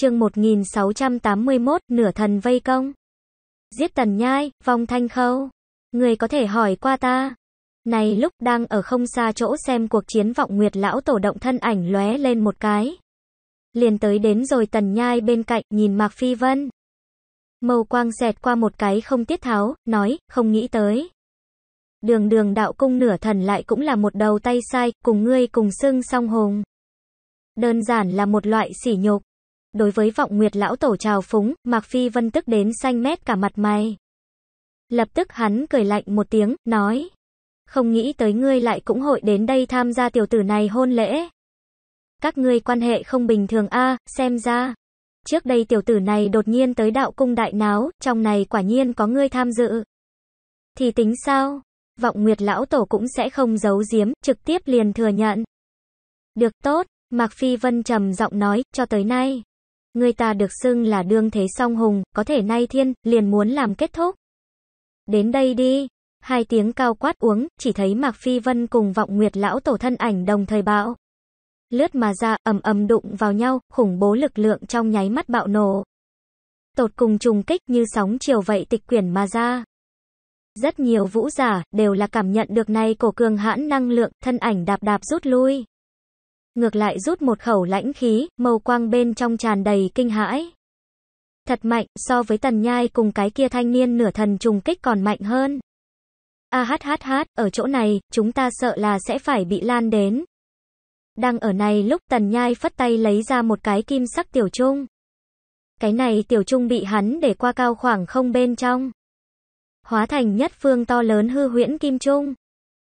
chương 1681, nửa thần vây công. Giết tần nhai, vong thanh khâu. Người có thể hỏi qua ta. Này lúc đang ở không xa chỗ xem cuộc chiến vọng nguyệt lão tổ động thân ảnh lóe lên một cái. Liền tới đến rồi tần nhai bên cạnh nhìn Mạc Phi Vân. Màu quang xẹt qua một cái không tiết tháo, nói, không nghĩ tới. Đường đường đạo cung nửa thần lại cũng là một đầu tay sai, cùng ngươi cùng xưng song hùng. Đơn giản là một loại sỉ nhục đối với vọng nguyệt lão tổ trào phúng, Mạc Phi Vân tức đến xanh mét cả mặt mày. Lập tức hắn cười lạnh một tiếng, nói. Không nghĩ tới ngươi lại cũng hội đến đây tham gia tiểu tử này hôn lễ. Các ngươi quan hệ không bình thường a, xem ra. Trước đây tiểu tử này đột nhiên tới đạo cung đại náo, trong này quả nhiên có ngươi tham dự. Thì tính sao? Vọng Nguyệt lão tổ cũng sẽ không giấu giếm, trực tiếp liền thừa nhận. Được tốt, Mạc Phi Vân trầm giọng nói, cho tới nay người ta được xưng là đương thế song hùng, có thể nay thiên, liền muốn làm kết thúc. Đến đây đi. Hai tiếng cao quát uống, chỉ thấy Mạc Phi Vân cùng vọng nguyệt lão tổ thân ảnh đồng thời bạo. Lướt mà ra, ầm ầm đụng vào nhau, khủng bố lực lượng trong nháy mắt bạo nổ. Tột cùng trùng kích như sóng chiều vậy tịch quyển mà ra. Rất nhiều vũ giả, đều là cảm nhận được này cổ cường hãn năng lượng, thân ảnh đạp đạp rút lui ngược lại rút một khẩu lãnh khí, màu quang bên trong tràn đầy kinh hãi. Thật mạnh, so với tần nhai cùng cái kia thanh niên nửa thần trùng kích còn mạnh hơn. A hát hát hát, ở chỗ này, chúng ta sợ là sẽ phải bị lan đến. Đang ở này lúc tần nhai phất tay lấy ra một cái kim sắc tiểu trung. Cái này tiểu trung bị hắn để qua cao khoảng không bên trong. Hóa thành nhất phương to lớn hư huyễn kim trung.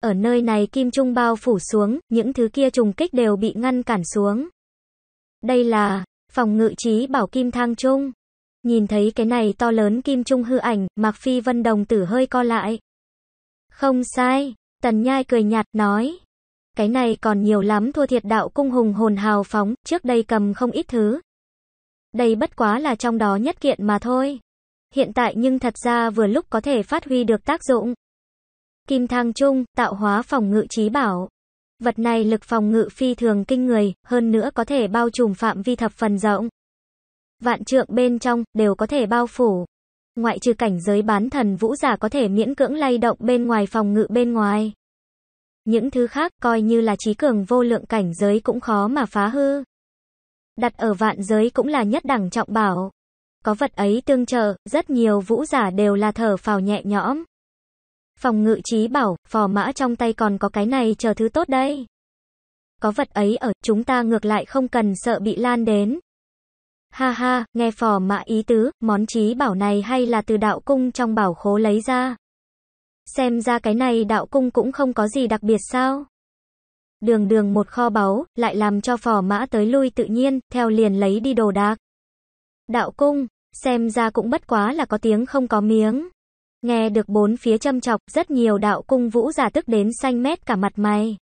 Ở nơi này kim trung bao phủ xuống, những thứ kia trùng kích đều bị ngăn cản xuống. Đây là phòng ngự trí bảo kim thang trung. Nhìn thấy cái này to lớn kim trung hư ảnh, Mạc Phi Vân đồng tử hơi co lại. Không sai, Tần Nhai cười nhạt nói. Cái này còn nhiều lắm thua thiệt đạo cung hùng hồn hào phóng, trước đây cầm không ít thứ. Đây bất quá là trong đó nhất kiện mà thôi. Hiện tại nhưng thật ra vừa lúc có thể phát huy được tác dụng. Kim thang trung, tạo hóa phòng ngự trí bảo. Vật này lực phòng ngự phi thường kinh người, hơn nữa có thể bao trùm phạm vi thập phần rộng. Vạn trượng bên trong, đều có thể bao phủ. Ngoại trừ cảnh giới bán thần vũ giả có thể miễn cưỡng lay động bên ngoài phòng ngự bên ngoài. Những thứ khác coi như là trí cường vô lượng cảnh giới cũng khó mà phá hư. Đặt ở vạn giới cũng là nhất đẳng trọng bảo. Có vật ấy tương trợ, rất nhiều vũ giả đều là thở phào nhẹ nhõm. Phòng ngự trí bảo, phò mã trong tay còn có cái này chờ thứ tốt đây. Có vật ấy ở, chúng ta ngược lại không cần sợ bị lan đến. Ha ha, nghe phò mã ý tứ, món trí bảo này hay là từ đạo cung trong bảo khố lấy ra. Xem ra cái này đạo cung cũng không có gì đặc biệt sao. Đường đường một kho báu, lại làm cho phò mã tới lui tự nhiên, theo liền lấy đi đồ đạc. Đạo cung, xem ra cũng bất quá là có tiếng không có miếng. Nghe được bốn phía châm chọc, rất nhiều đạo cung vũ giả tức đến xanh mét cả mặt mày.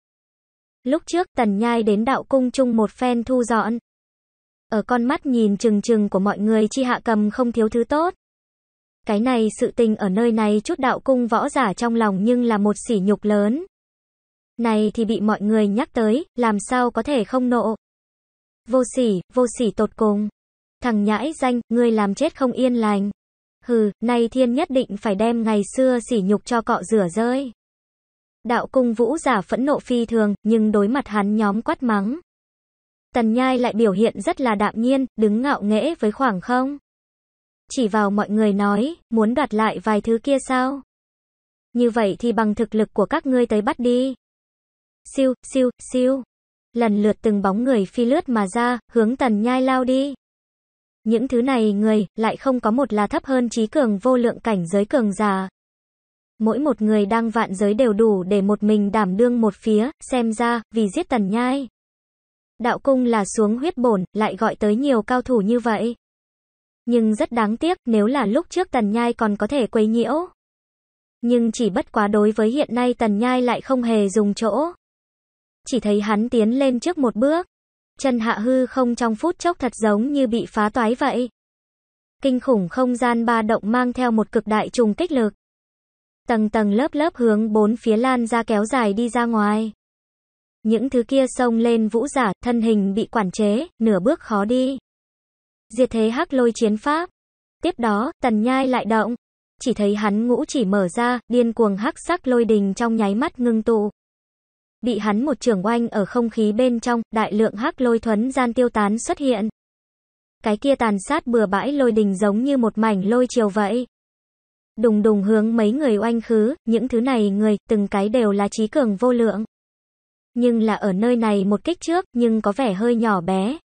Lúc trước tần nhai đến đạo cung chung một phen thu dọn. Ở con mắt nhìn trừng trừng của mọi người chi hạ cầm không thiếu thứ tốt. Cái này sự tình ở nơi này chút đạo cung võ giả trong lòng nhưng là một sỉ nhục lớn. Này thì bị mọi người nhắc tới, làm sao có thể không nộ. Vô sỉ, vô sỉ tột cùng. Thằng nhãi danh, ngươi làm chết không yên lành. Hừ, nay thiên nhất định phải đem ngày xưa sỉ nhục cho cọ rửa rơi. Đạo cung vũ giả phẫn nộ phi thường, nhưng đối mặt hắn nhóm quát mắng. Tần nhai lại biểu hiện rất là đạm nhiên, đứng ngạo nghễ với khoảng không. Chỉ vào mọi người nói, muốn đoạt lại vài thứ kia sao? Như vậy thì bằng thực lực của các ngươi tới bắt đi. Siêu, siêu, siêu. Lần lượt từng bóng người phi lướt mà ra, hướng tần nhai lao đi. Những thứ này người, lại không có một là thấp hơn trí cường vô lượng cảnh giới cường già. Mỗi một người đang vạn giới đều đủ để một mình đảm đương một phía, xem ra, vì giết tần nhai. Đạo cung là xuống huyết bổn, lại gọi tới nhiều cao thủ như vậy. Nhưng rất đáng tiếc, nếu là lúc trước tần nhai còn có thể quấy nhiễu. Nhưng chỉ bất quá đối với hiện nay tần nhai lại không hề dùng chỗ. Chỉ thấy hắn tiến lên trước một bước. Chân hạ hư không trong phút chốc thật giống như bị phá toái vậy. Kinh khủng không gian ba động mang theo một cực đại trùng kích lực. Tầng tầng lớp lớp hướng bốn phía lan ra kéo dài đi ra ngoài. Những thứ kia xông lên vũ giả, thân hình bị quản chế, nửa bước khó đi. Diệt thế hắc lôi chiến pháp. Tiếp đó, tần nhai lại động. Chỉ thấy hắn ngũ chỉ mở ra, điên cuồng hắc sắc lôi đình trong nháy mắt ngưng tụ bị hắn một trường oanh ở không khí bên trong, đại lượng hắc lôi thuấn gian tiêu tán xuất hiện. Cái kia tàn sát bừa bãi lôi đình giống như một mảnh lôi chiều vậy. Đùng đùng hướng mấy người oanh khứ, những thứ này người, từng cái đều là trí cường vô lượng. Nhưng là ở nơi này một kích trước, nhưng có vẻ hơi nhỏ bé.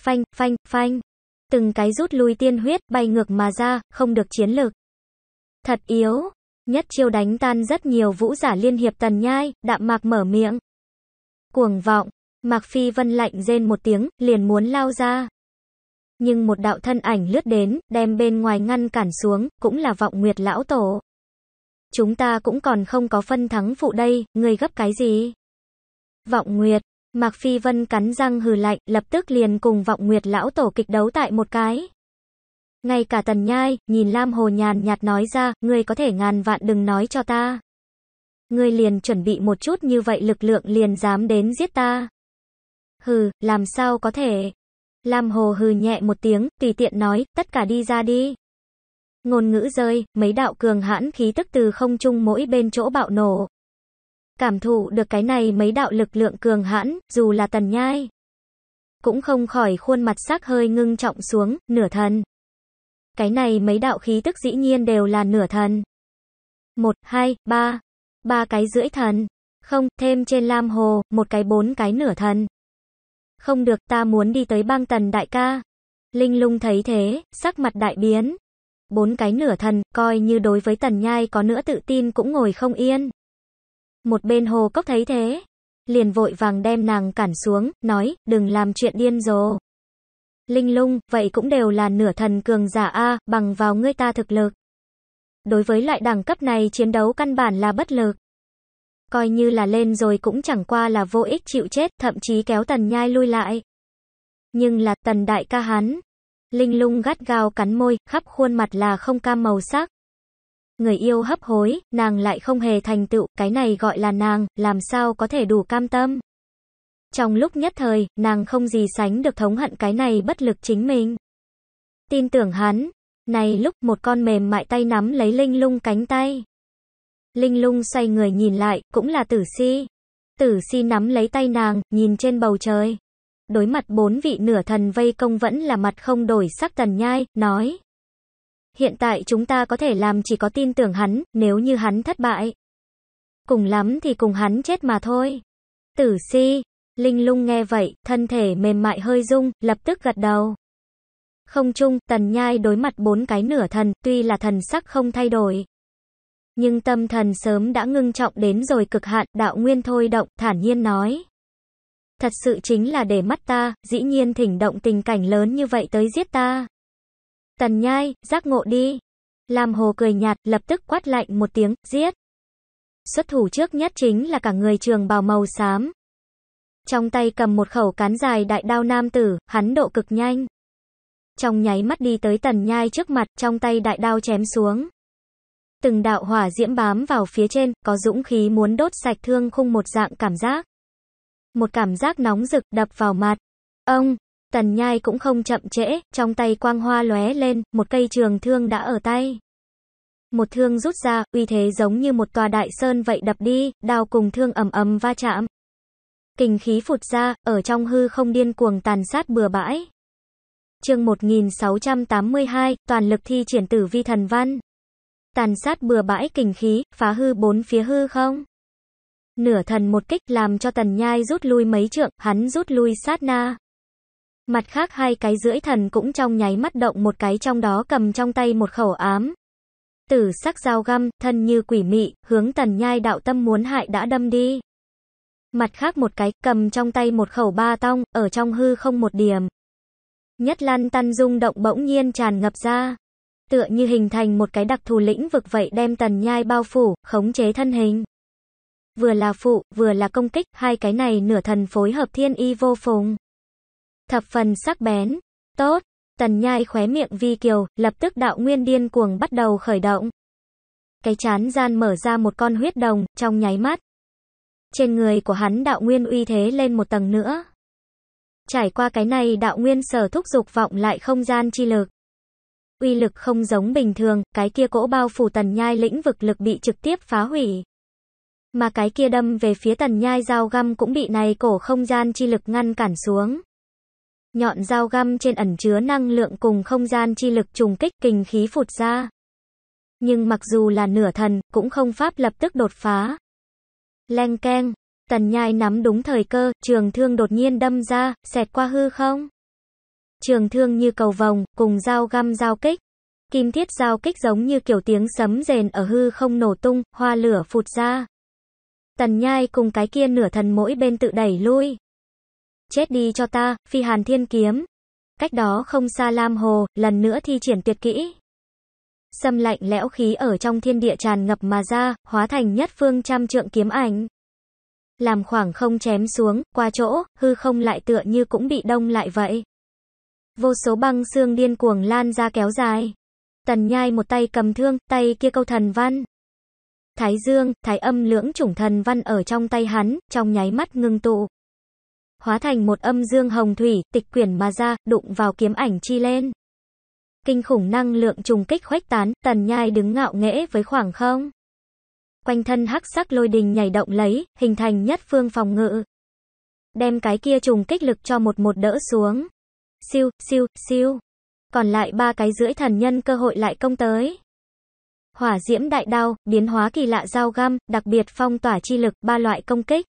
Phanh, phanh, phanh. Từng cái rút lui tiên huyết, bay ngược mà ra, không được chiến lực. Thật yếu, Nhất chiêu đánh tan rất nhiều vũ giả liên hiệp tần nhai, đạm mạc mở miệng. Cuồng vọng, Mạc Phi Vân lạnh rên một tiếng, liền muốn lao ra. Nhưng một đạo thân ảnh lướt đến, đem bên ngoài ngăn cản xuống, cũng là vọng nguyệt lão tổ. Chúng ta cũng còn không có phân thắng phụ đây, người gấp cái gì? Vọng nguyệt, Mạc Phi Vân cắn răng hừ lạnh, lập tức liền cùng vọng nguyệt lão tổ kịch đấu tại một cái. Ngay cả tần nhai, nhìn Lam Hồ nhàn nhạt nói ra, ngươi có thể ngàn vạn đừng nói cho ta. Ngươi liền chuẩn bị một chút như vậy lực lượng liền dám đến giết ta. Hừ, làm sao có thể. Lam Hồ hừ nhẹ một tiếng, tùy tiện nói, tất cả đi ra đi. Ngôn ngữ rơi, mấy đạo cường hãn khí tức từ không trung mỗi bên chỗ bạo nổ. Cảm thụ được cái này mấy đạo lực lượng cường hãn, dù là tần nhai. Cũng không khỏi khuôn mặt sắc hơi ngưng trọng xuống, nửa thần. Cái này mấy đạo khí tức dĩ nhiên đều là nửa thần. một hai ba Ba cái rưỡi thần. Không, thêm trên Lam Hồ, một cái bốn cái nửa thần. Không được, ta muốn đi tới bang tần đại ca. Linh lung thấy thế, sắc mặt đại biến. Bốn cái nửa thần, coi như đối với tần nhai có nữa tự tin cũng ngồi không yên. Một bên hồ cốc thấy thế. Liền vội vàng đem nàng cản xuống, nói, đừng làm chuyện điên rồ. Linh lung, vậy cũng đều là nửa thần cường giả A, bằng vào ngươi ta thực lực. Đối với loại đẳng cấp này chiến đấu căn bản là bất lực. Coi như là lên rồi cũng chẳng qua là vô ích chịu chết, thậm chí kéo tần nhai lui lại. Nhưng là tần đại ca hắn. Linh lung gắt gao cắn môi, khắp khuôn mặt là không cam màu sắc. Người yêu hấp hối, nàng lại không hề thành tựu, cái này gọi là nàng, làm sao có thể đủ cam tâm. Trong lúc nhất thời, nàng không gì sánh được thống hận cái này bất lực chính mình. Tin tưởng hắn, này lúc một con mềm mại tay nắm lấy Linh Lung cánh tay. Linh Lung xoay người nhìn lại, cũng là tử si. Tử si nắm lấy tay nàng, nhìn trên bầu trời. Đối mặt bốn vị nửa thần vây công vẫn là mặt không đổi sắc tần nhai, nói. Hiện tại chúng ta có thể làm chỉ có tin tưởng hắn, nếu như hắn thất bại. Cùng lắm thì cùng hắn chết mà thôi. Tử si, Linh lung nghe vậy, thân thể mềm mại hơi rung, lập tức gật đầu. Không chung, tần nhai đối mặt bốn cái nửa thần, tuy là thần sắc không thay đổi. Nhưng tâm thần sớm đã ngưng trọng đến rồi cực hạn, đạo nguyên thôi động, thản nhiên nói. Thật sự chính là để mắt ta, dĩ nhiên thỉnh động tình cảnh lớn như vậy tới giết ta. Tần nhai, giác ngộ đi. Làm hồ cười nhạt, lập tức quát lạnh một tiếng, giết. Xuất thủ trước nhất chính là cả người trường bào màu xám, trong tay cầm một khẩu cán dài đại đao nam tử, hắn độ cực nhanh. Trong nháy mắt đi tới tần nhai trước mặt, trong tay đại đao chém xuống. Từng đạo hỏa diễm bám vào phía trên, có dũng khí muốn đốt sạch thương khung một dạng cảm giác. Một cảm giác nóng rực đập vào mặt. Ông, tần nhai cũng không chậm trễ, trong tay quang hoa lóe lên, một cây trường thương đã ở tay. Một thương rút ra, uy thế giống như một tòa đại sơn vậy đập đi, đao cùng thương ầm ầm va chạm. Kình khí phụt ra, ở trong hư không điên cuồng tàn sát bừa bãi. chương 1682, toàn lực thi triển tử vi thần văn. Tàn sát bừa bãi kình khí, phá hư bốn phía hư không. Nửa thần một kích làm cho tần nhai rút lui mấy trượng, hắn rút lui sát na. Mặt khác hai cái rưỡi thần cũng trong nháy mắt động một cái trong đó cầm trong tay một khẩu ám. Tử sắc dao găm, thân như quỷ mị, hướng tần nhai đạo tâm muốn hại đã đâm đi mặt khác một cái, cầm trong tay một khẩu ba tong, ở trong hư không một điểm. Nhất lan tăn rung động bỗng nhiên tràn ngập ra. Tựa như hình thành một cái đặc thù lĩnh vực vậy đem tần nhai bao phủ, khống chế thân hình. Vừa là phụ, vừa là công kích, hai cái này nửa thần phối hợp thiên y vô phùng. Thập phần sắc bén. Tốt. Tần nhai khóe miệng vi kiều, lập tức đạo nguyên điên cuồng bắt đầu khởi động. Cái chán gian mở ra một con huyết đồng, trong nháy mắt. Trên người của hắn đạo nguyên uy thế lên một tầng nữa. Trải qua cái này đạo nguyên sở thúc dục vọng lại không gian chi lực. Uy lực không giống bình thường, cái kia cỗ bao phủ tần nhai lĩnh vực lực bị trực tiếp phá hủy. Mà cái kia đâm về phía tần nhai dao găm cũng bị này cổ không gian chi lực ngăn cản xuống. Nhọn dao găm trên ẩn chứa năng lượng cùng không gian chi lực trùng kích kình khí phụt ra. Nhưng mặc dù là nửa thần, cũng không pháp lập tức đột phá. Leng keng, tần nhai nắm đúng thời cơ, trường thương đột nhiên đâm ra, xẹt qua hư không. Trường thương như cầu vòng, cùng dao găm dao kích. Kim thiết dao kích giống như kiểu tiếng sấm rền ở hư không nổ tung, hoa lửa phụt ra. Tần nhai cùng cái kia nửa thần mỗi bên tự đẩy lui. Chết đi cho ta, phi hàn thiên kiếm. Cách đó không xa Lam Hồ, lần nữa thi triển tuyệt kỹ xâm lạnh lẽo khí ở trong thiên địa tràn ngập mà ra, hóa thành nhất phương trăm trượng kiếm ảnh. Làm khoảng không chém xuống, qua chỗ, hư không lại tựa như cũng bị đông lại vậy. Vô số băng xương điên cuồng lan ra kéo dài. Tần nhai một tay cầm thương, tay kia câu thần văn. Thái dương, thái âm lưỡng chủng thần văn ở trong tay hắn, trong nháy mắt ngưng tụ. Hóa thành một âm dương hồng thủy, tịch quyển mà ra, đụng vào kiếm ảnh chi lên kinh khủng năng lượng trùng kích khuếch tán, tần nhai đứng ngạo nghễ với khoảng không. Quanh thân hắc sắc lôi đình nhảy động lấy, hình thành nhất phương phòng ngự. Đem cái kia trùng kích lực cho một một đỡ xuống. Siêu, siêu, siêu. Còn lại ba cái rưỡi thần nhân cơ hội lại công tới. Hỏa diễm đại đao, biến hóa kỳ lạ giao găm, đặc biệt phong tỏa chi lực, ba loại công kích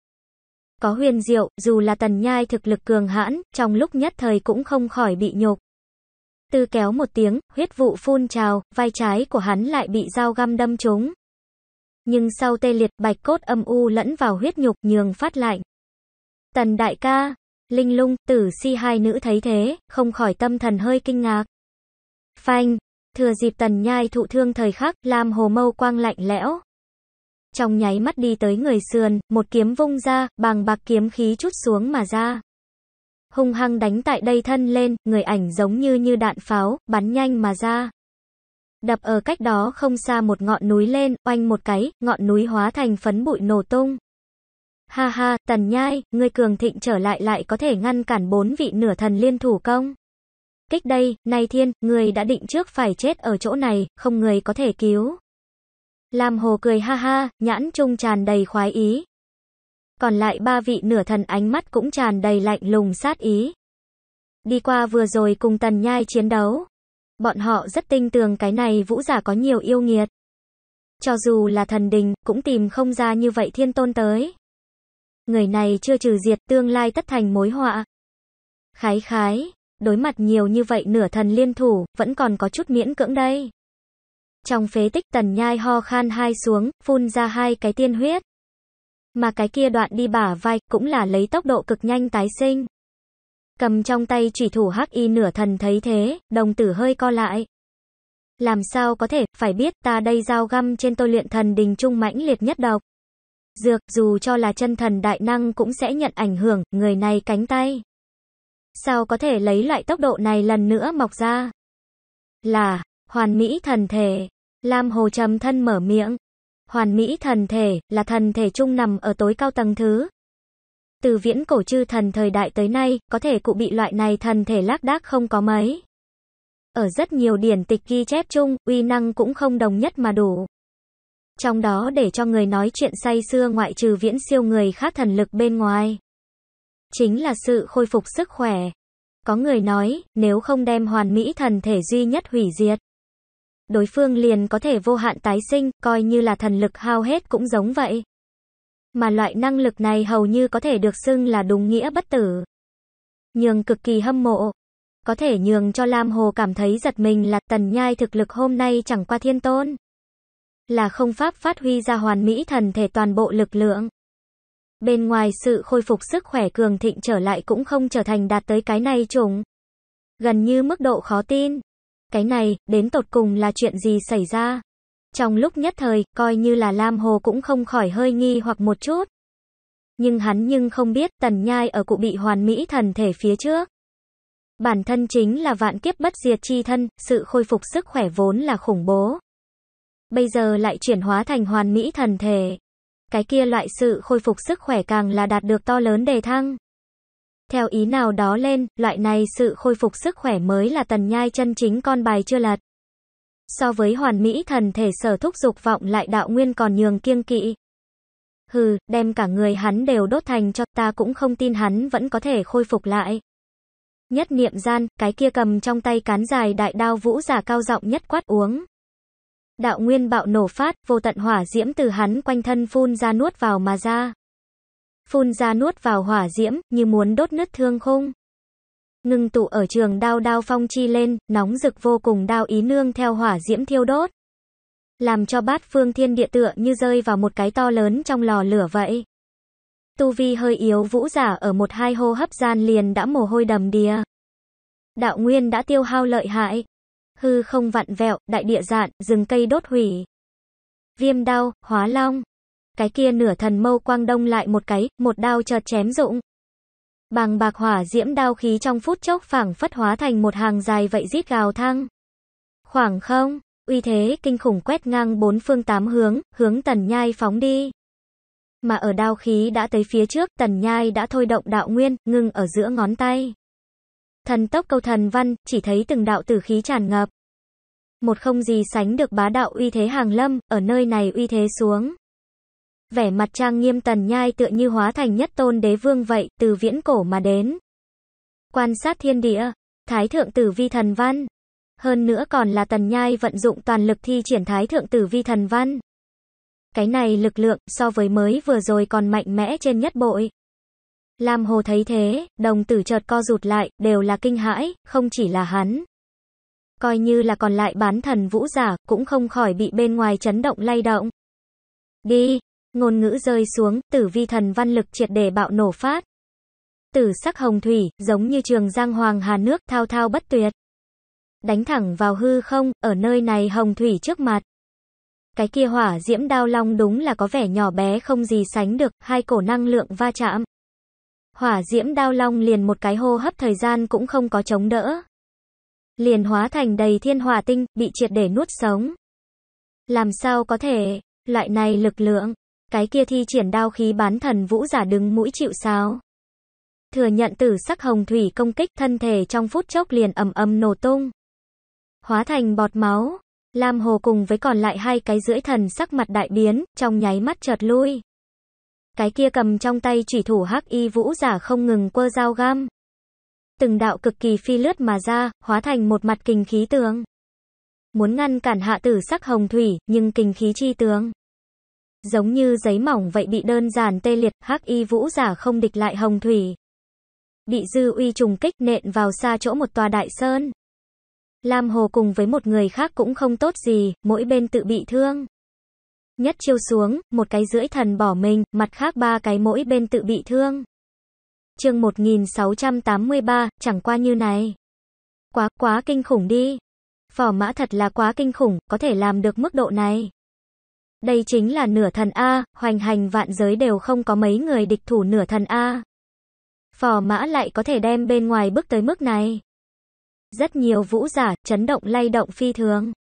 có huyền diệu, dù là tần nhai thực lực cường hãn, trong lúc nhất thời cũng không khỏi bị nhục tư kéo một tiếng, huyết vụ phun trào, vai trái của hắn lại bị dao găm đâm trúng. Nhưng sau tê liệt, bạch cốt âm u lẫn vào huyết nhục nhường phát lạnh. Tần đại ca, linh lung, tử si hai nữ thấy thế, không khỏi tâm thần hơi kinh ngạc. Phanh, thừa dịp tần nhai thụ thương thời khắc, làm hồ mâu quang lạnh lẽo. Trong nháy mắt đi tới người sườn, một kiếm vung ra, bằng bạc kiếm khí chút xuống mà ra hung hăng đánh tại đây thân lên, người ảnh giống như như đạn pháo, bắn nhanh mà ra. Đập ở cách đó không xa một ngọn núi lên, oanh một cái, ngọn núi hóa thành phấn bụi nổ tung. Ha ha, tần nhai, người cường thịnh trở lại lại có thể ngăn cản bốn vị nửa thần liên thủ công. Kích đây, nay thiên, người đã định trước phải chết ở chỗ này, không người có thể cứu. làm hồ cười ha ha, nhãn trung tràn đầy khoái ý còn lại ba vị nửa thần ánh mắt cũng tràn đầy lạnh lùng sát ý. Đi qua vừa rồi cùng tần nhai chiến đấu, bọn họ rất tinh tường cái này vũ giả có nhiều yêu nghiệt. Cho dù là thần đình, cũng tìm không ra như vậy thiên tôn tới. Người này chưa trừ diệt tương lai tất thành mối họa. Khái khái, đối mặt nhiều như vậy nửa thần liên thủ, vẫn còn có chút miễn cưỡng đây. Trong phế tích tần nhai ho khan hai xuống, phun ra hai cái tiên huyết. Mà cái kia đoạn đi bả vai cũng là lấy tốc độ cực nhanh tái sinh. Cầm trong tay chỉ thủ hắc y nửa thần thấy thế, đồng tử hơi co lại. Làm sao có thể, phải biết ta đây dao găm trên tôi luyện thần đình trung mãnh liệt nhất độc. Dược, dù cho là chân thần đại năng cũng sẽ nhận ảnh hưởng, người này cánh tay. Sao có thể lấy loại tốc độ này lần nữa mọc ra? Là, hoàn mỹ thần thể. Lam Hồ trầm thân mở miệng, Hoàn mỹ thần thể, là thần thể chung nằm ở tối cao tầng thứ. Từ viễn cổ chư thần thời đại tới nay, có thể cụ bị loại này thần thể lác đác không có mấy. Ở rất nhiều điển tịch ghi chép chung, uy năng cũng không đồng nhất mà đủ. Trong đó để cho người nói chuyện say xưa ngoại trừ viễn siêu người khác thần lực bên ngoài. Chính là sự khôi phục sức khỏe. Có người nói, nếu không đem hoàn mỹ thần thể duy nhất hủy diệt, đối phương liền có thể vô hạn tái sinh, coi như là thần lực hao hết cũng giống vậy. Mà loại năng lực này hầu như có thể được xưng là đúng nghĩa bất tử. Nhường cực kỳ hâm mộ. Có thể nhường cho Lam Hồ cảm thấy giật mình là tần nhai thực lực hôm nay chẳng qua thiên tôn. Là không pháp phát huy ra hoàn mỹ thần thể toàn bộ lực lượng. Bên ngoài sự khôi phục sức khỏe cường thịnh trở lại cũng không trở thành đạt tới cái này trùng, Gần như mức độ khó tin. Cái này, đến tột cùng là chuyện gì xảy ra? Trong lúc nhất thời, coi như là Lam Hồ cũng không khỏi hơi nghi hoặc một chút. Nhưng hắn nhưng không biết tần nhai ở cụ bị hoàn mỹ thần thể phía trước. Bản thân chính là vạn kiếp bất diệt chi thân, sự khôi phục sức khỏe vốn là khủng bố. Bây giờ lại chuyển hóa thành hoàn mỹ thần thể. Cái kia loại sự khôi phục sức khỏe càng là đạt được to lớn đề thăng. Theo ý nào đó lên, loại này sự khôi phục sức khỏe mới là tần nhai chân chính con bài chưa lật. So với hoàn mỹ thần thể sở thúc dục vọng lại đạo nguyên còn nhường kiêng kỵ. Hừ, đem cả người hắn đều đốt thành cho ta cũng không tin hắn vẫn có thể khôi phục lại. Nhất niệm gian, cái kia cầm trong tay cán dài đại đao vũ giả cao giọng nhất quát uống. Đạo nguyên bạo nổ phát, vô tận hỏa diễm từ hắn quanh thân phun ra nuốt vào mà ra phun ra nuốt vào hỏa diễm, như muốn đốt nứt thương khung. Ngưng tụ ở trường đao đao phong chi lên, nóng rực vô cùng đao ý nương theo hỏa diễm thiêu đốt. Làm cho bát phương thiên địa tựa như rơi vào một cái to lớn trong lò lửa vậy. Tu vi hơi yếu vũ giả ở một hai hô hấp gian liền đã mồ hôi đầm đìa. Đạo nguyên đã tiêu hao lợi hại. Hư không vặn vẹo, đại địa dạn, rừng cây đốt hủy. Viêm đau, hóa long cái kia nửa thần mâu quang đông lại một cái, một đao chợt chém dụng. Bằng bạc hỏa diễm đao khí trong phút chốc phảng phất hóa thành một hàng dài vậy rít gào thăng. Khoảng không, uy thế kinh khủng quét ngang bốn phương tám hướng, hướng tần nhai phóng đi. Mà ở đao khí đã tới phía trước, tần nhai đã thôi động đạo nguyên, ngưng ở giữa ngón tay. Thần tốc câu thần văn, chỉ thấy từng đạo tử khí tràn ngập. Một không gì sánh được bá đạo uy thế hàng lâm, ở nơi này uy thế xuống vẻ mặt trang nghiêm tần nhai tựa như hóa thành nhất tôn đế vương vậy, từ viễn cổ mà đến. Quan sát thiên địa, thái thượng tử vi thần văn. Hơn nữa còn là tần nhai vận dụng toàn lực thi triển thái thượng tử vi thần văn. Cái này lực lượng so với mới vừa rồi còn mạnh mẽ trên nhất bội. Lam Hồ thấy thế, đồng tử chợt co rụt lại, đều là kinh hãi, không chỉ là hắn. Coi như là còn lại bán thần vũ giả, cũng không khỏi bị bên ngoài chấn động lay động. Đi, Ngôn ngữ rơi xuống, tử vi thần văn lực triệt để bạo nổ phát. Tử sắc hồng thủy, giống như trường giang hoàng hà nước thao thao bất tuyệt. Đánh thẳng vào hư không, ở nơi này hồng thủy trước mặt. Cái kia hỏa diễm đao long đúng là có vẻ nhỏ bé không gì sánh được, hai cổ năng lượng va chạm. Hỏa diễm đao long liền một cái hô hấp thời gian cũng không có chống đỡ. Liền hóa thành đầy thiên hỏa tinh, bị triệt để nuốt sống. Làm sao có thể, loại này lực lượng, cái kia thi triển đao khí bán thần vũ giả đứng mũi chịu sáo Thừa nhận tử sắc hồng thủy công kích thân thể trong phút chốc liền ầm ầm nổ tung. Hóa thành bọt máu, Lam Hồ cùng với còn lại hai cái rưỡi thần sắc mặt đại biến, trong nháy mắt chợt lui. Cái kia cầm trong tay chỉ thủ hắc y vũ giả không ngừng quơ dao gam. Từng đạo cực kỳ phi lướt mà ra, hóa thành một mặt kinh khí tướng. Muốn ngăn cản hạ tử sắc hồng thủy, nhưng kinh khí chi tướng giống như giấy mỏng vậy bị đơn giản tê liệt, hắc y vũ giả không địch lại hồng thủy. Bị dư uy trùng kích nện vào xa chỗ một tòa đại sơn. Lam Hồ cùng với một người khác cũng không tốt gì, mỗi bên tự bị thương. Nhất chiêu xuống, một cái rưỡi thần bỏ mình, mặt khác ba cái mỗi bên tự bị thương. chương 1683, chẳng qua như này. Quá, quá kinh khủng đi. Phỏ mã thật là quá kinh khủng, có thể làm được mức độ này. Đây chính là nửa thần A, hoành hành vạn giới đều không có mấy người địch thủ nửa thần A. Phò mã lại có thể đem bên ngoài bước tới mức này. Rất nhiều vũ giả, chấn động lay động phi thường.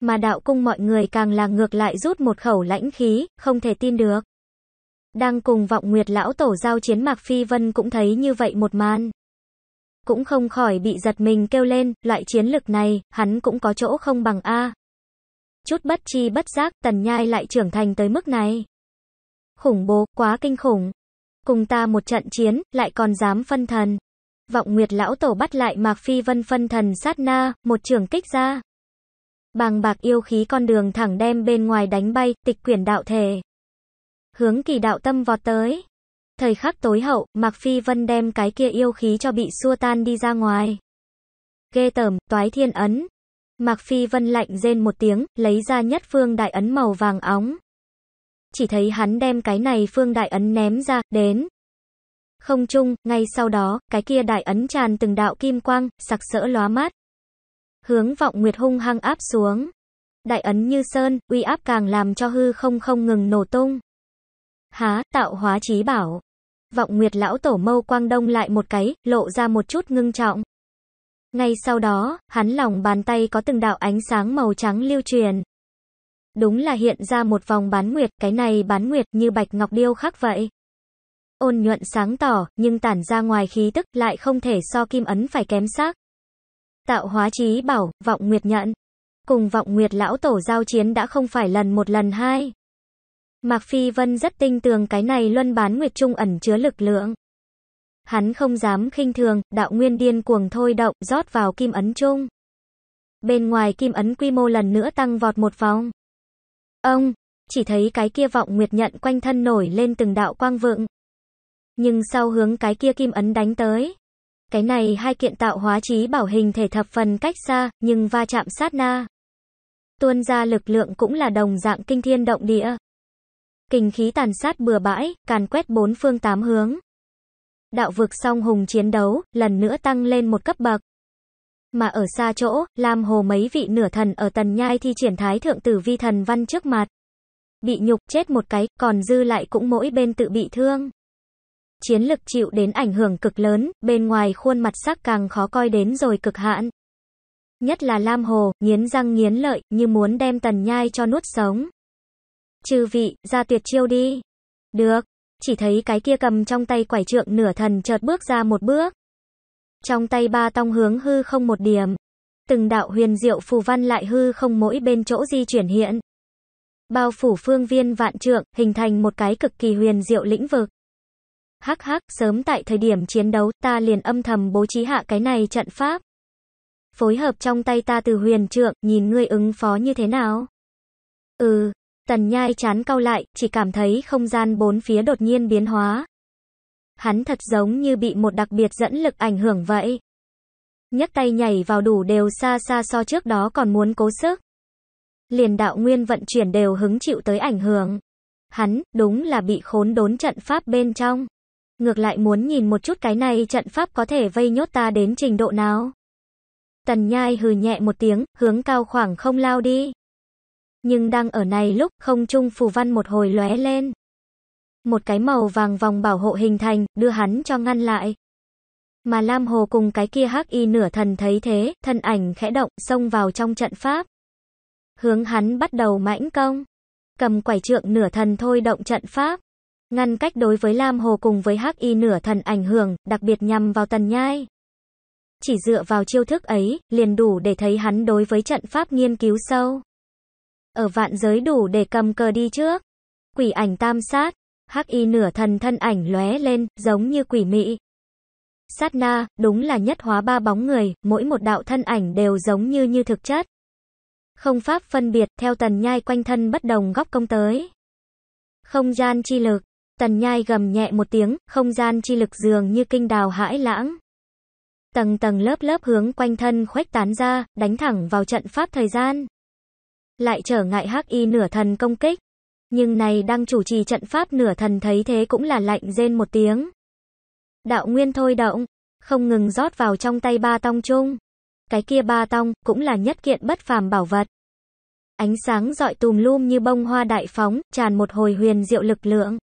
Mà đạo cung mọi người càng là ngược lại rút một khẩu lãnh khí, không thể tin được. Đang cùng vọng nguyệt lão tổ giao chiến mạc phi vân cũng thấy như vậy một màn. Cũng không khỏi bị giật mình kêu lên, loại chiến lực này, hắn cũng có chỗ không bằng A chút bất chi bất giác, tần nhai lại trưởng thành tới mức này. Khủng bố, quá kinh khủng. Cùng ta một trận chiến, lại còn dám phân thần. Vọng Nguyệt lão tổ bắt lại Mạc Phi Vân phân thần sát na, một trường kích ra. Bàng bạc yêu khí con đường thẳng đem bên ngoài đánh bay, tịch quyển đạo thể. Hướng kỳ đạo tâm vọt tới. Thời khắc tối hậu, Mạc Phi Vân đem cái kia yêu khí cho bị xua tan đi ra ngoài. Ghê tởm, toái thiên ấn, Mạc Phi Vân lạnh rên một tiếng, lấy ra nhất phương đại ấn màu vàng óng. Chỉ thấy hắn đem cái này phương đại ấn ném ra, đến. Không chung, ngay sau đó, cái kia đại ấn tràn từng đạo kim quang, sặc sỡ lóa mắt. Hướng vọng nguyệt hung hăng áp xuống. Đại ấn như sơn, uy áp càng làm cho hư không không ngừng nổ tung. Há, tạo hóa chí bảo. Vọng nguyệt lão tổ mâu quang đông lại một cái, lộ ra một chút ngưng trọng. Ngay sau đó, hắn lòng bàn tay có từng đạo ánh sáng màu trắng lưu truyền. Đúng là hiện ra một vòng bán nguyệt, cái này bán nguyệt như bạch ngọc điêu khắc vậy. Ôn nhuận sáng tỏ, nhưng tản ra ngoài khí tức lại không thể so kim ấn phải kém sắc. Tạo hóa trí bảo, vọng nguyệt nhận. Cùng vọng nguyệt lão tổ giao chiến đã không phải lần một lần hai. Mạc Phi Vân rất tinh tường cái này luân bán nguyệt trung ẩn chứa lực lượng. Hắn không dám khinh thường, đạo nguyên điên cuồng thôi động, rót vào kim ấn chung. Bên ngoài kim ấn quy mô lần nữa tăng vọt một vòng. Ông, chỉ thấy cái kia vọng nguyệt nhận quanh thân nổi lên từng đạo quang vượng. Nhưng sau hướng cái kia kim ấn đánh tới. Cái này hai kiện tạo hóa trí bảo hình thể thập phần cách xa, nhưng va chạm sát na. Tuôn ra lực lượng cũng là đồng dạng kinh thiên động địa. Kình khí tàn sát bừa bãi, càn quét bốn phương tám hướng. Đạo vực song hùng chiến đấu, lần nữa tăng lên một cấp bậc. Mà ở xa chỗ, Lam Hồ mấy vị nửa thần ở tần nhai thi triển thái thượng tử vi thần văn trước mặt. Bị nhục chết một cái, còn dư lại cũng mỗi bên tự bị thương. Chiến lực chịu đến ảnh hưởng cực lớn, bên ngoài khuôn mặt sắc càng khó coi đến rồi cực hạn. Nhất là Lam Hồ, nghiến răng nghiến lợi, như muốn đem tần nhai cho nuốt sống. Chư vị, ra tuyệt chiêu đi. Được, chỉ thấy cái kia cầm trong tay quải trượng nửa thần chợt bước ra một bước. Trong tay ba tông hướng hư không một điểm. Từng đạo huyền diệu phù văn lại hư không mỗi bên chỗ di chuyển hiện. Bao phủ phương viên vạn trượng, hình thành một cái cực kỳ huyền diệu lĩnh vực. Hắc hắc, sớm tại thời điểm chiến đấu, ta liền âm thầm bố trí hạ cái này trận pháp. Phối hợp trong tay ta từ huyền trượng, nhìn ngươi ứng phó như thế nào? Ừ, Tần nhai chán cau lại, chỉ cảm thấy không gian bốn phía đột nhiên biến hóa. Hắn thật giống như bị một đặc biệt dẫn lực ảnh hưởng vậy. nhấc tay nhảy vào đủ đều xa xa so trước đó còn muốn cố sức. Liền đạo nguyên vận chuyển đều hứng chịu tới ảnh hưởng. Hắn, đúng là bị khốn đốn trận pháp bên trong. Ngược lại muốn nhìn một chút cái này trận pháp có thể vây nhốt ta đến trình độ nào. Tần nhai hừ nhẹ một tiếng, hướng cao khoảng không lao đi. Nhưng đang ở này lúc không trung phù văn một hồi lóe lên. Một cái màu vàng vòng bảo hộ hình thành, đưa hắn cho ngăn lại. Mà Lam Hồ cùng cái kia hắc y nửa thần thấy thế, thân ảnh khẽ động, xông vào trong trận pháp. Hướng hắn bắt đầu mãnh công. Cầm quải trượng nửa thần thôi động trận pháp. Ngăn cách đối với Lam Hồ cùng với hắc y nửa thần ảnh hưởng, đặc biệt nhằm vào tần nhai. Chỉ dựa vào chiêu thức ấy, liền đủ để thấy hắn đối với trận pháp nghiên cứu sâu ở vạn giới đủ để cầm cờ đi trước. Quỷ ảnh tam sát, hắc y nửa thần thân ảnh lóe lên, giống như quỷ mị. Sát na, đúng là nhất hóa ba bóng người, mỗi một đạo thân ảnh đều giống như như thực chất. Không pháp phân biệt, theo tần nhai quanh thân bất đồng góc công tới. Không gian chi lực, tần nhai gầm nhẹ một tiếng, không gian chi lực dường như kinh đào hãi lãng. Tầng tầng lớp lớp hướng quanh thân khuếch tán ra, đánh thẳng vào trận pháp thời gian lại trở ngại Hắc Y nửa thần công kích. Nhưng này đang chủ trì trận pháp nửa thần thấy thế cũng là lạnh rên một tiếng. Đạo nguyên thôi động, không ngừng rót vào trong tay ba tông chung. Cái kia ba tông cũng là nhất kiện bất phàm bảo vật. Ánh sáng dọi tùm lum như bông hoa đại phóng, tràn một hồi huyền diệu lực lượng.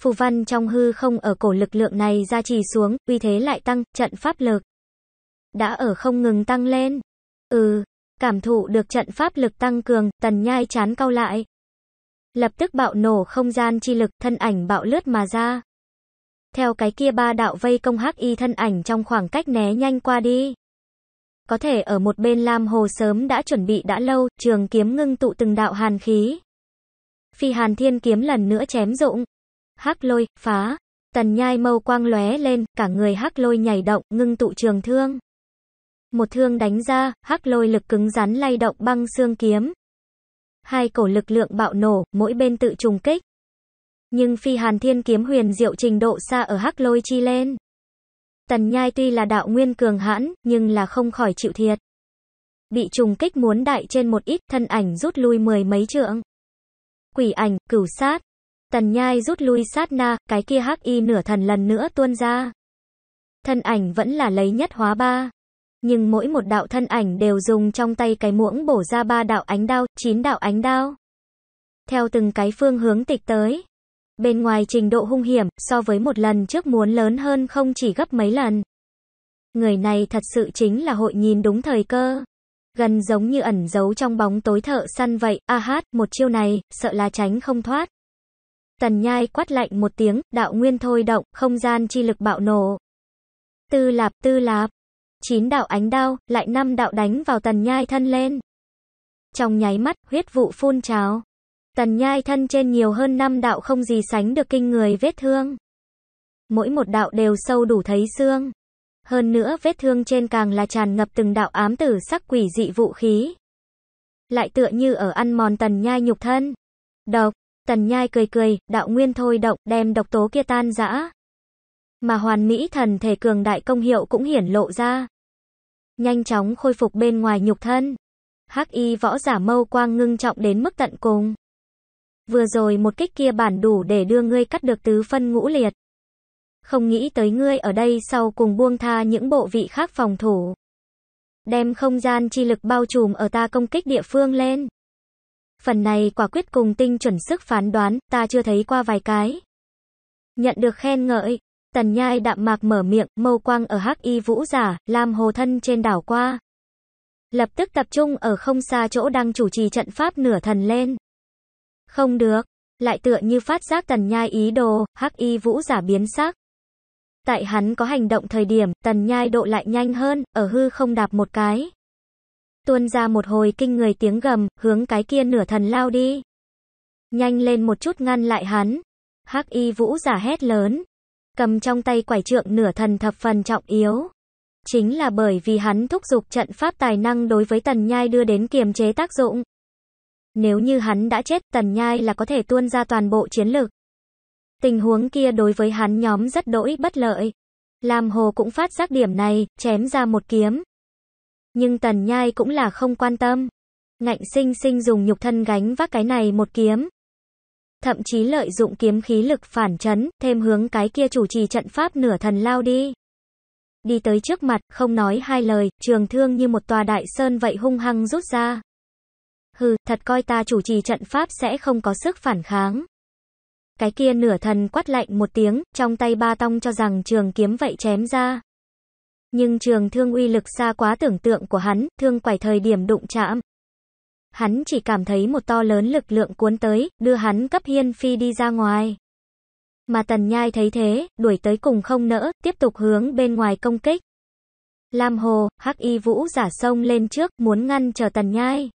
Phù văn trong hư không ở cổ lực lượng này ra trì xuống, uy thế lại tăng, trận pháp lực. Đã ở không ngừng tăng lên. Ừ, Cảm thụ được trận pháp lực tăng cường, tần nhai chán cau lại. Lập tức bạo nổ không gian chi lực, thân ảnh bạo lướt mà ra. Theo cái kia ba đạo vây công hắc y thân ảnh trong khoảng cách né nhanh qua đi. Có thể ở một bên Lam Hồ sớm đã chuẩn bị đã lâu, trường kiếm ngưng tụ từng đạo hàn khí. Phi hàn thiên kiếm lần nữa chém rụng. Hắc lôi, phá. Tần nhai mâu quang lóe lên, cả người hắc lôi nhảy động, ngưng tụ trường thương. Một thương đánh ra, hắc lôi lực cứng rắn lay động băng xương kiếm. Hai cổ lực lượng bạo nổ, mỗi bên tự trùng kích. Nhưng phi hàn thiên kiếm huyền diệu trình độ xa ở hắc lôi chi lên. Tần nhai tuy là đạo nguyên cường hãn, nhưng là không khỏi chịu thiệt. Bị trùng kích muốn đại trên một ít, thân ảnh rút lui mười mấy trượng. Quỷ ảnh, cửu sát. Tần nhai rút lui sát na, cái kia hắc y nửa thần lần nữa tuôn ra. Thân ảnh vẫn là lấy nhất hóa ba nhưng mỗi một đạo thân ảnh đều dùng trong tay cái muỗng bổ ra ba đạo ánh đao, chín đạo ánh đao. Theo từng cái phương hướng tịch tới. Bên ngoài trình độ hung hiểm, so với một lần trước muốn lớn hơn không chỉ gấp mấy lần. Người này thật sự chính là hội nhìn đúng thời cơ. Gần giống như ẩn giấu trong bóng tối thợ săn vậy, a hát, một chiêu này, sợ là tránh không thoát. Tần nhai quát lạnh một tiếng, đạo nguyên thôi động, không gian chi lực bạo nổ. Tư lạp tư lạp chín đạo ánh đao, lại năm đạo đánh vào tần nhai thân lên. Trong nháy mắt, huyết vụ phun trào. Tần nhai thân trên nhiều hơn năm đạo không gì sánh được kinh người vết thương. Mỗi một đạo đều sâu đủ thấy xương. Hơn nữa vết thương trên càng là tràn ngập từng đạo ám tử sắc quỷ dị vũ khí. Lại tựa như ở ăn mòn tần nhai nhục thân. Độc, tần nhai cười cười, đạo nguyên thôi động, đem độc tố kia tan rã mà hoàn mỹ thần thể cường đại công hiệu cũng hiển lộ ra. Nhanh chóng khôi phục bên ngoài nhục thân. Hắc y võ giả mâu quang ngưng trọng đến mức tận cùng. Vừa rồi một kích kia bản đủ để đưa ngươi cắt được tứ phân ngũ liệt. Không nghĩ tới ngươi ở đây sau cùng buông tha những bộ vị khác phòng thủ. Đem không gian chi lực bao trùm ở ta công kích địa phương lên. Phần này quả quyết cùng tinh chuẩn sức phán đoán, ta chưa thấy qua vài cái. Nhận được khen ngợi, Tần nhai đạm mạc mở miệng, mâu quang ở hắc y vũ giả, làm hồ thân trên đảo qua. Lập tức tập trung ở không xa chỗ đang chủ trì trận pháp nửa thần lên. Không được, lại tựa như phát giác tần nhai ý đồ, hắc y vũ giả biến sắc. Tại hắn có hành động thời điểm, tần nhai độ lại nhanh hơn, ở hư không đạp một cái. Tuôn ra một hồi kinh người tiếng gầm, hướng cái kia nửa thần lao đi. Nhanh lên một chút ngăn lại hắn. Hắc y vũ giả hét lớn, cầm trong tay quải trượng nửa thần thập phần trọng yếu. Chính là bởi vì hắn thúc giục trận pháp tài năng đối với tần nhai đưa đến kiềm chế tác dụng. Nếu như hắn đã chết, tần nhai là có thể tuôn ra toàn bộ chiến lực. Tình huống kia đối với hắn nhóm rất đỗi bất lợi. làm Hồ cũng phát giác điểm này, chém ra một kiếm. Nhưng tần nhai cũng là không quan tâm. Ngạnh sinh sinh dùng nhục thân gánh vác cái này một kiếm thậm chí lợi dụng kiếm khí lực phản chấn, thêm hướng cái kia chủ trì trận pháp nửa thần lao đi. Đi tới trước mặt, không nói hai lời, trường thương như một tòa đại sơn vậy hung hăng rút ra. Hừ, thật coi ta chủ trì trận pháp sẽ không có sức phản kháng. Cái kia nửa thần quát lạnh một tiếng, trong tay ba tông cho rằng trường kiếm vậy chém ra. Nhưng trường thương uy lực xa quá tưởng tượng của hắn, thương quải thời điểm đụng chạm, hắn chỉ cảm thấy một to lớn lực lượng cuốn tới, đưa hắn cấp hiên phi đi ra ngoài. Mà tần nhai thấy thế, đuổi tới cùng không nỡ, tiếp tục hướng bên ngoài công kích. Lam Hồ, Hắc Y Vũ giả sông lên trước, muốn ngăn chờ Tần Nhai.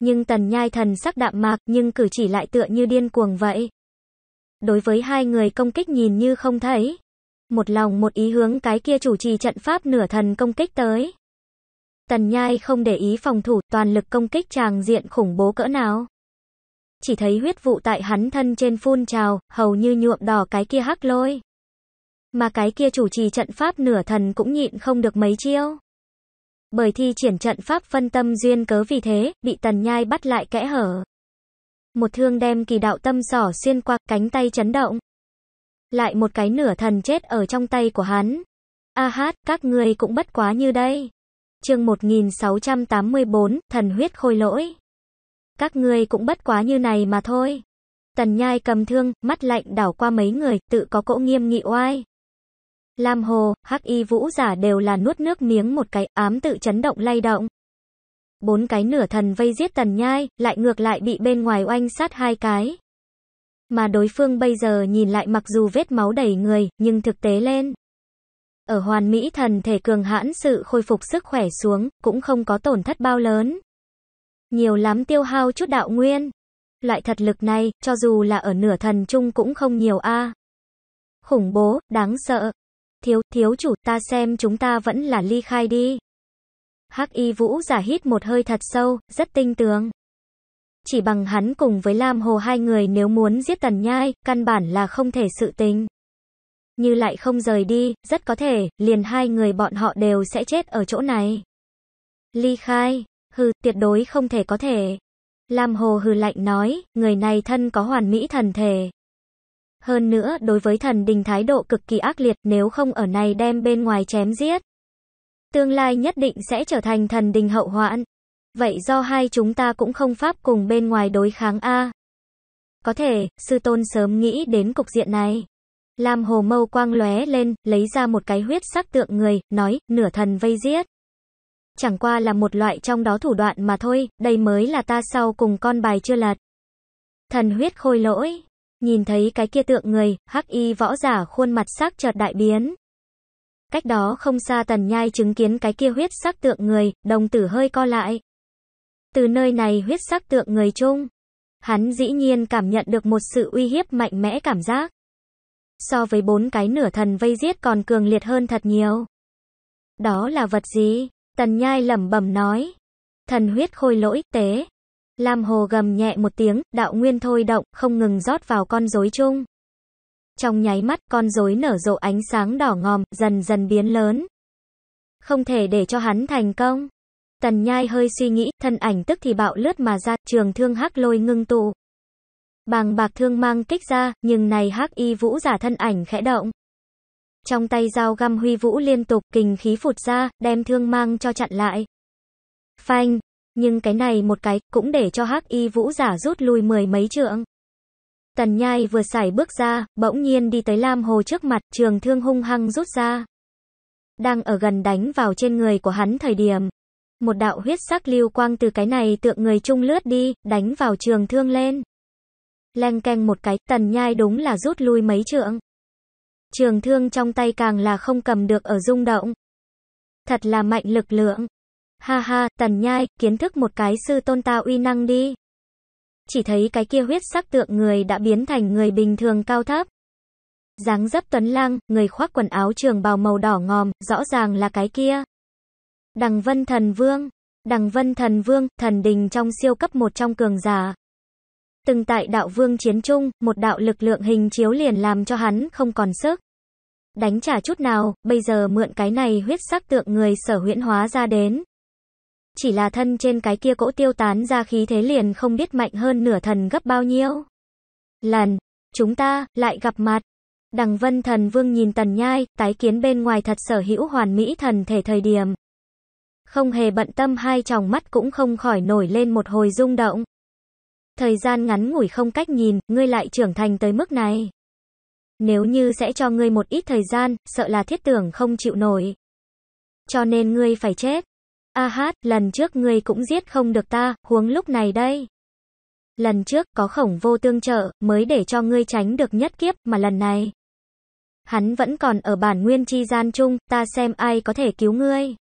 Nhưng Tần Nhai thần sắc đạm mạc, nhưng cử chỉ lại tựa như điên cuồng vậy. Đối với hai người công kích nhìn như không thấy. Một lòng một ý hướng cái kia chủ trì trận pháp nửa thần công kích tới. Tần Nhai không để ý phòng thủ, toàn lực công kích tràng diện khủng bố cỡ nào. Chỉ thấy huyết vụ tại hắn thân trên phun trào, hầu như nhuộm đỏ cái kia hắc lôi. Mà cái kia chủ trì trận pháp nửa thần cũng nhịn không được mấy chiêu. Bởi thi triển trận pháp phân tâm duyên cớ vì thế, bị Tần Nhai bắt lại kẽ hở. Một thương đem kỳ đạo tâm sỏ xuyên qua cánh tay chấn động. Lại một cái nửa thần chết ở trong tay của hắn. A hát, các người cũng bất quá như đây chương 1684, thần huyết khôi lỗi. Các ngươi cũng bất quá như này mà thôi. Tần nhai cầm thương, mắt lạnh đảo qua mấy người, tự có cỗ nghiêm nghị oai. Lam hồ, hắc y vũ giả đều là nuốt nước miếng một cái, ám tự chấn động lay động. Bốn cái nửa thần vây giết tần nhai, lại ngược lại bị bên ngoài oanh sát hai cái. Mà đối phương bây giờ nhìn lại mặc dù vết máu đầy người, nhưng thực tế lên. Ở hoàn mỹ thần thể cường hãn sự khôi phục sức khỏe xuống, cũng không có tổn thất bao lớn. Nhiều lắm tiêu hao chút đạo nguyên. Loại thật lực này, cho dù là ở nửa thần chung cũng không nhiều a. Khủng bố, đáng sợ. Thiếu, thiếu chủ, ta xem chúng ta vẫn là ly khai đi. Hắc y vũ giả hít một hơi thật sâu, rất tinh tường. Chỉ bằng hắn cùng với Lam Hồ hai người nếu muốn giết Tần Nhai, căn bản là không thể sự tình như lại không rời đi, rất có thể, liền hai người bọn họ đều sẽ chết ở chỗ này. Ly khai, hừ, tuyệt đối không thể có thể. Lam Hồ hừ lạnh nói, người này thân có hoàn mỹ thần thể. Hơn nữa, đối với thần đình thái độ cực kỳ ác liệt nếu không ở này đem bên ngoài chém giết. Tương lai nhất định sẽ trở thành thần đình hậu hoạn. Vậy do hai chúng ta cũng không pháp cùng bên ngoài đối kháng A. Có thể, sư tôn sớm nghĩ đến cục diện này. Lam hồ mâu quang lóe lên, lấy ra một cái huyết sắc tượng người, nói, nửa thần vây giết. Chẳng qua là một loại trong đó thủ đoạn mà thôi, đây mới là ta sau cùng con bài chưa lật. Thần huyết khôi lỗi. Nhìn thấy cái kia tượng người, hắc y võ giả khuôn mặt sắc chợt đại biến. Cách đó không xa tần nhai chứng kiến cái kia huyết sắc tượng người, đồng tử hơi co lại. Từ nơi này huyết sắc tượng người chung. Hắn dĩ nhiên cảm nhận được một sự uy hiếp mạnh mẽ cảm giác so với bốn cái nửa thần vây giết còn cường liệt hơn thật nhiều. Đó là vật gì? Tần nhai lẩm bẩm nói. Thần huyết khôi lỗi, tế. Lam hồ gầm nhẹ một tiếng, đạo nguyên thôi động, không ngừng rót vào con rối chung. Trong nháy mắt, con rối nở rộ ánh sáng đỏ ngòm, dần dần biến lớn. Không thể để cho hắn thành công. Tần nhai hơi suy nghĩ, thân ảnh tức thì bạo lướt mà ra, trường thương hắc lôi ngưng tụ bàng bạc thương mang kích ra, nhưng này hắc y vũ giả thân ảnh khẽ động. Trong tay dao găm huy vũ liên tục, kình khí phụt ra, đem thương mang cho chặn lại. Phanh, nhưng cái này một cái, cũng để cho hắc y vũ giả rút lui mười mấy trượng. Tần nhai vừa xảy bước ra, bỗng nhiên đi tới Lam Hồ trước mặt, trường thương hung hăng rút ra. Đang ở gần đánh vào trên người của hắn thời điểm. Một đạo huyết sắc lưu quang từ cái này tượng người trung lướt đi, đánh vào trường thương lên leng keng một cái, tần nhai đúng là rút lui mấy trượng. Trường thương trong tay càng là không cầm được ở rung động. Thật là mạnh lực lượng. Ha ha, tần nhai, kiến thức một cái sư tôn tao uy năng đi. Chỉ thấy cái kia huyết sắc tượng người đã biến thành người bình thường cao thấp. dáng dấp tuấn lang, người khoác quần áo trường bào màu đỏ ngòm, rõ ràng là cái kia. Đằng vân thần vương. Đằng vân thần vương, thần đình trong siêu cấp một trong cường giả từng tại đạo vương chiến trung, một đạo lực lượng hình chiếu liền làm cho hắn không còn sức. Đánh trả chút nào, bây giờ mượn cái này huyết sắc tượng người sở huyễn hóa ra đến. Chỉ là thân trên cái kia cỗ tiêu tán ra khí thế liền không biết mạnh hơn nửa thần gấp bao nhiêu. Lần, chúng ta, lại gặp mặt. Đằng vân thần vương nhìn tần nhai, tái kiến bên ngoài thật sở hữu hoàn mỹ thần thể thời điểm. Không hề bận tâm hai tròng mắt cũng không khỏi nổi lên một hồi rung động. Thời gian ngắn ngủi không cách nhìn, ngươi lại trưởng thành tới mức này. Nếu như sẽ cho ngươi một ít thời gian, sợ là thiết tưởng không chịu nổi. Cho nên ngươi phải chết. A hát, lần trước ngươi cũng giết không được ta, huống lúc này đây. Lần trước, có khổng vô tương trợ, mới để cho ngươi tránh được nhất kiếp, mà lần này. Hắn vẫn còn ở bản nguyên chi gian chung, ta xem ai có thể cứu ngươi.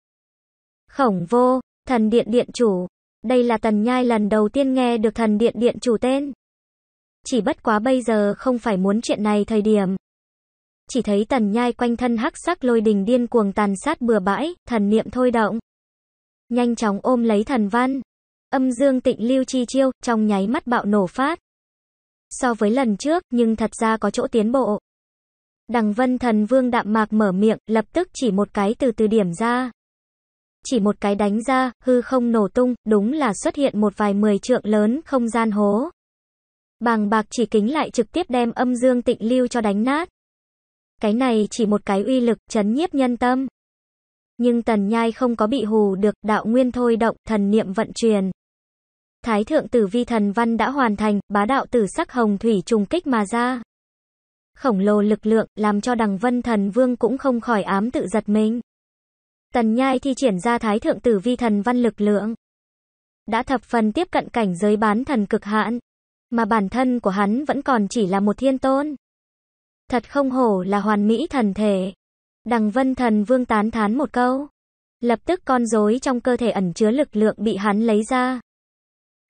Khổng vô, thần điện điện chủ, đây là Tần Nhai lần đầu tiên nghe được thần điện điện chủ tên. Chỉ bất quá bây giờ không phải muốn chuyện này thời điểm. Chỉ thấy Tần Nhai quanh thân hắc sắc lôi đình điên cuồng tàn sát bừa bãi, thần niệm thôi động. Nhanh chóng ôm lấy thần văn. Âm dương tịnh lưu chi chiêu, trong nháy mắt bạo nổ phát. So với lần trước, nhưng thật ra có chỗ tiến bộ. Đằng vân thần vương đạm mạc mở miệng, lập tức chỉ một cái từ từ điểm ra chỉ một cái đánh ra, hư không nổ tung, đúng là xuất hiện một vài mười trượng lớn không gian hố. Bàng bạc chỉ kính lại trực tiếp đem âm dương tịnh lưu cho đánh nát. Cái này chỉ một cái uy lực, chấn nhiếp nhân tâm. Nhưng tần nhai không có bị hù được, đạo nguyên thôi động, thần niệm vận truyền. Thái thượng tử vi thần văn đã hoàn thành, bá đạo tử sắc hồng thủy trùng kích mà ra. Khổng lồ lực lượng, làm cho đằng vân thần vương cũng không khỏi ám tự giật mình. Tần Nhai thi triển ra thái thượng tử vi thần văn lực lượng. Đã thập phần tiếp cận cảnh giới bán thần cực hạn. Mà bản thân của hắn vẫn còn chỉ là một thiên tôn. Thật không hổ là hoàn mỹ thần thể. Đằng vân thần vương tán thán một câu. Lập tức con rối trong cơ thể ẩn chứa lực lượng bị hắn lấy ra.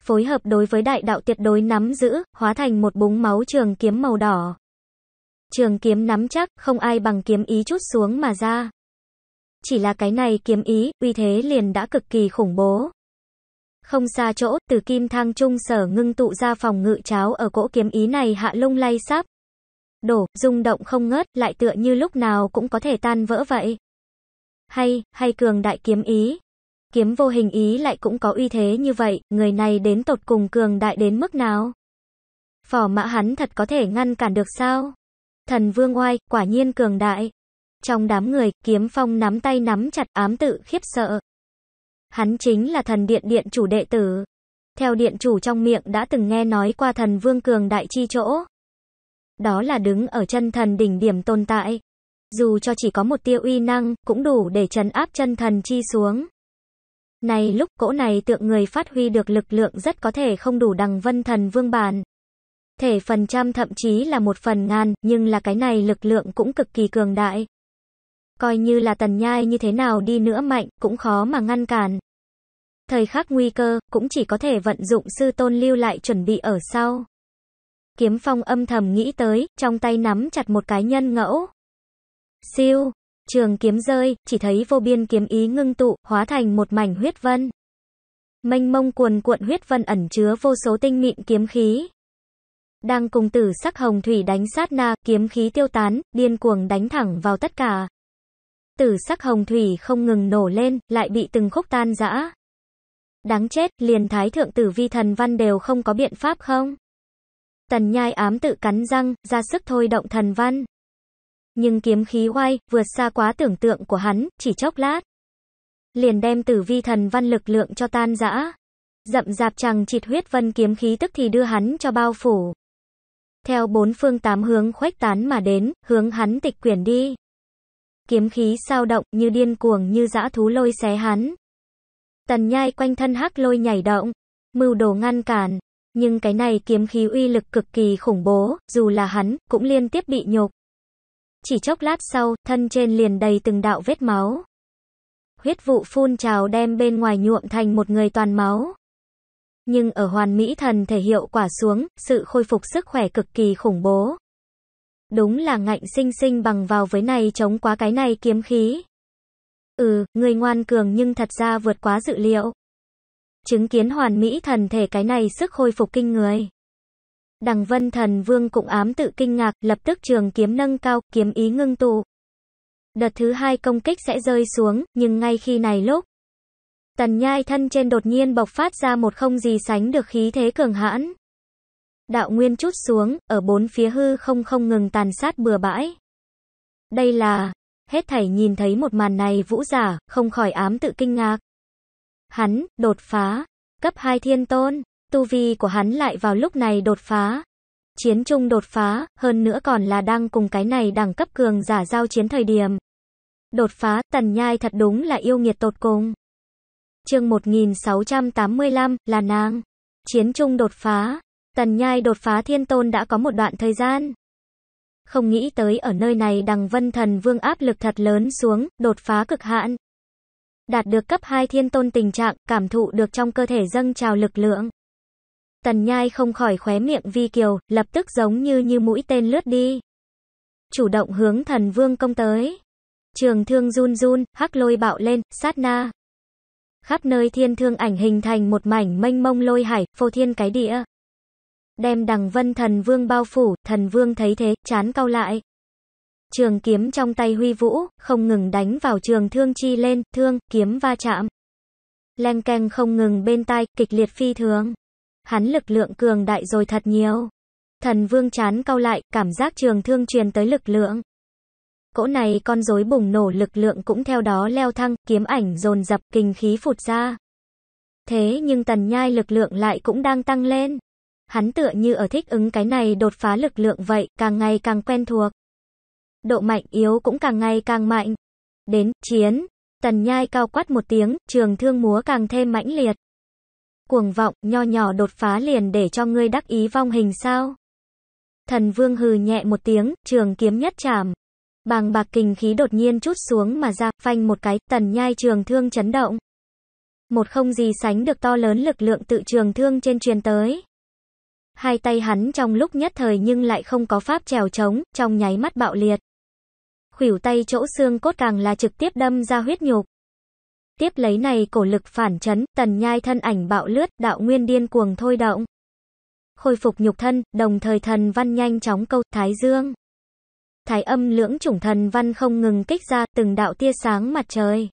Phối hợp đối với đại đạo tuyệt đối nắm giữ, hóa thành một búng máu trường kiếm màu đỏ. Trường kiếm nắm chắc, không ai bằng kiếm ý chút xuống mà ra chỉ là cái này kiếm ý, uy thế liền đã cực kỳ khủng bố. Không xa chỗ, từ kim thang trung sở ngưng tụ ra phòng ngự cháo ở cỗ kiếm ý này hạ lung lay sắp. Đổ, rung động không ngớt, lại tựa như lúc nào cũng có thể tan vỡ vậy. Hay, hay cường đại kiếm ý. Kiếm vô hình ý lại cũng có uy thế như vậy, người này đến tột cùng cường đại đến mức nào? Phỏ mã hắn thật có thể ngăn cản được sao? Thần vương oai, quả nhiên cường đại. Trong đám người, kiếm phong nắm tay nắm chặt ám tự khiếp sợ. Hắn chính là thần điện điện chủ đệ tử. Theo điện chủ trong miệng đã từng nghe nói qua thần vương cường đại chi chỗ. Đó là đứng ở chân thần đỉnh điểm tồn tại. Dù cho chỉ có một tiêu uy năng, cũng đủ để trấn áp chân thần chi xuống. Này lúc cỗ này tượng người phát huy được lực lượng rất có thể không đủ đằng vân thần vương bàn. Thể phần trăm thậm chí là một phần ngàn, nhưng là cái này lực lượng cũng cực kỳ cường đại. Coi như là tần nhai như thế nào đi nữa mạnh, cũng khó mà ngăn cản. Thời khắc nguy cơ, cũng chỉ có thể vận dụng sư tôn lưu lại chuẩn bị ở sau. Kiếm phong âm thầm nghĩ tới, trong tay nắm chặt một cái nhân ngẫu. Siêu, trường kiếm rơi, chỉ thấy vô biên kiếm ý ngưng tụ, hóa thành một mảnh huyết vân. Mênh mông cuồn cuộn huyết vân ẩn chứa vô số tinh mịn kiếm khí. Đang cùng tử sắc hồng thủy đánh sát na, kiếm khí tiêu tán, điên cuồng đánh thẳng vào tất cả tử sắc hồng thủy không ngừng nổ lên, lại bị từng khúc tan rã. Đáng chết, liền thái thượng tử vi thần văn đều không có biện pháp không? Tần nhai ám tự cắn răng, ra sức thôi động thần văn. Nhưng kiếm khí quay, vượt xa quá tưởng tượng của hắn, chỉ chốc lát. Liền đem tử vi thần văn lực lượng cho tan rã. Dậm dạp chẳng chịt huyết vân kiếm khí tức thì đưa hắn cho bao phủ. Theo bốn phương tám hướng khuếch tán mà đến, hướng hắn tịch quyển đi kiếm khí sao động như điên cuồng như dã thú lôi xé hắn. Tần nhai quanh thân hắc lôi nhảy động, mưu đồ ngăn cản, nhưng cái này kiếm khí uy lực cực kỳ khủng bố, dù là hắn, cũng liên tiếp bị nhục. Chỉ chốc lát sau, thân trên liền đầy từng đạo vết máu. Huyết vụ phun trào đem bên ngoài nhuộm thành một người toàn máu. Nhưng ở hoàn mỹ thần thể hiệu quả xuống, sự khôi phục sức khỏe cực kỳ khủng bố đúng là ngạnh sinh sinh bằng vào với này chống quá cái này kiếm khí. Ừ, người ngoan cường nhưng thật ra vượt quá dự liệu. Chứng kiến hoàn mỹ thần thể cái này sức hồi phục kinh người. Đằng vân thần vương cũng ám tự kinh ngạc, lập tức trường kiếm nâng cao, kiếm ý ngưng tụ. Đợt thứ hai công kích sẽ rơi xuống, nhưng ngay khi này lúc. Tần nhai thân trên đột nhiên bộc phát ra một không gì sánh được khí thế cường hãn. Đạo nguyên chút xuống, ở bốn phía hư không không ngừng tàn sát bừa bãi. Đây là, hết thảy nhìn thấy một màn này vũ giả, không khỏi ám tự kinh ngạc. Hắn, đột phá, cấp 2 thiên tôn, tu vi của hắn lại vào lúc này đột phá. Chiến trung đột phá, hơn nữa còn là đang cùng cái này đẳng cấp cường giả giao chiến thời điểm. Đột phá, tần nhai thật đúng là yêu nghiệt tột cùng. Chương 1685, là nàng. Chiến trung đột phá, Tần Nhai đột phá thiên tôn đã có một đoạn thời gian. Không nghĩ tới ở nơi này đằng vân thần vương áp lực thật lớn xuống, đột phá cực hạn. Đạt được cấp 2 thiên tôn tình trạng, cảm thụ được trong cơ thể dâng trào lực lượng. Tần Nhai không khỏi khóe miệng vi kiều, lập tức giống như như mũi tên lướt đi. Chủ động hướng thần vương công tới. Trường thương run run, hắc lôi bạo lên, sát na. Khắp nơi thiên thương ảnh hình thành một mảnh mênh mông lôi hải, phô thiên cái địa đem đằng vân thần vương bao phủ, thần vương thấy thế, chán cau lại. Trường kiếm trong tay huy vũ, không ngừng đánh vào trường thương chi lên, thương, kiếm va chạm. Leng keng không ngừng bên tai, kịch liệt phi thường. Hắn lực lượng cường đại rồi thật nhiều. Thần vương chán cau lại, cảm giác trường thương truyền tới lực lượng. Cỗ này con rối bùng nổ lực lượng cũng theo đó leo thăng, kiếm ảnh dồn dập kinh khí phụt ra. Thế nhưng tần nhai lực lượng lại cũng đang tăng lên. Hắn tựa như ở thích ứng cái này đột phá lực lượng vậy, càng ngày càng quen thuộc. Độ mạnh yếu cũng càng ngày càng mạnh. Đến, chiến, tần nhai cao quát một tiếng, trường thương múa càng thêm mãnh liệt. Cuồng vọng, nho nhỏ đột phá liền để cho ngươi đắc ý vong hình sao. Thần vương hừ nhẹ một tiếng, trường kiếm nhất chạm. Bàng bạc kình khí đột nhiên chút xuống mà ra, phanh một cái, tần nhai trường thương chấn động. Một không gì sánh được to lớn lực lượng tự trường thương trên truyền tới. Hai tay hắn trong lúc nhất thời nhưng lại không có pháp trèo trống, trong nháy mắt bạo liệt. Khủyểu tay chỗ xương cốt càng là trực tiếp đâm ra huyết nhục. Tiếp lấy này cổ lực phản chấn, tần nhai thân ảnh bạo lướt, đạo nguyên điên cuồng thôi động. Khôi phục nhục thân, đồng thời thần văn nhanh chóng câu thái dương. Thái âm lưỡng chủng thần văn không ngừng kích ra từng đạo tia sáng mặt trời.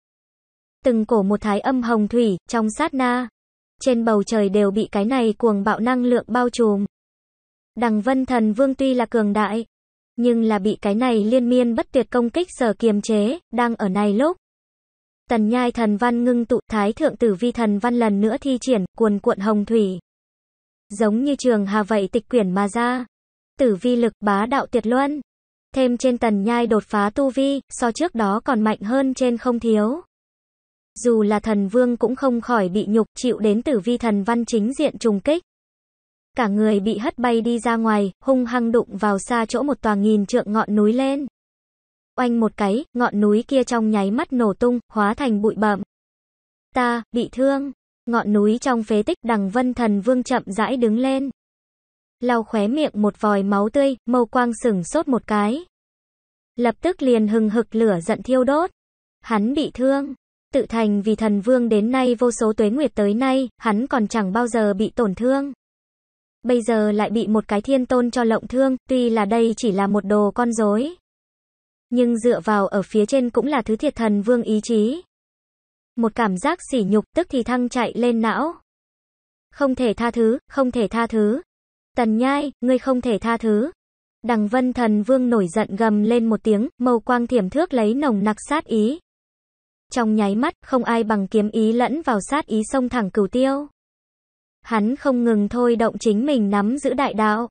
Từng cổ một thái âm hồng thủy, trong sát na, trên bầu trời đều bị cái này cuồng bạo năng lượng bao trùm. Đằng vân thần vương tuy là cường đại, nhưng là bị cái này liên miên bất tuyệt công kích sở kiềm chế, đang ở này lúc. Tần nhai thần văn ngưng tụ thái thượng tử vi thần văn lần nữa thi triển, cuồn cuộn hồng thủy. Giống như trường hà vậy tịch quyển mà ra. Tử vi lực bá đạo tuyệt luân. Thêm trên tần nhai đột phá tu vi, so trước đó còn mạnh hơn trên không thiếu dù là thần vương cũng không khỏi bị nhục chịu đến tử vi thần văn chính diện trùng kích. Cả người bị hất bay đi ra ngoài, hung hăng đụng vào xa chỗ một tòa nghìn trượng ngọn núi lên. Oanh một cái, ngọn núi kia trong nháy mắt nổ tung, hóa thành bụi bậm. Ta, bị thương. Ngọn núi trong phế tích đằng vân thần vương chậm rãi đứng lên. Lau khóe miệng một vòi máu tươi, màu quang sửng sốt một cái. Lập tức liền hừng hực lửa giận thiêu đốt. Hắn bị thương, Tự thành vì thần vương đến nay vô số tuế nguyệt tới nay, hắn còn chẳng bao giờ bị tổn thương. Bây giờ lại bị một cái thiên tôn cho lộng thương, tuy là đây chỉ là một đồ con rối Nhưng dựa vào ở phía trên cũng là thứ thiệt thần vương ý chí. Một cảm giác sỉ nhục tức thì thăng chạy lên não. Không thể tha thứ, không thể tha thứ. Tần nhai, ngươi không thể tha thứ. Đằng vân thần vương nổi giận gầm lên một tiếng, màu quang thiểm thước lấy nồng nặc sát ý. Trong nháy mắt, không ai bằng kiếm ý lẫn vào sát ý sông thẳng cửu tiêu. Hắn không ngừng thôi động chính mình nắm giữ đại đạo.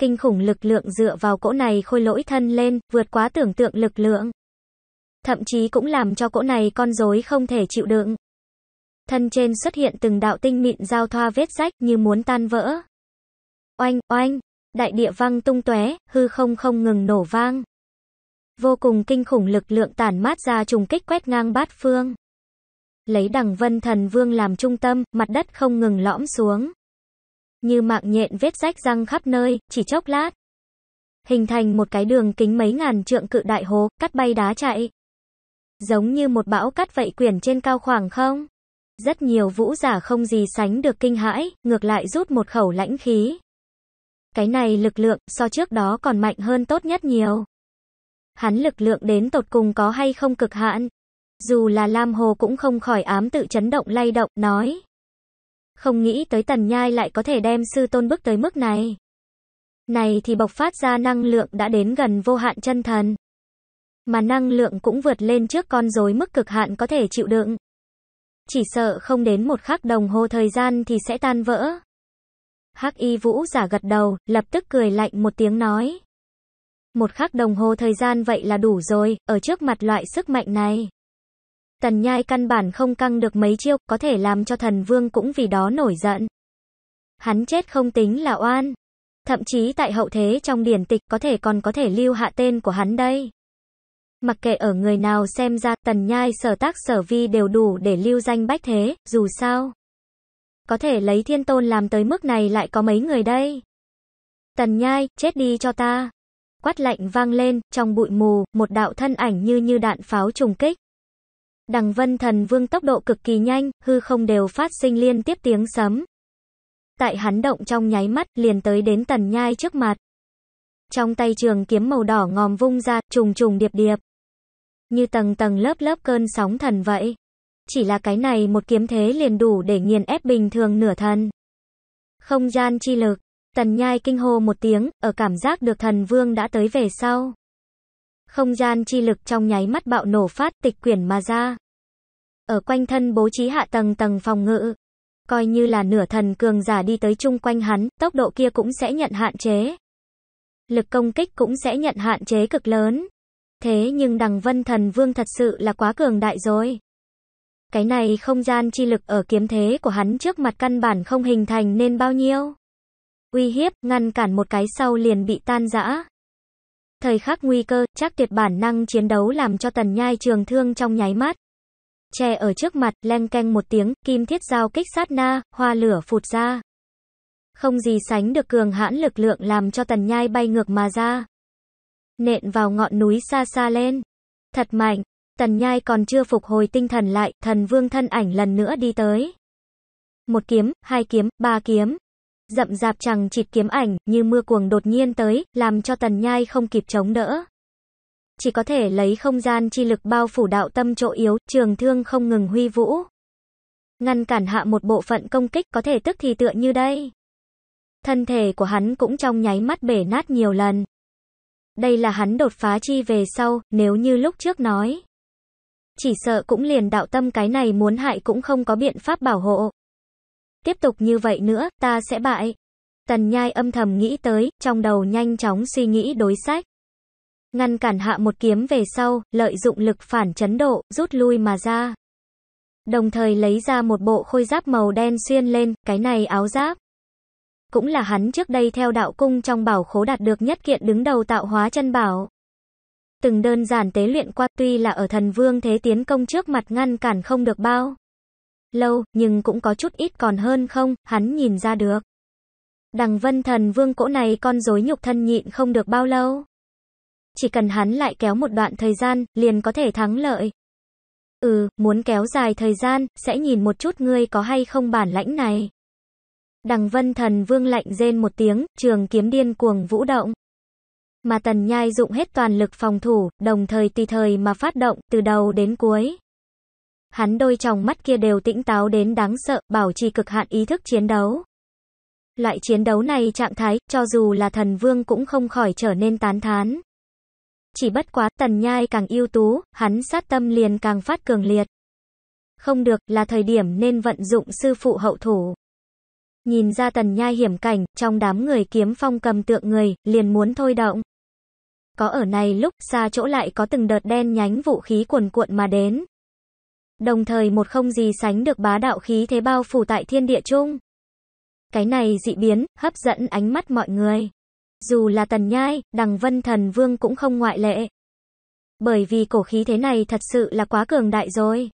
Kinh khủng lực lượng dựa vào cỗ này khôi lỗi thân lên, vượt quá tưởng tượng lực lượng. Thậm chí cũng làm cho cỗ này con rối không thể chịu đựng. Thân trên xuất hiện từng đạo tinh mịn giao thoa vết rách như muốn tan vỡ. Oanh, oanh, đại địa văng tung tóe, hư không không ngừng nổ vang. Vô cùng kinh khủng lực lượng tản mát ra trùng kích quét ngang bát phương. Lấy đằng vân thần vương làm trung tâm, mặt đất không ngừng lõm xuống. Như mạng nhện vết rách răng khắp nơi, chỉ chốc lát. Hình thành một cái đường kính mấy ngàn trượng cự đại hố, cắt bay đá chạy. Giống như một bão cắt vậy quyển trên cao khoảng không. Rất nhiều vũ giả không gì sánh được kinh hãi, ngược lại rút một khẩu lãnh khí. Cái này lực lượng, so trước đó còn mạnh hơn tốt nhất nhiều hắn lực lượng đến tột cùng có hay không cực hạn. Dù là Lam Hồ cũng không khỏi ám tự chấn động lay động, nói. Không nghĩ tới tần nhai lại có thể đem sư tôn bước tới mức này. Này thì bộc phát ra năng lượng đã đến gần vô hạn chân thần. Mà năng lượng cũng vượt lên trước con rối mức cực hạn có thể chịu đựng. Chỉ sợ không đến một khắc đồng hồ thời gian thì sẽ tan vỡ. Hắc y vũ giả gật đầu, lập tức cười lạnh một tiếng nói. Một khắc đồng hồ thời gian vậy là đủ rồi, ở trước mặt loại sức mạnh này. Tần nhai căn bản không căng được mấy chiêu, có thể làm cho thần vương cũng vì đó nổi giận. Hắn chết không tính là oan. Thậm chí tại hậu thế trong điển tịch có thể còn có thể lưu hạ tên của hắn đây. Mặc kệ ở người nào xem ra tần nhai sở tác sở vi đều đủ để lưu danh bách thế, dù sao. Có thể lấy thiên tôn làm tới mức này lại có mấy người đây. Tần nhai, chết đi cho ta quát lạnh vang lên, trong bụi mù, một đạo thân ảnh như như đạn pháo trùng kích. Đằng vân thần vương tốc độ cực kỳ nhanh, hư không đều phát sinh liên tiếp tiếng sấm. Tại hắn động trong nháy mắt, liền tới đến tần nhai trước mặt. Trong tay trường kiếm màu đỏ ngòm vung ra, trùng trùng điệp điệp. Như tầng tầng lớp lớp cơn sóng thần vậy. Chỉ là cái này một kiếm thế liền đủ để nghiền ép bình thường nửa thần. Không gian chi lực, Tần nhai kinh hô một tiếng, ở cảm giác được thần vương đã tới về sau. Không gian chi lực trong nháy mắt bạo nổ phát tịch quyển mà ra. Ở quanh thân bố trí hạ tầng tầng phòng ngự. Coi như là nửa thần cường giả đi tới chung quanh hắn, tốc độ kia cũng sẽ nhận hạn chế. Lực công kích cũng sẽ nhận hạn chế cực lớn. Thế nhưng đằng vân thần vương thật sự là quá cường đại rồi. Cái này không gian chi lực ở kiếm thế của hắn trước mặt căn bản không hình thành nên bao nhiêu uy hiếp, ngăn cản một cái sau liền bị tan rã. Thời khắc nguy cơ, chắc tuyệt bản năng chiến đấu làm cho tần nhai trường thương trong nháy mắt. Che ở trước mặt, len keng một tiếng, kim thiết giao kích sát na, hoa lửa phụt ra. Không gì sánh được cường hãn lực lượng làm cho tần nhai bay ngược mà ra. Nện vào ngọn núi xa xa lên. Thật mạnh, tần nhai còn chưa phục hồi tinh thần lại, thần vương thân ảnh lần nữa đi tới. Một kiếm, hai kiếm, ba kiếm, rậm rạp chẳng chịt kiếm ảnh, như mưa cuồng đột nhiên tới, làm cho tần nhai không kịp chống đỡ. Chỉ có thể lấy không gian chi lực bao phủ đạo tâm chỗ yếu, trường thương không ngừng huy vũ. Ngăn cản hạ một bộ phận công kích có thể tức thì tựa như đây. Thân thể của hắn cũng trong nháy mắt bể nát nhiều lần. Đây là hắn đột phá chi về sau, nếu như lúc trước nói. Chỉ sợ cũng liền đạo tâm cái này muốn hại cũng không có biện pháp bảo hộ. Tiếp tục như vậy nữa, ta sẽ bại. Tần nhai âm thầm nghĩ tới, trong đầu nhanh chóng suy nghĩ đối sách. Ngăn cản hạ một kiếm về sau, lợi dụng lực phản chấn độ, rút lui mà ra. Đồng thời lấy ra một bộ khôi giáp màu đen xuyên lên, cái này áo giáp. Cũng là hắn trước đây theo đạo cung trong bảo khố đạt được nhất kiện đứng đầu tạo hóa chân bảo. Từng đơn giản tế luyện qua tuy là ở thần vương thế tiến công trước mặt ngăn cản không được bao lâu, nhưng cũng có chút ít còn hơn không, hắn nhìn ra được. Đằng vân thần vương cỗ này con rối nhục thân nhịn không được bao lâu. Chỉ cần hắn lại kéo một đoạn thời gian, liền có thể thắng lợi. Ừ, muốn kéo dài thời gian, sẽ nhìn một chút ngươi có hay không bản lãnh này. Đằng vân thần vương lạnh rên một tiếng, trường kiếm điên cuồng vũ động. Mà tần nhai dụng hết toàn lực phòng thủ, đồng thời tùy thời mà phát động, từ đầu đến cuối hắn đôi tròng mắt kia đều tĩnh táo đến đáng sợ, bảo trì cực hạn ý thức chiến đấu. Loại chiến đấu này trạng thái, cho dù là thần vương cũng không khỏi trở nên tán thán. Chỉ bất quá tần nhai càng ưu tú, hắn sát tâm liền càng phát cường liệt. Không được, là thời điểm nên vận dụng sư phụ hậu thủ. Nhìn ra tần nhai hiểm cảnh, trong đám người kiếm phong cầm tượng người, liền muốn thôi động. Có ở này lúc, xa chỗ lại có từng đợt đen nhánh vũ khí cuồn cuộn mà đến đồng thời một không gì sánh được bá đạo khí thế bao phủ tại thiên địa chung. Cái này dị biến, hấp dẫn ánh mắt mọi người. Dù là tần nhai, đằng vân thần vương cũng không ngoại lệ. Bởi vì cổ khí thế này thật sự là quá cường đại rồi.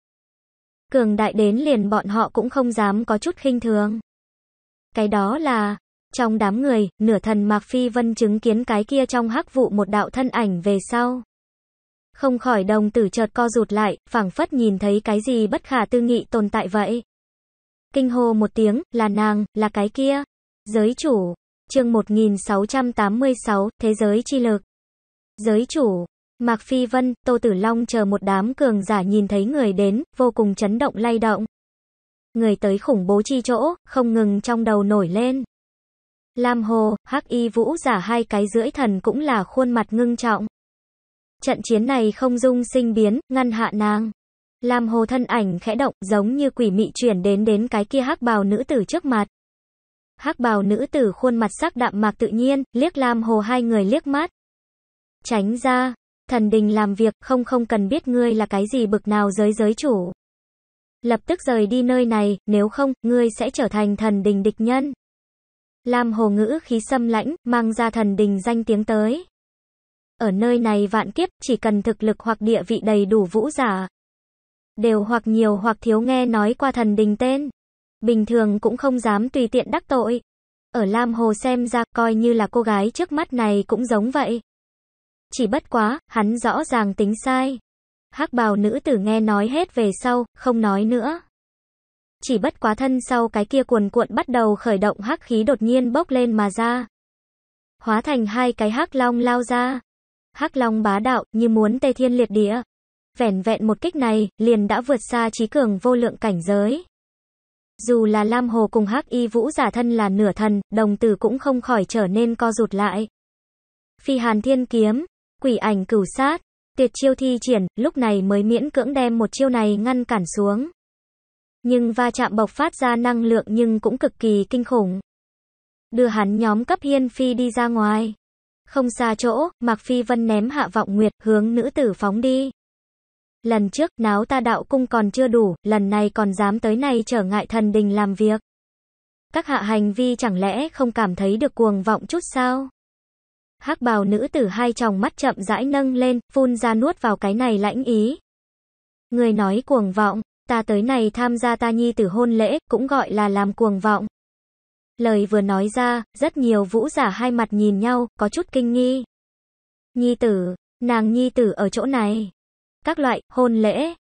Cường đại đến liền bọn họ cũng không dám có chút khinh thường. Cái đó là, trong đám người, nửa thần Mạc Phi Vân chứng kiến cái kia trong hắc vụ một đạo thân ảnh về sau. Không khỏi đồng tử chợt co rụt lại, phảng phất nhìn thấy cái gì bất khả tư nghị tồn tại vậy. Kinh hô một tiếng, là nàng, là cái kia. Giới chủ. Chương 1686, Thế giới chi lực. Giới chủ. Mạc Phi Vân, Tô Tử Long chờ một đám cường giả nhìn thấy người đến, vô cùng chấn động lay động. Người tới khủng bố chi chỗ, không ngừng trong đầu nổi lên. Lam Hồ, Hắc Y Vũ giả hai cái rưỡi thần cũng là khuôn mặt ngưng trọng. Trận chiến này không dung sinh biến, ngăn hạ nàng. Làm hồ thân ảnh khẽ động, giống như quỷ mị chuyển đến đến cái kia hắc bào nữ tử trước mặt. Hắc bào nữ tử khuôn mặt sắc đạm mạc tự nhiên, liếc Lam Hồ hai người liếc mắt. Tránh ra, thần đình làm việc, không không cần biết ngươi là cái gì bực nào giới giới chủ. Lập tức rời đi nơi này, nếu không, ngươi sẽ trở thành thần đình địch nhân. Lam Hồ ngữ khí xâm lãnh, mang ra thần đình danh tiếng tới ở nơi này vạn kiếp, chỉ cần thực lực hoặc địa vị đầy đủ vũ giả. Đều hoặc nhiều hoặc thiếu nghe nói qua thần đình tên. Bình thường cũng không dám tùy tiện đắc tội. Ở Lam Hồ xem ra coi như là cô gái trước mắt này cũng giống vậy. Chỉ bất quá, hắn rõ ràng tính sai. hắc bào nữ tử nghe nói hết về sau, không nói nữa. Chỉ bất quá thân sau cái kia cuồn cuộn bắt đầu khởi động hắc khí đột nhiên bốc lên mà ra. Hóa thành hai cái hắc long lao ra. Hắc Long bá đạo, như muốn tê thiên liệt địa. Vẻn vẹn một kích này, liền đã vượt xa trí cường vô lượng cảnh giới. Dù là Lam Hồ cùng Hắc Y Vũ giả thân là nửa thần, đồng tử cũng không khỏi trở nên co rụt lại. Phi Hàn Thiên Kiếm, Quỷ Ảnh Cửu Sát, Tuyệt Chiêu Thi Triển, lúc này mới miễn cưỡng đem một chiêu này ngăn cản xuống. Nhưng va chạm bộc phát ra năng lượng nhưng cũng cực kỳ kinh khủng. Đưa hắn nhóm cấp Hiên Phi đi ra ngoài. Không xa chỗ, Mạc Phi Vân ném hạ vọng nguyệt, hướng nữ tử phóng đi. Lần trước, náo ta đạo cung còn chưa đủ, lần này còn dám tới này trở ngại thần đình làm việc. Các hạ hành vi chẳng lẽ không cảm thấy được cuồng vọng chút sao? hắc bào nữ tử hai tròng mắt chậm rãi nâng lên, phun ra nuốt vào cái này lãnh ý. Người nói cuồng vọng, ta tới này tham gia ta nhi tử hôn lễ, cũng gọi là làm cuồng vọng. Lời vừa nói ra, rất nhiều vũ giả hai mặt nhìn nhau, có chút kinh nghi. Nhi tử, nàng nhi tử ở chỗ này. Các loại, hôn lễ.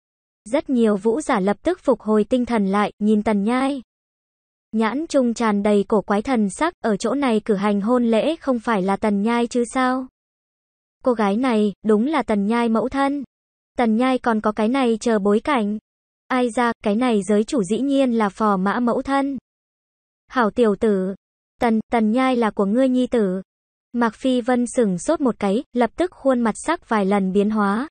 Rất nhiều vũ giả lập tức phục hồi tinh thần lại, nhìn tần nhai. Nhãn trung tràn đầy cổ quái thần sắc, ở chỗ này cử hành hôn lễ không phải là tần nhai chứ sao? Cô gái này, đúng là tần nhai mẫu thân. Tần nhai còn có cái này chờ bối cảnh. Ai ra, cái này giới chủ dĩ nhiên là phò mã mẫu thân. Hảo tiểu tử, tần, tần nhai là của ngươi nhi tử. Mạc Phi Vân sửng sốt một cái, lập tức khuôn mặt sắc vài lần biến hóa.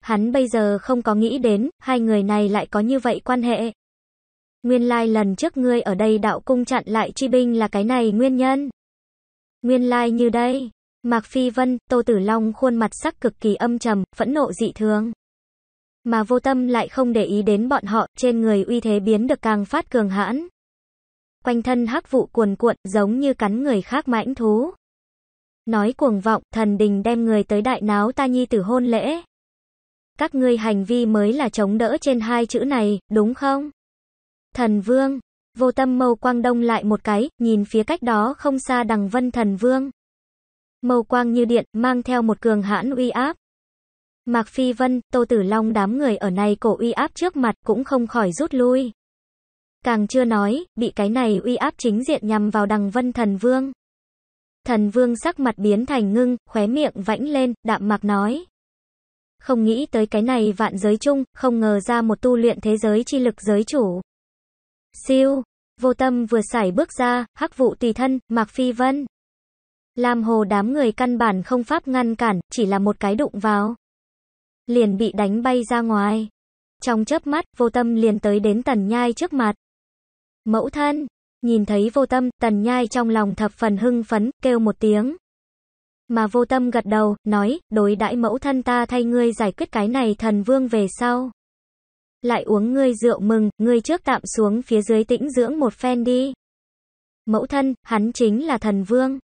Hắn bây giờ không có nghĩ đến, hai người này lại có như vậy quan hệ. Nguyên lai like lần trước ngươi ở đây đạo cung chặn lại truy binh là cái này nguyên nhân. Nguyên lai like như đây. Mạc Phi Vân, Tô Tử Long khuôn mặt sắc cực kỳ âm trầm, phẫn nộ dị thường. Mà vô tâm lại không để ý đến bọn họ, trên người uy thế biến được càng phát cường hãn quanh thân hắc vụ cuồn cuộn, giống như cắn người khác mãnh thú. Nói cuồng vọng, thần đình đem người tới đại náo ta nhi tử hôn lễ. Các ngươi hành vi mới là chống đỡ trên hai chữ này, đúng không? Thần vương, vô tâm mâu quang đông lại một cái, nhìn phía cách đó không xa đằng vân thần vương. Mâu quang như điện, mang theo một cường hãn uy áp. Mạc Phi Vân, Tô Tử Long đám người ở này cổ uy áp trước mặt cũng không khỏi rút lui. Càng chưa nói, bị cái này uy áp chính diện nhằm vào đằng vân thần vương. Thần vương sắc mặt biến thành ngưng, khóe miệng vãnh lên, đạm mạc nói. Không nghĩ tới cái này vạn giới chung, không ngờ ra một tu luyện thế giới chi lực giới chủ. Siêu, vô tâm vừa xảy bước ra, hắc vụ tùy thân, mạc phi vân. Làm hồ đám người căn bản không pháp ngăn cản, chỉ là một cái đụng vào. Liền bị đánh bay ra ngoài. Trong chớp mắt, vô tâm liền tới đến tần nhai trước mặt. Mẫu thân, nhìn thấy vô tâm, tần nhai trong lòng thập phần hưng phấn, kêu một tiếng. Mà vô tâm gật đầu, nói, đối đãi mẫu thân ta thay ngươi giải quyết cái này thần vương về sau. Lại uống ngươi rượu mừng, ngươi trước tạm xuống phía dưới tĩnh dưỡng một phen đi. Mẫu thân, hắn chính là thần vương.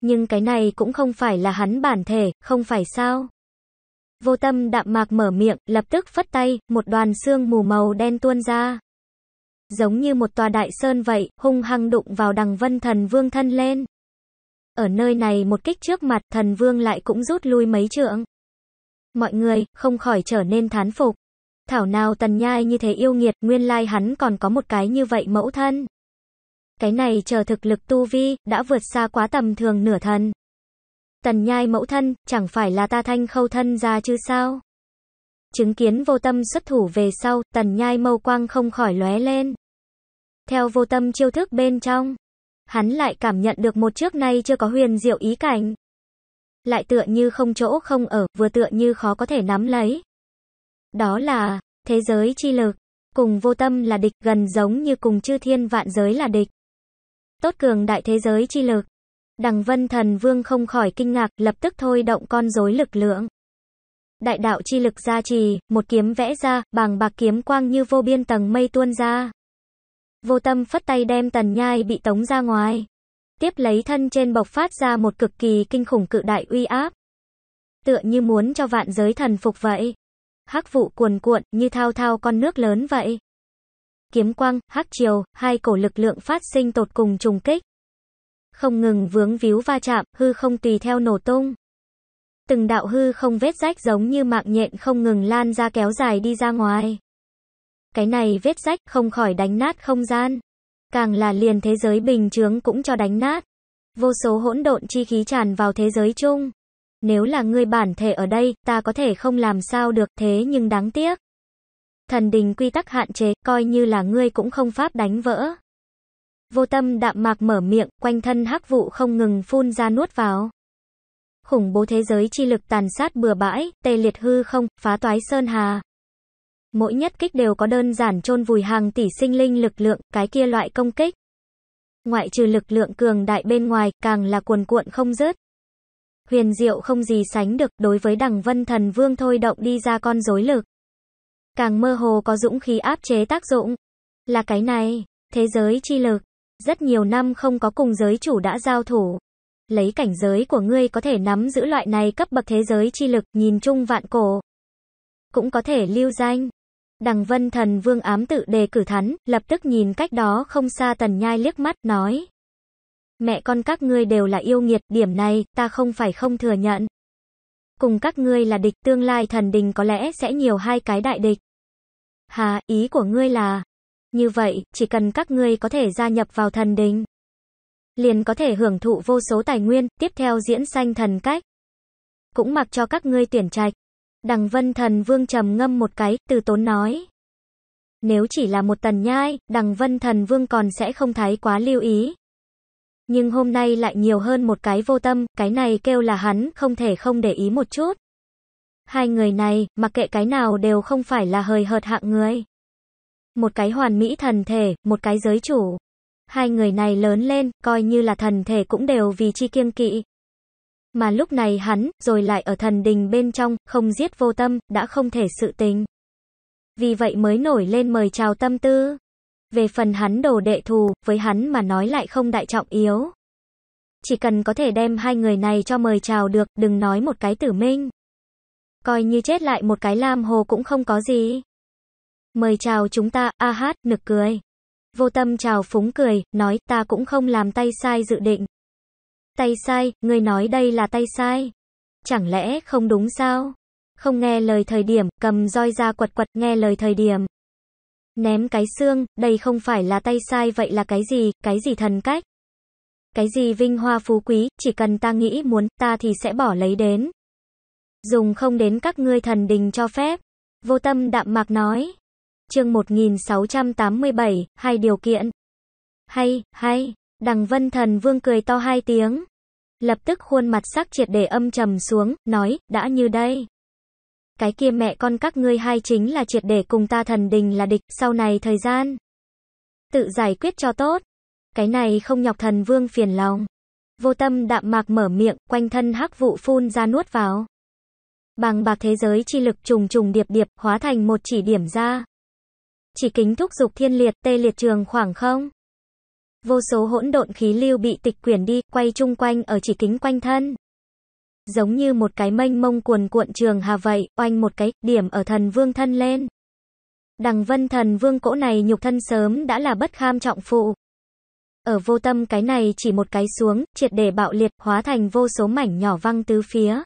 Nhưng cái này cũng không phải là hắn bản thể, không phải sao? Vô tâm đạm mạc mở miệng, lập tức phất tay, một đoàn xương mù màu đen tuôn ra giống như một tòa đại sơn vậy, hung hăng đụng vào đằng vân thần vương thân lên. Ở nơi này một kích trước mặt thần vương lại cũng rút lui mấy trượng. Mọi người, không khỏi trở nên thán phục. Thảo nào tần nhai như thế yêu nghiệt, nguyên lai hắn còn có một cái như vậy mẫu thân. Cái này chờ thực lực tu vi, đã vượt xa quá tầm thường nửa thần. Tần nhai mẫu thân, chẳng phải là ta thanh khâu thân ra chứ sao? Chứng kiến vô tâm xuất thủ về sau, tần nhai mâu quang không khỏi lóe lên theo vô tâm chiêu thức bên trong. Hắn lại cảm nhận được một trước nay chưa có huyền diệu ý cảnh. Lại tựa như không chỗ không ở, vừa tựa như khó có thể nắm lấy. Đó là, thế giới chi lực, cùng vô tâm là địch gần giống như cùng chư thiên vạn giới là địch. Tốt cường đại thế giới chi lực. Đằng vân thần vương không khỏi kinh ngạc, lập tức thôi động con rối lực lượng. Đại đạo chi lực gia trì, một kiếm vẽ ra, bằng bạc kiếm quang như vô biên tầng mây tuôn ra. Vô tâm phất tay đem tần nhai bị tống ra ngoài. Tiếp lấy thân trên bộc phát ra một cực kỳ kinh khủng cự đại uy áp. Tựa như muốn cho vạn giới thần phục vậy. Hắc vụ cuồn cuộn như thao thao con nước lớn vậy. Kiếm quang, hắc chiều, hai cổ lực lượng phát sinh tột cùng trùng kích. Không ngừng vướng víu va chạm, hư không tùy theo nổ tung. Từng đạo hư không vết rách giống như mạng nhện không ngừng lan ra kéo dài đi ra ngoài. Cái này vết rách không khỏi đánh nát không gian. Càng là liền thế giới bình chướng cũng cho đánh nát. Vô số hỗn độn chi khí tràn vào thế giới chung. Nếu là ngươi bản thể ở đây, ta có thể không làm sao được thế nhưng đáng tiếc. Thần đình quy tắc hạn chế, coi như là ngươi cũng không pháp đánh vỡ. Vô tâm đạm mạc mở miệng, quanh thân hắc vụ không ngừng phun ra nuốt vào. Khủng bố thế giới chi lực tàn sát bừa bãi, tê liệt hư không, phá toái sơn hà mỗi nhất kích đều có đơn giản chôn vùi hàng tỷ sinh linh lực lượng, cái kia loại công kích. Ngoại trừ lực lượng cường đại bên ngoài, càng là cuồn cuộn không dứt. Huyền diệu không gì sánh được, đối với đằng vân thần vương thôi động đi ra con rối lực. Càng mơ hồ có dũng khí áp chế tác dụng. Là cái này, thế giới chi lực. Rất nhiều năm không có cùng giới chủ đã giao thủ. Lấy cảnh giới của ngươi có thể nắm giữ loại này cấp bậc thế giới chi lực, nhìn chung vạn cổ. Cũng có thể lưu danh. Đằng vân thần vương ám tự đề cử thắn, lập tức nhìn cách đó không xa tần nhai liếc mắt, nói. Mẹ con các ngươi đều là yêu nghiệt, điểm này, ta không phải không thừa nhận. Cùng các ngươi là địch, tương lai thần đình có lẽ sẽ nhiều hai cái đại địch. Hà, ý của ngươi là, như vậy, chỉ cần các ngươi có thể gia nhập vào thần đình, liền có thể hưởng thụ vô số tài nguyên, tiếp theo diễn sanh thần cách. Cũng mặc cho các ngươi tuyển trạch. Đằng vân thần vương trầm ngâm một cái, từ tốn nói. Nếu chỉ là một tần nhai, đằng vân thần vương còn sẽ không thái quá lưu ý. Nhưng hôm nay lại nhiều hơn một cái vô tâm, cái này kêu là hắn, không thể không để ý một chút. Hai người này, mặc kệ cái nào đều không phải là hời hợt hạng người. Một cái hoàn mỹ thần thể, một cái giới chủ. Hai người này lớn lên, coi như là thần thể cũng đều vì chi kiêng kỵ. Mà lúc này hắn, rồi lại ở thần đình bên trong, không giết vô tâm, đã không thể sự tình. Vì vậy mới nổi lên mời chào tâm tư. Về phần hắn đồ đệ thù, với hắn mà nói lại không đại trọng yếu. Chỉ cần có thể đem hai người này cho mời chào được, đừng nói một cái tử minh. Coi như chết lại một cái lam hồ cũng không có gì. Mời chào chúng ta, a hát, nực cười. Vô tâm chào phúng cười, nói ta cũng không làm tay sai dự định tay sai, ngươi nói đây là tay sai. Chẳng lẽ không đúng sao? Không nghe lời thời điểm, cầm roi ra quật quật nghe lời thời điểm. Ném cái xương, đây không phải là tay sai vậy là cái gì, cái gì thần cách? Cái gì vinh hoa phú quý, chỉ cần ta nghĩ muốn, ta thì sẽ bỏ lấy đến. Dùng không đến các ngươi thần đình cho phép. Vô tâm đạm mạc nói. Chương 1687, hai điều kiện. Hay, hay. Đằng vân thần vương cười to hai tiếng. Lập tức khuôn mặt sắc triệt để âm trầm xuống, nói, đã như đây. Cái kia mẹ con các ngươi hai chính là triệt để cùng ta thần đình là địch, sau này thời gian. Tự giải quyết cho tốt. Cái này không nhọc thần vương phiền lòng. Vô tâm đạm mạc mở miệng, quanh thân hắc vụ phun ra nuốt vào. Bằng bạc thế giới chi lực trùng trùng điệp điệp, hóa thành một chỉ điểm ra. Chỉ kính thúc dục thiên liệt, tê liệt trường khoảng không vô số hỗn độn khí lưu bị tịch quyển đi, quay chung quanh ở chỉ kính quanh thân. Giống như một cái mênh mông cuồn cuộn trường hà vậy, oanh một cái, điểm ở thần vương thân lên. Đằng vân thần vương cỗ này nhục thân sớm đã là bất kham trọng phụ. Ở vô tâm cái này chỉ một cái xuống, triệt để bạo liệt, hóa thành vô số mảnh nhỏ văng tứ phía.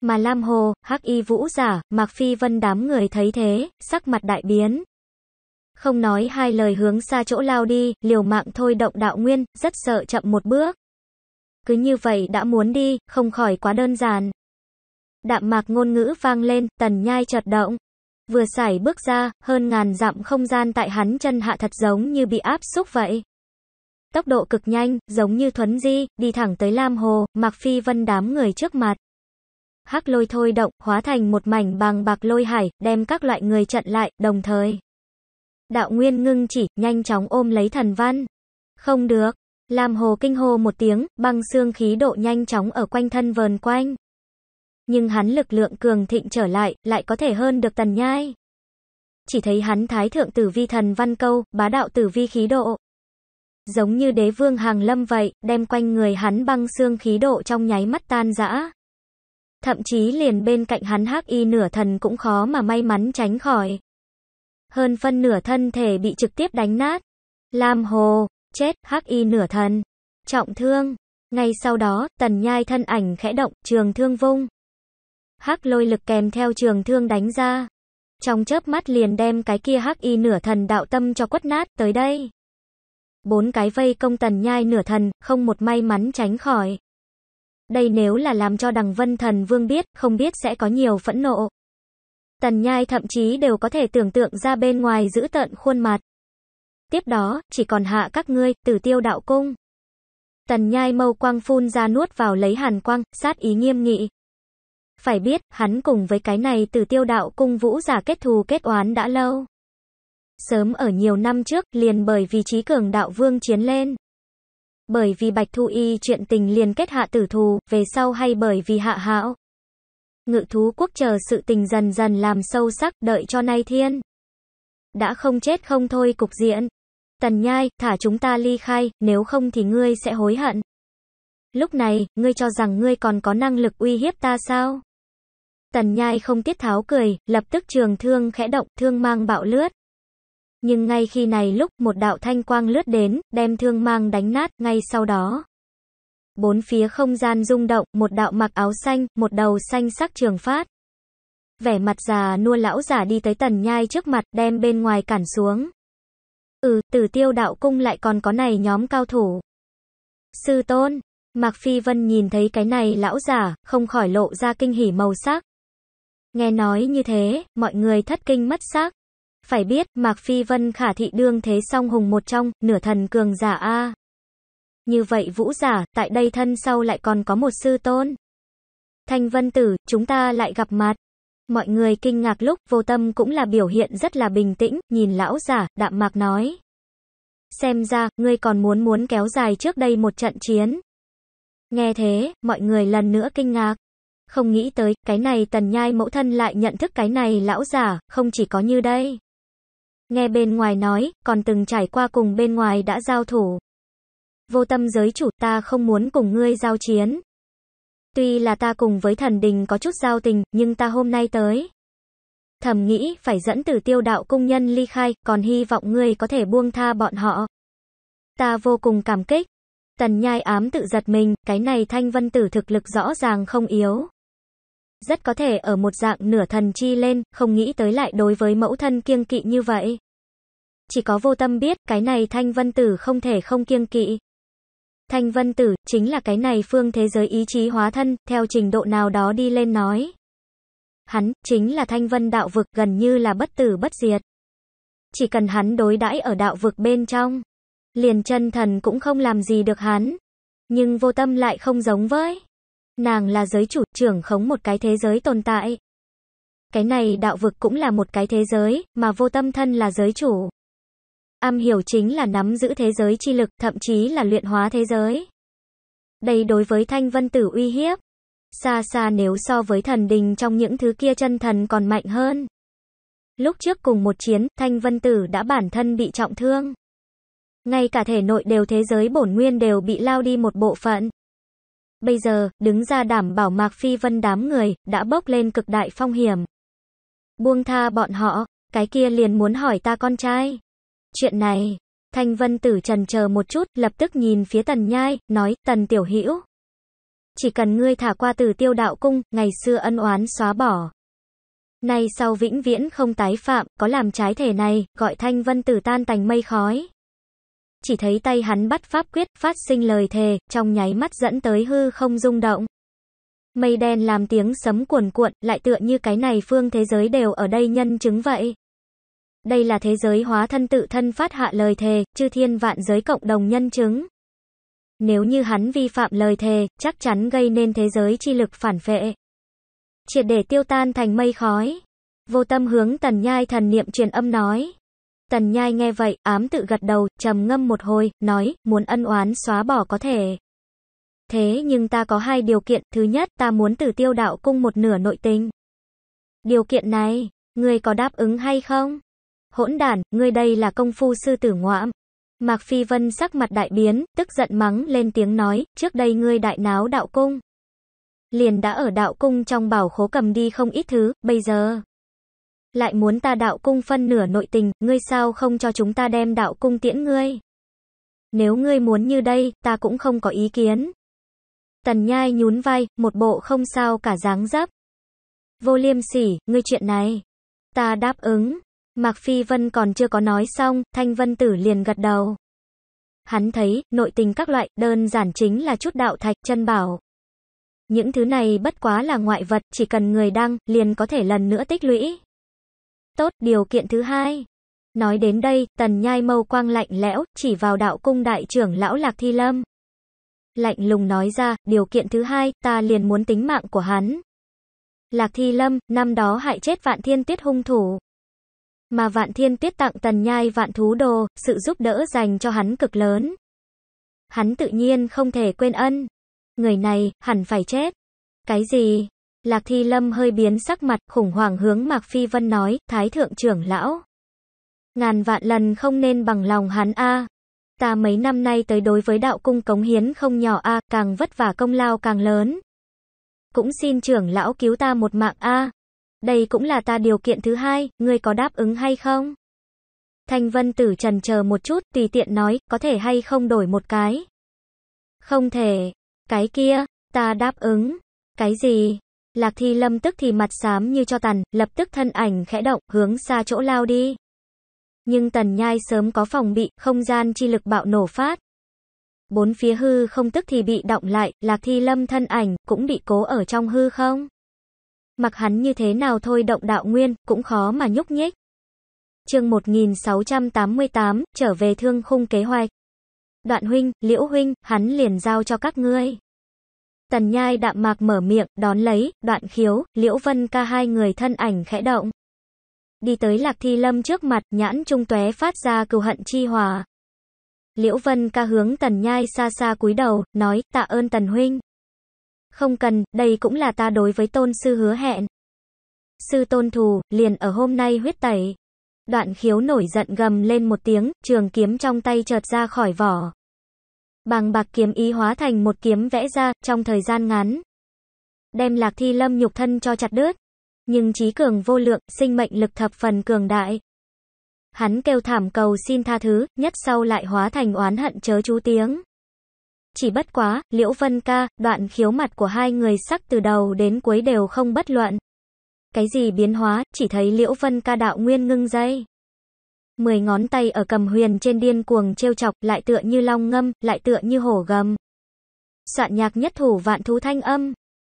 Mà Lam Hồ, Hắc Y Vũ Giả, Mạc Phi Vân đám người thấy thế, sắc mặt đại biến, không nói hai lời hướng xa chỗ lao đi, liều mạng thôi động đạo nguyên, rất sợ chậm một bước. Cứ như vậy đã muốn đi, không khỏi quá đơn giản. Đạm mạc ngôn ngữ vang lên, tần nhai chợt động. Vừa xảy bước ra, hơn ngàn dặm không gian tại hắn chân hạ thật giống như bị áp xúc vậy. Tốc độ cực nhanh, giống như thuấn di, đi thẳng tới Lam Hồ, mặc Phi Vân đám người trước mặt. Hắc lôi thôi động, hóa thành một mảnh bằng bạc lôi hải, đem các loại người chặn lại, đồng thời Đạo Nguyên ngưng chỉ, nhanh chóng ôm lấy thần văn. Không được. làm Hồ kinh hồ một tiếng, băng xương khí độ nhanh chóng ở quanh thân vờn quanh. Nhưng hắn lực lượng cường thịnh trở lại, lại có thể hơn được tần nhai. Chỉ thấy hắn thái thượng tử vi thần văn câu, bá đạo tử vi khí độ. Giống như đế vương hàng lâm vậy, đem quanh người hắn băng xương khí độ trong nháy mắt tan rã. Thậm chí liền bên cạnh hắn hắc y nửa thần cũng khó mà may mắn tránh khỏi. Hơn phân nửa thân thể bị trực tiếp đánh nát. Lam Hồ, chết, hắc y nửa thần. Trọng thương. Ngay sau đó, tần nhai thân ảnh khẽ động, trường thương vung. Hắc lôi lực kèm theo trường thương đánh ra. Trong chớp mắt liền đem cái kia hắc y nửa thần đạo tâm cho quất nát tới đây. Bốn cái vây công tần nhai nửa thần, không một may mắn tránh khỏi. Đây nếu là làm cho đằng vân thần vương biết, không biết sẽ có nhiều phẫn nộ. Tần Nhai thậm chí đều có thể tưởng tượng ra bên ngoài giữ tận khuôn mặt. Tiếp đó, chỉ còn hạ các ngươi, tử tiêu đạo cung. Tần Nhai mâu quang phun ra nuốt vào lấy hàn quang, sát ý nghiêm nghị. Phải biết, hắn cùng với cái này tử tiêu đạo cung vũ giả kết thù kết oán đã lâu. Sớm ở nhiều năm trước, liền bởi vì trí cường đạo vương chiến lên. Bởi vì Bạch Thu Y chuyện tình liền kết hạ tử thù, về sau hay bởi vì hạ hạo, ngự thú quốc chờ sự tình dần dần làm sâu sắc, đợi cho nay thiên. Đã không chết không thôi cục diện. Tần nhai, thả chúng ta ly khai, nếu không thì ngươi sẽ hối hận. Lúc này, ngươi cho rằng ngươi còn có năng lực uy hiếp ta sao? Tần nhai không tiết tháo cười, lập tức trường thương khẽ động, thương mang bạo lướt. Nhưng ngay khi này lúc một đạo thanh quang lướt đến, đem thương mang đánh nát, ngay sau đó bốn phía không gian rung động, một đạo mặc áo xanh, một đầu xanh sắc trường phát. Vẻ mặt già nua lão giả đi tới tần nhai trước mặt, đem bên ngoài cản xuống. Ừ, từ tiêu đạo cung lại còn có này nhóm cao thủ. Sư tôn, Mạc Phi Vân nhìn thấy cái này lão giả, không khỏi lộ ra kinh hỉ màu sắc. Nghe nói như thế, mọi người thất kinh mất sắc. Phải biết, Mạc Phi Vân khả thị đương thế song hùng một trong, nửa thần cường giả A. Như vậy vũ giả, tại đây thân sau lại còn có một sư tôn. Thanh vân tử, chúng ta lại gặp mặt. Mọi người kinh ngạc lúc vô tâm cũng là biểu hiện rất là bình tĩnh, nhìn lão giả, đạm mạc nói. Xem ra, ngươi còn muốn muốn kéo dài trước đây một trận chiến. Nghe thế, mọi người lần nữa kinh ngạc. Không nghĩ tới, cái này tần nhai mẫu thân lại nhận thức cái này lão giả, không chỉ có như đây. Nghe bên ngoài nói, còn từng trải qua cùng bên ngoài đã giao thủ. Vô tâm giới chủ, ta không muốn cùng ngươi giao chiến. Tuy là ta cùng với thần đình có chút giao tình, nhưng ta hôm nay tới. Thầm nghĩ, phải dẫn tử tiêu đạo cung nhân ly khai, còn hy vọng ngươi có thể buông tha bọn họ. Ta vô cùng cảm kích. Tần nhai ám tự giật mình, cái này thanh vân tử thực lực rõ ràng không yếu. Rất có thể ở một dạng nửa thần chi lên, không nghĩ tới lại đối với mẫu thân kiêng kỵ như vậy. Chỉ có vô tâm biết, cái này thanh vân tử không thể không kiêng kỵ. Thanh Vân Tử, chính là cái này phương thế giới ý chí hóa thân, theo trình độ nào đó đi lên nói. Hắn, chính là Thanh Vân đạo vực, gần như là bất tử bất diệt. Chỉ cần hắn đối đãi ở đạo vực bên trong, liền chân thần cũng không làm gì được hắn. Nhưng vô tâm lại không giống với. Nàng là giới chủ trưởng khống một cái thế giới tồn tại. Cái này đạo vực cũng là một cái thế giới, mà vô tâm thân là giới chủ. Am hiểu chính là nắm giữ thế giới chi lực, thậm chí là luyện hóa thế giới. Đây đối với Thanh Vân Tử uy hiếp. Xa xa nếu so với thần đình trong những thứ kia chân thần còn mạnh hơn. Lúc trước cùng một chiến, Thanh Vân Tử đã bản thân bị trọng thương. Ngay cả thể nội đều thế giới bổn nguyên đều bị lao đi một bộ phận. Bây giờ, đứng ra đảm bảo Mạc Phi Vân đám người, đã bốc lên cực đại phong hiểm. Buông tha bọn họ, cái kia liền muốn hỏi ta con trai. Chuyện này, Thanh Vân Tử trần chờ một chút, lập tức nhìn phía Tần Nhai, nói, Tần Tiểu Hữu Chỉ cần ngươi thả qua từ tiêu đạo cung, ngày xưa ân oán xóa bỏ. Nay sau vĩnh viễn không tái phạm, có làm trái thể này, gọi Thanh Vân Tử tan tành mây khói. Chỉ thấy tay hắn bắt pháp quyết, phát sinh lời thề, trong nháy mắt dẫn tới hư không rung động. Mây đen làm tiếng sấm cuồn cuộn, lại tựa như cái này phương thế giới đều ở đây nhân chứng vậy. Đây là thế giới hóa thân tự thân phát hạ lời thề, chư thiên vạn giới cộng đồng nhân chứng. Nếu như hắn vi phạm lời thề, chắc chắn gây nên thế giới chi lực phản phệ. Triệt để tiêu tan thành mây khói. Vô tâm hướng tần nhai thần niệm truyền âm nói. Tần nhai nghe vậy, ám tự gật đầu, trầm ngâm một hồi, nói, muốn ân oán xóa bỏ có thể. Thế nhưng ta có hai điều kiện, thứ nhất ta muốn tử tiêu đạo cung một nửa nội tình. Điều kiện này, người có đáp ứng hay không? Hỗn đản, ngươi đây là công phu sư tử ngoãm. Mạc Phi Vân sắc mặt đại biến, tức giận mắng lên tiếng nói, trước đây ngươi đại náo đạo cung. Liền đã ở đạo cung trong bảo khố cầm đi không ít thứ, bây giờ. Lại muốn ta đạo cung phân nửa nội tình, ngươi sao không cho chúng ta đem đạo cung tiễn ngươi. Nếu ngươi muốn như đây, ta cũng không có ý kiến. Tần nhai nhún vai, một bộ không sao cả dáng dấp. Vô liêm sỉ, ngươi chuyện này. Ta đáp ứng, Mạc Phi Vân còn chưa có nói xong, Thanh Vân Tử liền gật đầu. Hắn thấy, nội tình các loại, đơn giản chính là chút đạo thạch chân bảo. Những thứ này bất quá là ngoại vật, chỉ cần người đăng, liền có thể lần nữa tích lũy. Tốt, điều kiện thứ hai. Nói đến đây, tần nhai mâu quang lạnh lẽo, chỉ vào đạo cung đại trưởng lão Lạc Thi Lâm. Lạnh lùng nói ra, điều kiện thứ hai, ta liền muốn tính mạng của hắn. Lạc Thi Lâm, năm đó hại chết vạn thiên tiết hung thủ mà Vạn Thiên Tuyết tặng Tần Nhai Vạn Thú Đồ, sự giúp đỡ dành cho hắn cực lớn. Hắn tự nhiên không thể quên ân. Người này, hẳn phải chết. Cái gì? Lạc Thi Lâm hơi biến sắc mặt, khủng hoảng hướng Mạc Phi Vân nói, Thái Thượng trưởng lão. Ngàn vạn lần không nên bằng lòng hắn a Ta mấy năm nay tới đối với đạo cung cống hiến không nhỏ a càng vất vả công lao càng lớn. Cũng xin trưởng lão cứu ta một mạng a đây cũng là ta điều kiện thứ hai, ngươi có đáp ứng hay không? Thanh Vân Tử trần chờ một chút, tùy tiện nói, có thể hay không đổi một cái? Không thể. Cái kia, ta đáp ứng. Cái gì? Lạc Thi Lâm tức thì mặt xám như cho tàn, lập tức thân ảnh khẽ động, hướng xa chỗ lao đi. Nhưng Tần Nhai sớm có phòng bị, không gian chi lực bạo nổ phát. Bốn phía hư không tức thì bị động lại, Lạc Thi Lâm thân ảnh cũng bị cố ở trong hư không mặc hắn như thế nào thôi động đạo nguyên, cũng khó mà nhúc nhích. chương 1688, trở về thương khung kế hoạch. Đoạn huynh, liễu huynh, hắn liền giao cho các ngươi. Tần nhai đạm mạc mở miệng, đón lấy, đoạn khiếu, liễu vân ca hai người thân ảnh khẽ động. Đi tới lạc thi lâm trước mặt, nhãn trung tuế phát ra cừu hận chi hòa. Liễu vân ca hướng tần nhai xa xa cúi đầu, nói, tạ ơn tần huynh. Không cần, đây cũng là ta đối với tôn sư hứa hẹn. Sư tôn thù, liền ở hôm nay huyết tẩy. Đoạn khiếu nổi giận gầm lên một tiếng, trường kiếm trong tay chợt ra khỏi vỏ. Bằng bạc kiếm ý hóa thành một kiếm vẽ ra, trong thời gian ngắn. Đem lạc thi lâm nhục thân cho chặt đứt. Nhưng trí cường vô lượng, sinh mệnh lực thập phần cường đại. Hắn kêu thảm cầu xin tha thứ, nhất sau lại hóa thành oán hận chớ chú tiếng. Chỉ bất quá, Liễu Vân Ca, đoạn khiếu mặt của hai người sắc từ đầu đến cuối đều không bất luận. Cái gì biến hóa, chỉ thấy Liễu Vân Ca đạo nguyên ngưng dây. Mười ngón tay ở cầm huyền trên điên cuồng trêu chọc, lại tựa như long ngâm, lại tựa như hổ gầm. Soạn nhạc nhất thủ vạn thú thanh âm.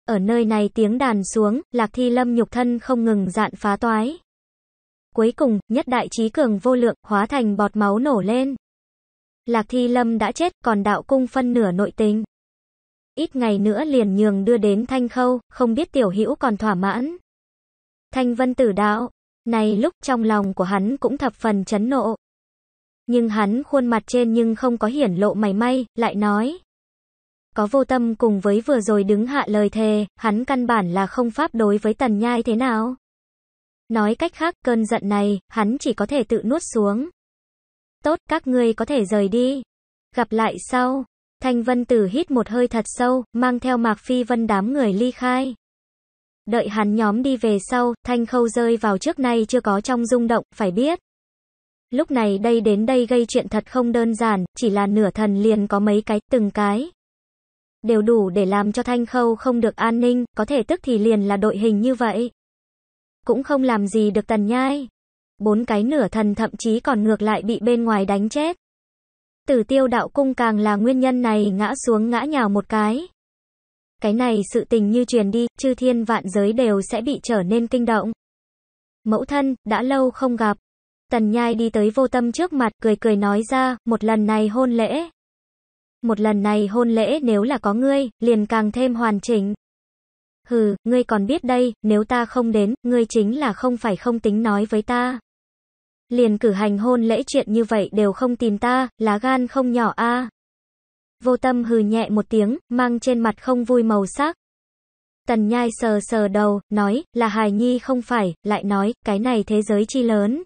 Ở nơi này tiếng đàn xuống, lạc thi lâm nhục thân không ngừng dạn phá toái. Cuối cùng, nhất đại trí cường vô lượng, hóa thành bọt máu nổ lên. Lạc Thi Lâm đã chết, còn đạo cung phân nửa nội tình. Ít ngày nữa liền nhường đưa đến Thanh Khâu, không biết tiểu hữu còn thỏa mãn. Thanh Vân tử đạo, này lúc trong lòng của hắn cũng thập phần chấn nộ. Nhưng hắn khuôn mặt trên nhưng không có hiển lộ mày may, lại nói. Có vô tâm cùng với vừa rồi đứng hạ lời thề, hắn căn bản là không pháp đối với tần nhai thế nào. Nói cách khác, cơn giận này, hắn chỉ có thể tự nuốt xuống. Tốt, các ngươi có thể rời đi. Gặp lại sau. Thanh Vân Tử hít một hơi thật sâu, mang theo Mạc Phi Vân đám người ly khai. Đợi hắn nhóm đi về sau, Thanh Khâu rơi vào trước nay chưa có trong rung động, phải biết. Lúc này đây đến đây gây chuyện thật không đơn giản, chỉ là nửa thần liền có mấy cái, từng cái. Đều đủ để làm cho Thanh Khâu không được an ninh, có thể tức thì liền là đội hình như vậy. Cũng không làm gì được tần nhai bốn cái nửa thần thậm chí còn ngược lại bị bên ngoài đánh chết. Tử tiêu đạo cung càng là nguyên nhân này ngã xuống ngã nhào một cái. Cái này sự tình như truyền đi, chư thiên vạn giới đều sẽ bị trở nên kinh động. Mẫu thân, đã lâu không gặp. Tần nhai đi tới vô tâm trước mặt, cười cười nói ra, một lần này hôn lễ. Một lần này hôn lễ nếu là có ngươi, liền càng thêm hoàn chỉnh. Hừ, ngươi còn biết đây, nếu ta không đến, ngươi chính là không phải không tính nói với ta. Liền cử hành hôn lễ chuyện như vậy đều không tìm ta, lá gan không nhỏ a. Vô tâm hừ nhẹ một tiếng, mang trên mặt không vui màu sắc. Tần nhai sờ sờ đầu, nói, là hài nhi không phải, lại nói, cái này thế giới chi lớn.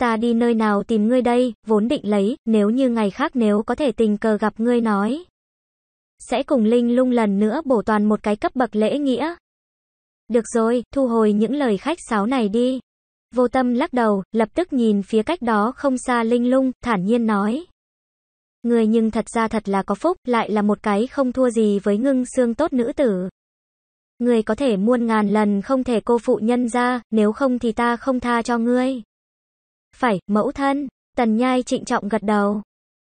Ta đi nơi nào tìm ngươi đây, vốn định lấy, nếu như ngày khác nếu có thể tình cờ gặp ngươi nói. Sẽ cùng Linh lung lần nữa bổ toàn một cái cấp bậc lễ nghĩa. Được rồi, thu hồi những lời khách sáo này đi. Vô tâm lắc đầu, lập tức nhìn phía cách đó không xa linh lung, thản nhiên nói. Người nhưng thật ra thật là có phúc, lại là một cái không thua gì với ngưng xương tốt nữ tử. Người có thể muôn ngàn lần không thể cô phụ nhân ra, nếu không thì ta không tha cho ngươi. Phải, mẫu thân, tần nhai trịnh trọng gật đầu.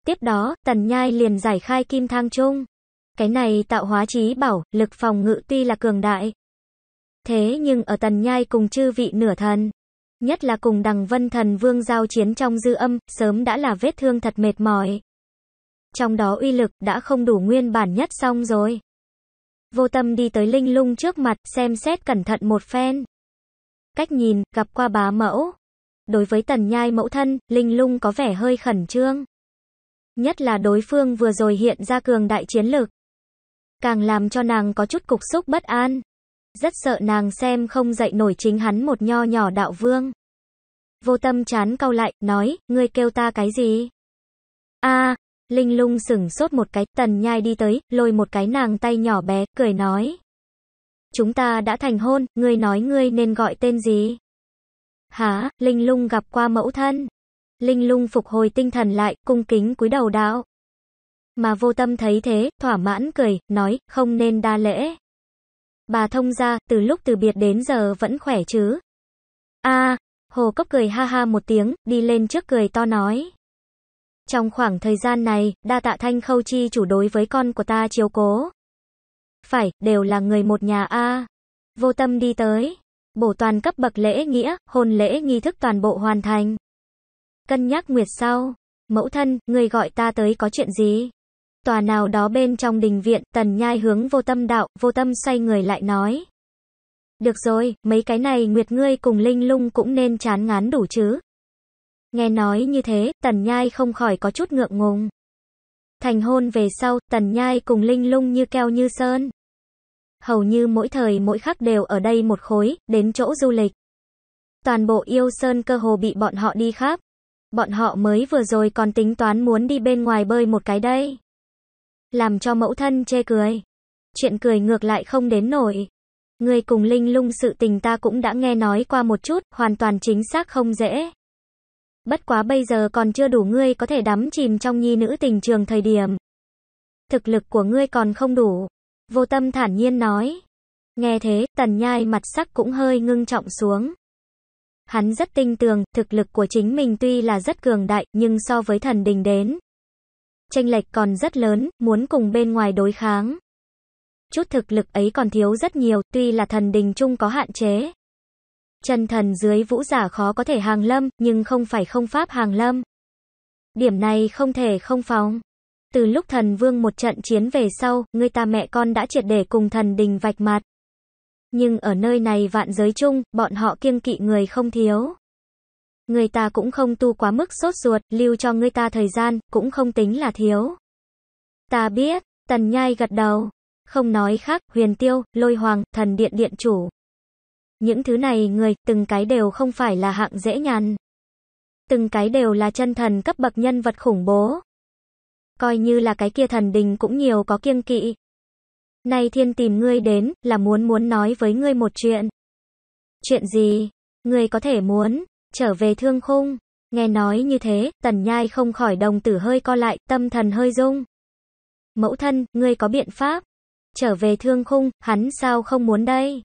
Tiếp đó, tần nhai liền giải khai kim thang chung. Cái này tạo hóa trí bảo, lực phòng ngự tuy là cường đại. Thế nhưng ở tần nhai cùng chư vị nửa thần, nhất là cùng đằng vân thần vương giao chiến trong dư âm, sớm đã là vết thương thật mệt mỏi. Trong đó uy lực đã không đủ nguyên bản nhất xong rồi. Vô tâm đi tới linh lung trước mặt, xem xét cẩn thận một phen. Cách nhìn, gặp qua bá mẫu. Đối với tần nhai mẫu thân, linh lung có vẻ hơi khẩn trương. Nhất là đối phương vừa rồi hiện ra cường đại chiến lực. Càng làm cho nàng có chút cục xúc bất an. Rất sợ nàng xem không dậy nổi chính hắn một nho nhỏ đạo vương. Vô tâm chán cau lại, nói, ngươi kêu ta cái gì? a Linh lung sửng sốt một cái, tần nhai đi tới, lôi một cái nàng tay nhỏ bé, cười nói. Chúng ta đã thành hôn, ngươi nói ngươi nên gọi tên gì? Hả, Linh lung gặp qua mẫu thân. Linh lung phục hồi tinh thần lại, cung kính cúi đầu đạo. Mà vô tâm thấy thế, thỏa mãn cười, nói, không nên đa lễ. Bà thông ra, từ lúc từ biệt đến giờ vẫn khỏe chứ. a Hồ Cốc cười ha ha một tiếng, đi lên trước cười to nói. Trong khoảng thời gian này, đa tạ thanh khâu chi chủ đối với con của ta chiếu cố. Phải, đều là người một nhà a Vô tâm đi tới. Bổ toàn cấp bậc lễ nghĩa, hôn lễ nghi thức toàn bộ hoàn thành. Cân nhắc nguyệt sau. Mẫu thân, người gọi ta tới có chuyện gì? Tòa nào đó bên trong đình viện, tần nhai hướng vô tâm đạo, vô tâm xoay người lại nói. Được rồi, mấy cái này Nguyệt ngươi cùng Linh Lung cũng nên chán ngán đủ chứ. Nghe nói như thế, Tần Nhai không khỏi có chút ngượng ngùng. Thành hôn về sau, Tần Nhai cùng Linh Lung như keo như sơn. Hầu như mỗi thời mỗi khắc đều ở đây một khối, đến chỗ du lịch. Toàn bộ yêu sơn cơ hồ bị bọn họ đi khắp. Bọn họ mới vừa rồi còn tính toán muốn đi bên ngoài bơi một cái đây. Làm cho mẫu thân chê cười. Chuyện cười ngược lại không đến nổi. Người cùng Linh Lung sự tình ta cũng đã nghe nói qua một chút, hoàn toàn chính xác không dễ. Bất quá bây giờ còn chưa đủ ngươi có thể đắm chìm trong nhi nữ tình trường thời điểm. Thực lực của ngươi còn không đủ. Vô tâm thản nhiên nói. Nghe thế, tần nhai mặt sắc cũng hơi ngưng trọng xuống. Hắn rất tinh tường, thực lực của chính mình tuy là rất cường đại, nhưng so với thần đình đến. Tranh lệch còn rất lớn, muốn cùng bên ngoài đối kháng chút thực lực ấy còn thiếu rất nhiều, tuy là thần đình chung có hạn chế. Chân thần dưới vũ giả khó có thể hàng lâm, nhưng không phải không pháp hàng lâm. Điểm này không thể không phóng. Từ lúc thần vương một trận chiến về sau, người ta mẹ con đã triệt để cùng thần đình vạch mặt. Nhưng ở nơi này vạn giới chung, bọn họ kiêng kỵ người không thiếu. Người ta cũng không tu quá mức sốt ruột, lưu cho người ta thời gian, cũng không tính là thiếu. Ta biết, tần nhai gật đầu, không nói khác, huyền tiêu, lôi hoàng, thần điện điện chủ. Những thứ này người, từng cái đều không phải là hạng dễ nhàn Từng cái đều là chân thần cấp bậc nhân vật khủng bố. Coi như là cái kia thần đình cũng nhiều có kiêng kỵ. Nay thiên tìm ngươi đến, là muốn muốn nói với ngươi một chuyện. Chuyện gì? Ngươi có thể muốn, trở về thương khung. Nghe nói như thế, tần nhai không khỏi đồng tử hơi co lại, tâm thần hơi rung. Mẫu thân, ngươi có biện pháp. Trở về thương khung, hắn sao không muốn đây?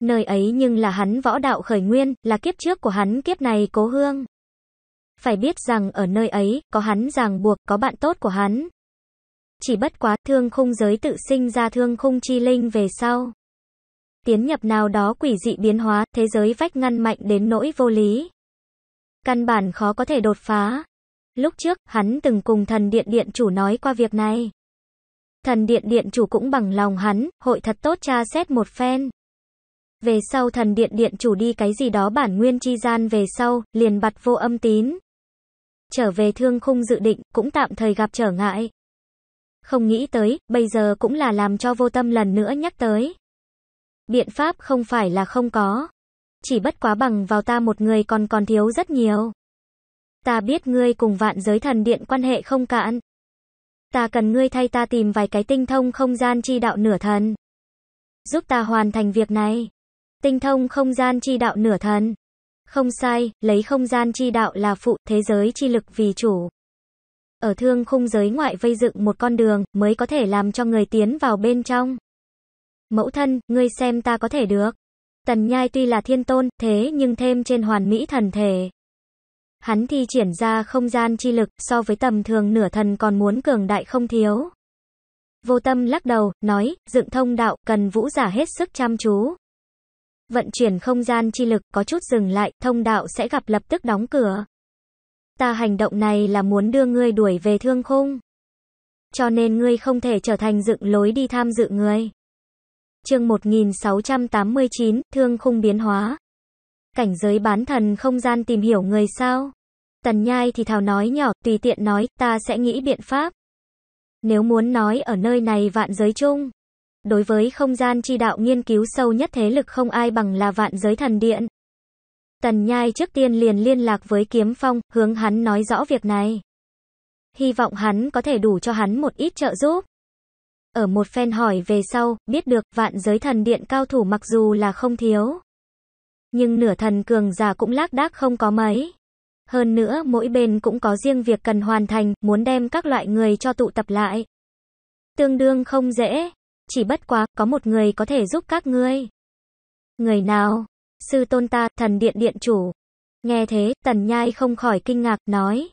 Nơi ấy nhưng là hắn võ đạo khởi nguyên, là kiếp trước của hắn kiếp này cố hương. Phải biết rằng ở nơi ấy, có hắn ràng buộc, có bạn tốt của hắn. Chỉ bất quá thương khung giới tự sinh ra thương khung chi linh về sau. Tiến nhập nào đó quỷ dị biến hóa, thế giới vách ngăn mạnh đến nỗi vô lý. Căn bản khó có thể đột phá. Lúc trước, hắn từng cùng thần điện điện chủ nói qua việc này. Thần điện điện chủ cũng bằng lòng hắn, hội thật tốt tra xét một phen. Về sau thần điện điện chủ đi cái gì đó bản nguyên chi gian về sau, liền bật vô âm tín. Trở về thương khung dự định, cũng tạm thời gặp trở ngại. Không nghĩ tới, bây giờ cũng là làm cho vô tâm lần nữa nhắc tới. Biện pháp không phải là không có. Chỉ bất quá bằng vào ta một người còn còn thiếu rất nhiều. Ta biết ngươi cùng vạn giới thần điện quan hệ không cạn. Ta cần ngươi thay ta tìm vài cái tinh thông không gian chi đạo nửa thần. Giúp ta hoàn thành việc này. Tinh thông không gian chi đạo nửa thần. Không sai, lấy không gian chi đạo là phụ, thế giới chi lực vì chủ. Ở thương khung giới ngoại vây dựng một con đường, mới có thể làm cho người tiến vào bên trong. Mẫu thân, ngươi xem ta có thể được. Tần Nhai tuy là thiên tôn, thế nhưng thêm trên hoàn mỹ thần thể. Hắn thi triển ra không gian chi lực, so với tầm thường nửa thần còn muốn cường đại không thiếu. Vô tâm lắc đầu, nói, dựng thông đạo, cần vũ giả hết sức chăm chú. Vận chuyển không gian chi lực, có chút dừng lại, thông đạo sẽ gặp lập tức đóng cửa. Ta hành động này là muốn đưa ngươi đuổi về thương khung. Cho nên ngươi không thể trở thành dựng lối đi tham dự ngươi. Chương 1689, Thương khung biến hóa. Cảnh giới bán thần không gian tìm hiểu người sao? Tần Nhai thì thào nói nhỏ, tùy tiện nói, ta sẽ nghĩ biện pháp. Nếu muốn nói ở nơi này vạn giới chung. Đối với không gian chi đạo nghiên cứu sâu nhất thế lực không ai bằng là vạn giới thần điện. Tần Nhai trước tiên liền liên lạc với Kiếm Phong, hướng hắn nói rõ việc này. Hy vọng hắn có thể đủ cho hắn một ít trợ giúp. Ở một phen hỏi về sau, biết được vạn giới thần điện cao thủ mặc dù là không thiếu nhưng nửa thần cường giả cũng lác đác không có mấy. Hơn nữa mỗi bên cũng có riêng việc cần hoàn thành, muốn đem các loại người cho tụ tập lại. Tương đương không dễ, chỉ bất quá có một người có thể giúp các ngươi. Người nào? Sư tôn ta, thần điện điện chủ. Nghe thế, tần nhai không khỏi kinh ngạc, nói.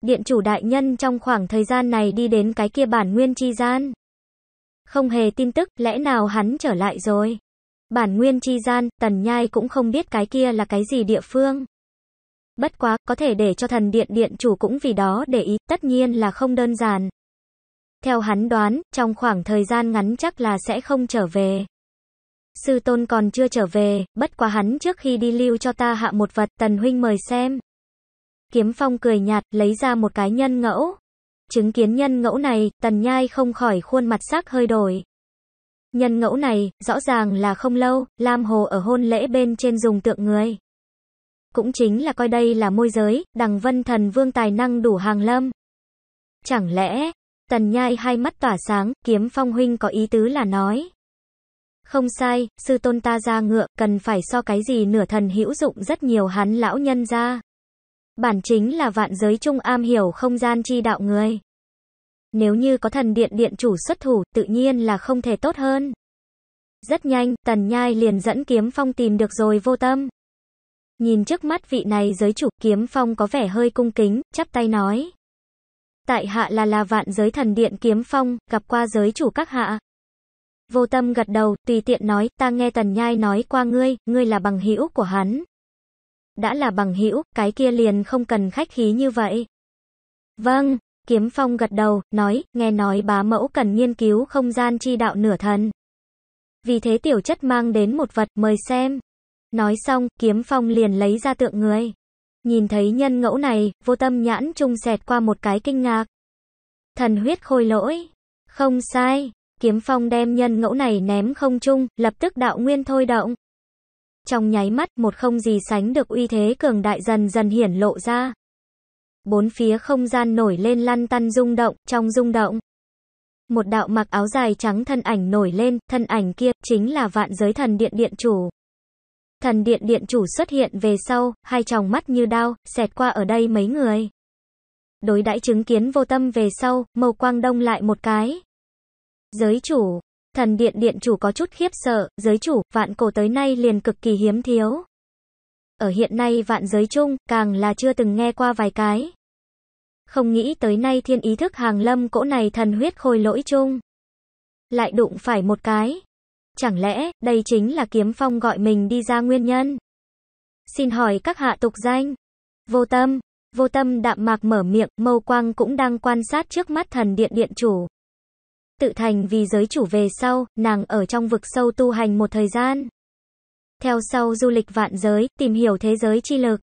Điện chủ đại nhân trong khoảng thời gian này đi đến cái kia bản nguyên chi gian. Không hề tin tức, lẽ nào hắn trở lại rồi? Bản nguyên chi gian, tần nhai cũng không biết cái kia là cái gì địa phương. Bất quá, có thể để cho thần điện điện chủ cũng vì đó để ý, tất nhiên là không đơn giản. Theo hắn đoán, trong khoảng thời gian ngắn chắc là sẽ không trở về. Sư tôn còn chưa trở về, bất quá hắn trước khi đi lưu cho ta hạ một vật, tần huynh mời xem. Kiếm phong cười nhạt, lấy ra một cái nhân ngẫu. Chứng kiến nhân ngẫu này, tần nhai không khỏi khuôn mặt sắc hơi đổi. Nhân ngẫu này, rõ ràng là không lâu, Lam Hồ ở hôn lễ bên trên dùng tượng người. Cũng chính là coi đây là môi giới, đằng vân thần vương tài năng đủ hàng lâm. Chẳng lẽ, tần nhai hai mắt tỏa sáng, kiếm phong huynh có ý tứ là nói. Không sai, sư tôn ta ra ngựa, cần phải so cái gì nửa thần hữu dụng rất nhiều hắn lão nhân ra. Bản chính là vạn giới trung am hiểu không gian chi đạo người. Nếu như có thần điện điện chủ xuất thủ, tự nhiên là không thể tốt hơn. Rất nhanh, tần nhai liền dẫn kiếm phong tìm được rồi vô tâm. Nhìn trước mắt vị này giới chủ kiếm phong có vẻ hơi cung kính, chắp tay nói. Tại hạ là là vạn giới thần điện kiếm phong, gặp qua giới chủ các hạ. Vô tâm gật đầu, tùy tiện nói, ta nghe tần nhai nói qua ngươi, ngươi là bằng hữu của hắn. Đã là bằng hữu, cái kia liền không cần khách khí như vậy. Vâng, Kiếm Phong gật đầu, nói, nghe nói bá mẫu cần nghiên cứu không gian chi đạo nửa thần. Vì thế tiểu chất mang đến một vật, mời xem. Nói xong, Kiếm Phong liền lấy ra tượng người. Nhìn thấy nhân ngẫu này, vô tâm nhãn trung xẹt qua một cái kinh ngạc. Thần huyết khôi lỗi. Không sai, Kiếm Phong đem nhân ngẫu này ném không trung, lập tức đạo nguyên thôi động. Trong nháy mắt, một không gì sánh được uy thế cường đại dần dần hiển lộ ra. Bốn phía không gian nổi lên lăn tăn rung động, trong rung động. Một đạo mặc áo dài trắng thân ảnh nổi lên, thân ảnh kia, chính là vạn giới thần điện điện chủ. Thần điện điện chủ xuất hiện về sau, hai tròng mắt như đao, xẹt qua ở đây mấy người. Đối đãi chứng kiến vô tâm về sau, màu quang đông lại một cái. Giới chủ, thần điện điện chủ có chút khiếp sợ, giới chủ, vạn cổ tới nay liền cực kỳ hiếm thiếu. Ở hiện nay vạn giới chung, càng là chưa từng nghe qua vài cái. Không nghĩ tới nay thiên ý thức hàng lâm cỗ này thần huyết khôi lỗi chung. Lại đụng phải một cái. Chẳng lẽ, đây chính là kiếm phong gọi mình đi ra nguyên nhân? Xin hỏi các hạ tục danh. Vô tâm, vô tâm đạm mạc mở miệng, mâu quang cũng đang quan sát trước mắt thần điện điện chủ. Tự thành vì giới chủ về sau, nàng ở trong vực sâu tu hành một thời gian. Theo sau du lịch vạn giới, tìm hiểu thế giới chi lực.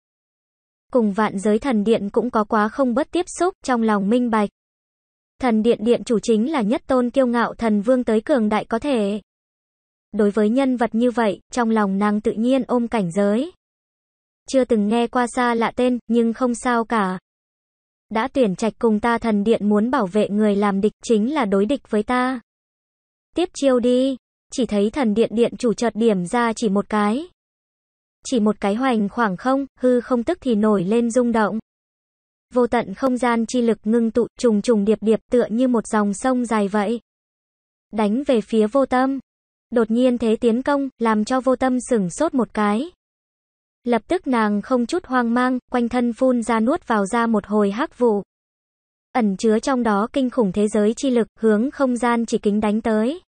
Cùng vạn giới thần điện cũng có quá không bất tiếp xúc trong lòng minh bạch. Thần điện điện chủ chính là nhất tôn kiêu ngạo thần vương tới cường đại có thể. Đối với nhân vật như vậy, trong lòng nàng tự nhiên ôm cảnh giới. Chưa từng nghe qua xa lạ tên, nhưng không sao cả. Đã tuyển trạch cùng ta thần điện muốn bảo vệ người làm địch chính là đối địch với ta. Tiếp chiêu đi chỉ thấy thần điện điện chủ chợt điểm ra chỉ một cái. Chỉ một cái hoành khoảng không, hư không tức thì nổi lên rung động. Vô tận không gian chi lực ngưng tụ, trùng trùng điệp điệp tựa như một dòng sông dài vậy. Đánh về phía vô tâm. Đột nhiên thế tiến công, làm cho vô tâm sửng sốt một cái. Lập tức nàng không chút hoang mang, quanh thân phun ra nuốt vào ra một hồi hắc vụ. Ẩn chứa trong đó kinh khủng thế giới chi lực, hướng không gian chỉ kính đánh tới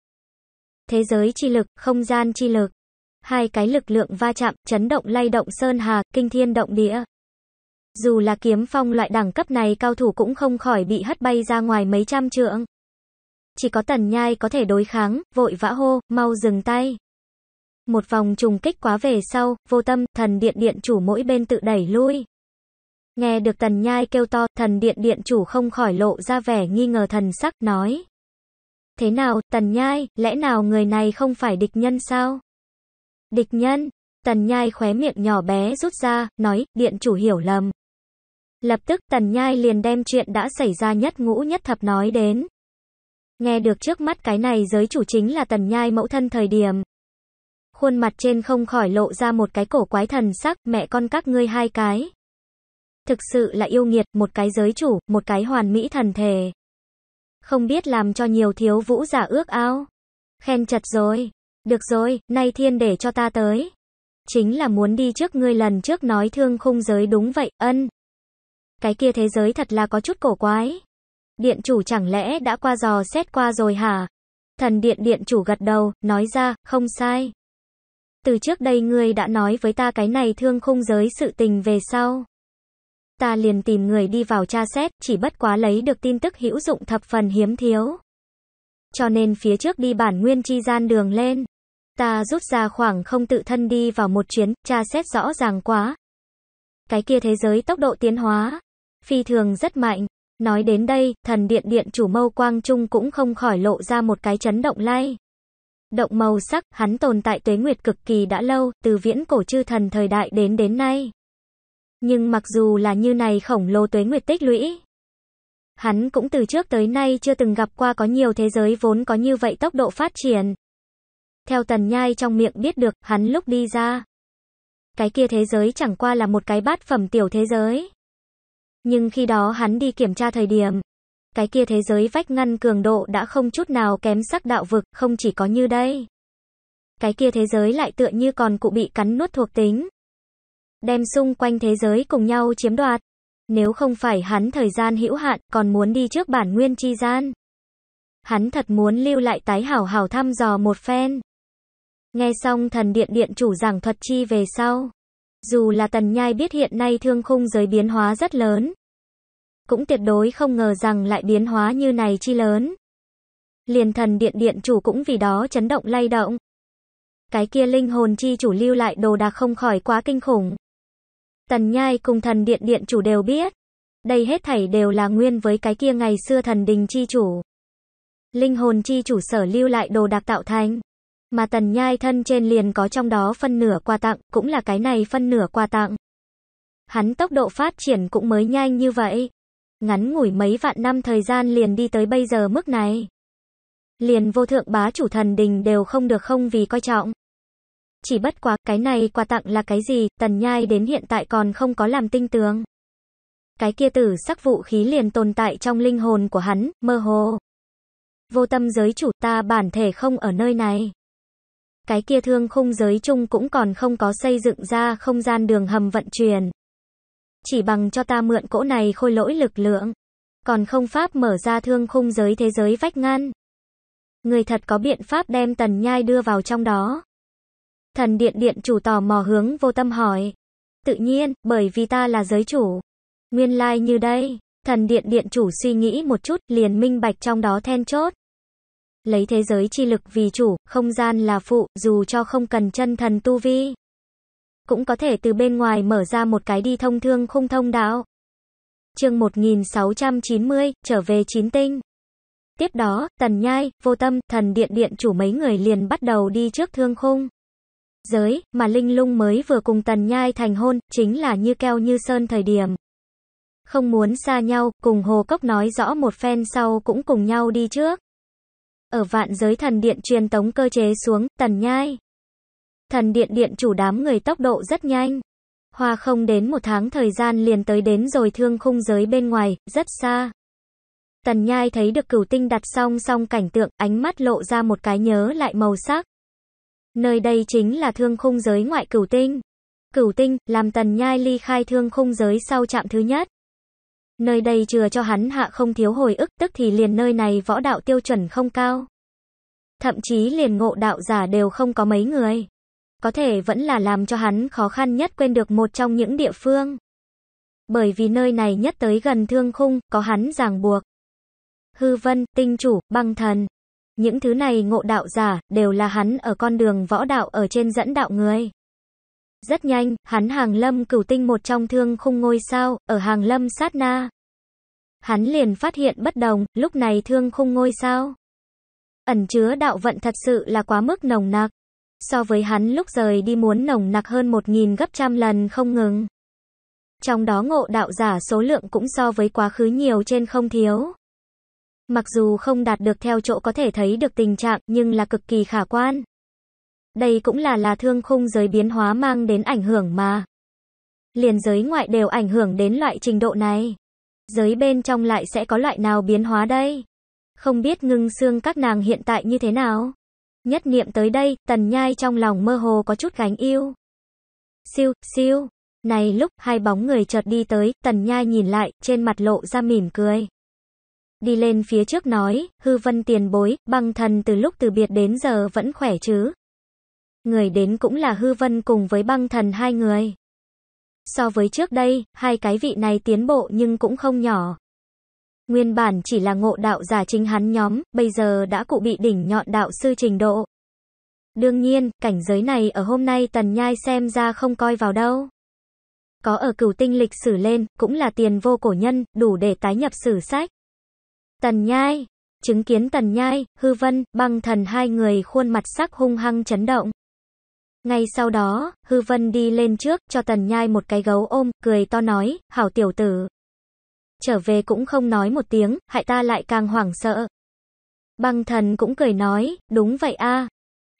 thế giới chi lực, không gian chi lực. Hai cái lực lượng va chạm, chấn động lay động sơn hà, kinh thiên động địa. Dù là kiếm phong loại đẳng cấp này cao thủ cũng không khỏi bị hất bay ra ngoài mấy trăm trượng. Chỉ có tần nhai có thể đối kháng, vội vã hô, mau dừng tay. Một vòng trùng kích quá về sau, vô tâm, thần điện điện chủ mỗi bên tự đẩy lui. Nghe được tần nhai kêu to, thần điện điện chủ không khỏi lộ ra vẻ nghi ngờ thần sắc, nói. Thế nào, Tần Nhai, lẽ nào người này không phải địch nhân sao? Địch nhân, Tần Nhai khóe miệng nhỏ bé rút ra, nói, điện chủ hiểu lầm. Lập tức Tần Nhai liền đem chuyện đã xảy ra nhất ngũ nhất thập nói đến. Nghe được trước mắt cái này giới chủ chính là Tần Nhai mẫu thân thời điểm. Khuôn mặt trên không khỏi lộ ra một cái cổ quái thần sắc, mẹ con các ngươi hai cái. Thực sự là yêu nghiệt, một cái giới chủ, một cái hoàn mỹ thần thể không biết làm cho nhiều thiếu vũ giả ước ao. Khen chật rồi. Được rồi, nay thiên để cho ta tới. Chính là muốn đi trước ngươi lần trước nói thương khung giới đúng vậy, ân. Cái kia thế giới thật là có chút cổ quái. Điện chủ chẳng lẽ đã qua dò xét qua rồi hả? Thần điện điện chủ gật đầu, nói ra, không sai. Từ trước đây ngươi đã nói với ta cái này thương khung giới sự tình về sau ta liền tìm người đi vào tra xét, chỉ bất quá lấy được tin tức hữu dụng thập phần hiếm thiếu. Cho nên phía trước đi bản nguyên chi gian đường lên, ta rút ra khoảng không tự thân đi vào một chuyến, tra xét rõ ràng quá. Cái kia thế giới tốc độ tiến hóa, phi thường rất mạnh. Nói đến đây, thần điện điện chủ mâu quang trung cũng không khỏi lộ ra một cái chấn động lay. Động màu sắc, hắn tồn tại tuế nguyệt cực kỳ đã lâu, từ viễn cổ chư thần thời đại đến đến nay. Nhưng mặc dù là như này khổng lồ tuế nguyệt tích lũy, hắn cũng từ trước tới nay chưa từng gặp qua có nhiều thế giới vốn có như vậy tốc độ phát triển. Theo tần nhai trong miệng biết được, hắn lúc đi ra. Cái kia thế giới chẳng qua là một cái bát phẩm tiểu thế giới. Nhưng khi đó hắn đi kiểm tra thời điểm, cái kia thế giới vách ngăn cường độ đã không chút nào kém sắc đạo vực, không chỉ có như đây. Cái kia thế giới lại tựa như còn cụ bị cắn nuốt thuộc tính đem xung quanh thế giới cùng nhau chiếm đoạt. Nếu không phải hắn thời gian hữu hạn, còn muốn đi trước bản nguyên chi gian. Hắn thật muốn lưu lại tái hảo hảo thăm dò một phen. Nghe xong thần điện điện chủ giảng thuật chi về sau. Dù là tần nhai biết hiện nay thương khung giới biến hóa rất lớn. Cũng tuyệt đối không ngờ rằng lại biến hóa như này chi lớn. Liền thần điện điện chủ cũng vì đó chấn động lay động. Cái kia linh hồn chi chủ lưu lại đồ đạc không khỏi quá kinh khủng. Tần Nhai cùng thần điện điện chủ đều biết. Đây hết thảy đều là nguyên với cái kia ngày xưa thần đình chi chủ. Linh hồn chi chủ sở lưu lại đồ đặc tạo thành. Mà tần nhai thân trên liền có trong đó phân nửa quà tặng, cũng là cái này phân nửa quà tặng. Hắn tốc độ phát triển cũng mới nhanh như vậy. Ngắn ngủi mấy vạn năm thời gian liền đi tới bây giờ mức này. Liền vô thượng bá chủ thần đình đều không được không vì coi trọng. Chỉ bất quá, cái này quà tặng là cái gì, tần nhai đến hiện tại còn không có làm tinh tướng. Cái kia tử sắc vũ khí liền tồn tại trong linh hồn của hắn, mơ hồ. Vô tâm giới chủ ta bản thể không ở nơi này. Cái kia thương khung giới chung cũng còn không có xây dựng ra không gian đường hầm vận chuyển. Chỉ bằng cho ta mượn cỗ này khôi lỗi lực lượng. Còn không pháp mở ra thương khung giới thế giới vách ngăn. Người thật có biện pháp đem tần nhai đưa vào trong đó. Thần điện điện chủ tò mò hướng vô tâm hỏi. Tự nhiên, bởi vì ta là giới chủ. Nguyên lai like như đây, thần điện điện chủ suy nghĩ một chút, liền minh bạch trong đó then chốt. Lấy thế giới chi lực vì chủ, không gian là phụ, dù cho không cần chân thần tu vi. Cũng có thể từ bên ngoài mở ra một cái đi thông thương không thông đạo. chương 1690, trở về chín tinh. Tiếp đó, Tần Nhai, Vô Tâm, Thần Điện Điện chủ mấy người liền bắt đầu đi trước thương khung giới, mà Linh Lung mới vừa cùng Tần Nhai thành hôn, chính là như keo như sơn thời điểm. Không muốn xa nhau, cùng Hồ Cốc nói rõ một phen sau cũng cùng nhau đi trước. Ở vạn giới thần điện truyền tống cơ chế xuống, Tần Nhai. Thần điện điện chủ đám người tốc độ rất nhanh. Hoa không đến một tháng thời gian liền tới đến rồi thương khung giới bên ngoài, rất xa. Tần Nhai thấy được cửu tinh đặt song song cảnh tượng, ánh mắt lộ ra một cái nhớ lại màu sắc. Nơi đây chính là thương khung giới ngoại cửu tinh. Cửu tinh, làm tần nhai ly khai thương khung giới sau chạm thứ nhất. Nơi đây chừa cho hắn hạ không thiếu hồi ức tức thì liền nơi này võ đạo tiêu chuẩn không cao. Thậm chí liền ngộ đạo giả đều không có mấy người. Có thể vẫn là làm cho hắn khó khăn nhất quên được một trong những địa phương. Bởi vì nơi này nhất tới gần thương khung, có hắn ràng buộc. Hư vân, tinh chủ, băng thần, những thứ này ngộ đạo giả, đều là hắn ở con đường võ đạo ở trên dẫn đạo người. Rất nhanh, hắn hàng lâm cửu tinh một trong thương khung ngôi sao, ở hàng lâm sát na. Hắn liền phát hiện bất đồng, lúc này thương khung ngôi sao. Ẩn chứa đạo vận thật sự là quá mức nồng nặc. So với hắn lúc rời đi muốn nồng nặc hơn một nghìn gấp trăm lần không ngừng. Trong đó ngộ đạo giả số lượng cũng so với quá khứ nhiều trên không thiếu. Mặc dù không đạt được theo chỗ có thể thấy được tình trạng nhưng là cực kỳ khả quan. Đây cũng là là thương khung giới biến hóa mang đến ảnh hưởng mà. Liền giới ngoại đều ảnh hưởng đến loại trình độ này. Giới bên trong lại sẽ có loại nào biến hóa đây? Không biết ngưng xương các nàng hiện tại như thế nào? Nhất niệm tới đây, tần nhai trong lòng mơ hồ có chút gánh yêu. Siêu, siêu. Này lúc hai bóng người chợt đi tới, tần nhai nhìn lại, trên mặt lộ ra mỉm cười đi lên phía trước nói, hư vân tiền bối, băng thần từ lúc từ biệt đến giờ vẫn khỏe chứ. Người đến cũng là hư vân cùng với băng thần hai người. So với trước đây, hai cái vị này tiến bộ nhưng cũng không nhỏ. Nguyên bản chỉ là ngộ đạo giả chính hắn nhóm, bây giờ đã cụ bị đỉnh nhọn đạo sư trình độ. Đương nhiên, cảnh giới này ở hôm nay tần nhai xem ra không coi vào đâu. Có ở cửu tinh lịch sử lên, cũng là tiền vô cổ nhân, đủ để tái nhập sử sách. Tần Nhai Chứng kiến Tần Nhai, Hư Vân, băng thần hai người khuôn mặt sắc hung hăng chấn động. Ngay sau đó, Hư Vân đi lên trước, cho Tần Nhai một cái gấu ôm, cười to nói, hảo tiểu tử. Trở về cũng không nói một tiếng, hại ta lại càng hoảng sợ. Băng thần cũng cười nói, đúng vậy a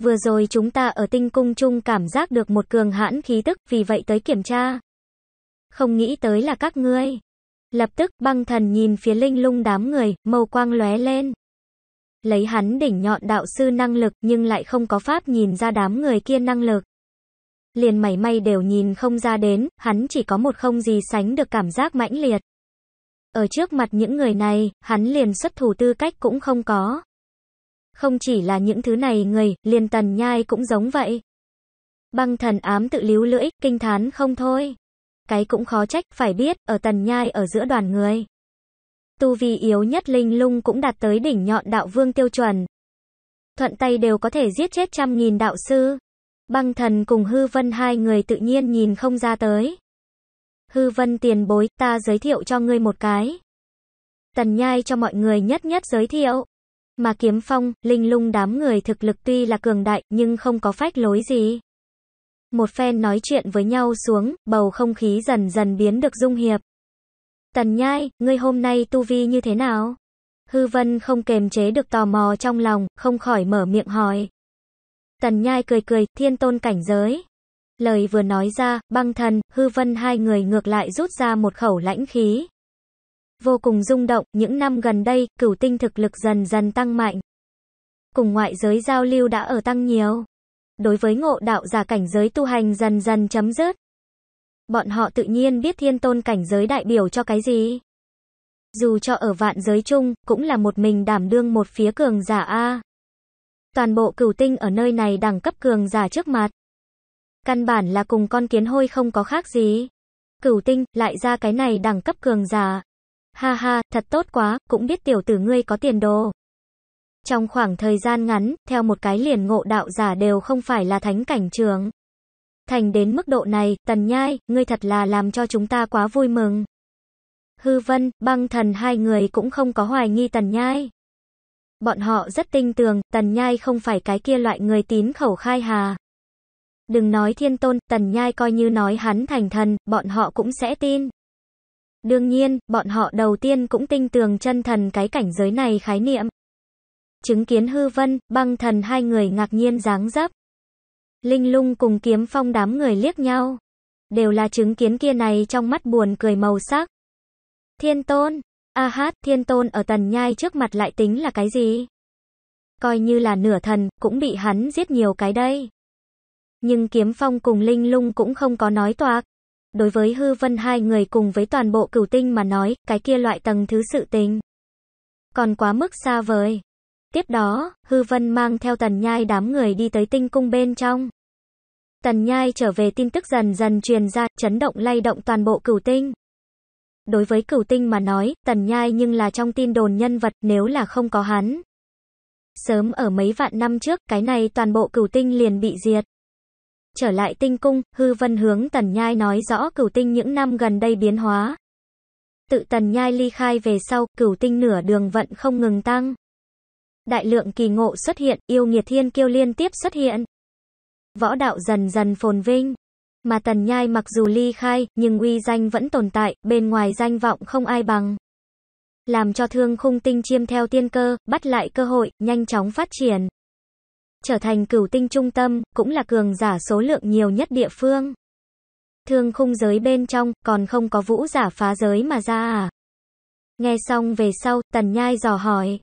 Vừa rồi chúng ta ở tinh cung chung cảm giác được một cường hãn khí tức, vì vậy tới kiểm tra. Không nghĩ tới là các ngươi. Lập tức băng thần nhìn phía linh lung đám người, màu quang lóe lên. Lấy hắn đỉnh nhọn đạo sư năng lực nhưng lại không có pháp nhìn ra đám người kia năng lực. Liền mảy may đều nhìn không ra đến, hắn chỉ có một không gì sánh được cảm giác mãnh liệt. Ở trước mặt những người này, hắn liền xuất thủ tư cách cũng không có. Không chỉ là những thứ này người, liền tần nhai cũng giống vậy. Băng thần ám tự líu lưỡi, kinh thán không thôi cái cũng khó trách, phải biết, ở tần nhai ở giữa đoàn người. Tu vi yếu nhất linh lung cũng đạt tới đỉnh nhọn đạo vương tiêu chuẩn. Thuận tay đều có thể giết chết trăm nghìn đạo sư. Băng thần cùng hư vân hai người tự nhiên nhìn không ra tới. Hư vân tiền bối, ta giới thiệu cho ngươi một cái. Tần nhai cho mọi người nhất nhất giới thiệu. Mà kiếm phong, linh lung đám người thực lực tuy là cường đại nhưng không có phách lối gì. Một phen nói chuyện với nhau xuống, bầu không khí dần dần biến được dung hiệp. Tần nhai, ngươi hôm nay tu vi như thế nào? Hư vân không kềm chế được tò mò trong lòng, không khỏi mở miệng hỏi. Tần nhai cười cười, thiên tôn cảnh giới. Lời vừa nói ra, băng thần, hư vân hai người ngược lại rút ra một khẩu lãnh khí. Vô cùng rung động, những năm gần đây, cửu tinh thực lực dần dần tăng mạnh. Cùng ngoại giới giao lưu đã ở tăng nhiều đối với ngộ đạo giả cảnh giới tu hành dần dần chấm dứt. Bọn họ tự nhiên biết thiên tôn cảnh giới đại biểu cho cái gì. Dù cho ở vạn giới chung, cũng là một mình đảm đương một phía cường giả A. Toàn bộ cửu tinh ở nơi này đẳng cấp cường giả trước mặt. Căn bản là cùng con kiến hôi không có khác gì. Cửu tinh, lại ra cái này đẳng cấp cường giả. Ha ha, thật tốt quá, cũng biết tiểu tử ngươi có tiền đồ. Trong khoảng thời gian ngắn, theo một cái liền ngộ đạo giả đều không phải là thánh cảnh trường. Thành đến mức độ này, tần nhai, ngươi thật là làm cho chúng ta quá vui mừng. Hư vân, băng thần hai người cũng không có hoài nghi tần nhai. Bọn họ rất tinh tường, tần nhai không phải cái kia loại người tín khẩu khai hà. Đừng nói thiên tôn, tần nhai coi như nói hắn thành thần, bọn họ cũng sẽ tin. Đương nhiên, bọn họ đầu tiên cũng tinh tường chân thần cái cảnh giới này khái niệm chứng kiến hư vân, băng thần hai người ngạc nhiên dáng dấp. Linh lung cùng kiếm phong đám người liếc nhau. Đều là chứng kiến kia này trong mắt buồn cười màu sắc. Thiên tôn, a hát, thiên tôn ở tần nhai trước mặt lại tính là cái gì? Coi như là nửa thần, cũng bị hắn giết nhiều cái đây. Nhưng kiếm phong cùng linh lung cũng không có nói toạc. Đối với hư vân hai người cùng với toàn bộ cửu tinh mà nói, cái kia loại tầng thứ sự tình. Còn quá mức xa vời. Tiếp đó, Hư Vân mang theo Tần Nhai đám người đi tới tinh cung bên trong. Tần Nhai trở về tin tức dần dần truyền ra, chấn động lay động toàn bộ cửu tinh. Đối với cửu tinh mà nói, Tần Nhai nhưng là trong tin đồn nhân vật nếu là không có hắn. Sớm ở mấy vạn năm trước, cái này toàn bộ cửu tinh liền bị diệt. Trở lại tinh cung, Hư Vân hướng Tần Nhai nói rõ cửu tinh những năm gần đây biến hóa. Tự Tần Nhai ly khai về sau, cửu tinh nửa đường vận không ngừng tăng. Đại lượng kỳ ngộ xuất hiện, yêu nghiệt thiên kiêu liên tiếp xuất hiện. Võ đạo dần dần phồn vinh. Mà Tần Nhai mặc dù ly khai, nhưng uy danh vẫn tồn tại, bên ngoài danh vọng không ai bằng. Làm cho thương khung tinh chiêm theo tiên cơ, bắt lại cơ hội, nhanh chóng phát triển. Trở thành cửu tinh trung tâm, cũng là cường giả số lượng nhiều nhất địa phương. Thương khung giới bên trong, còn không có vũ giả phá giới mà ra à. Nghe xong về sau, Tần Nhai dò hỏi.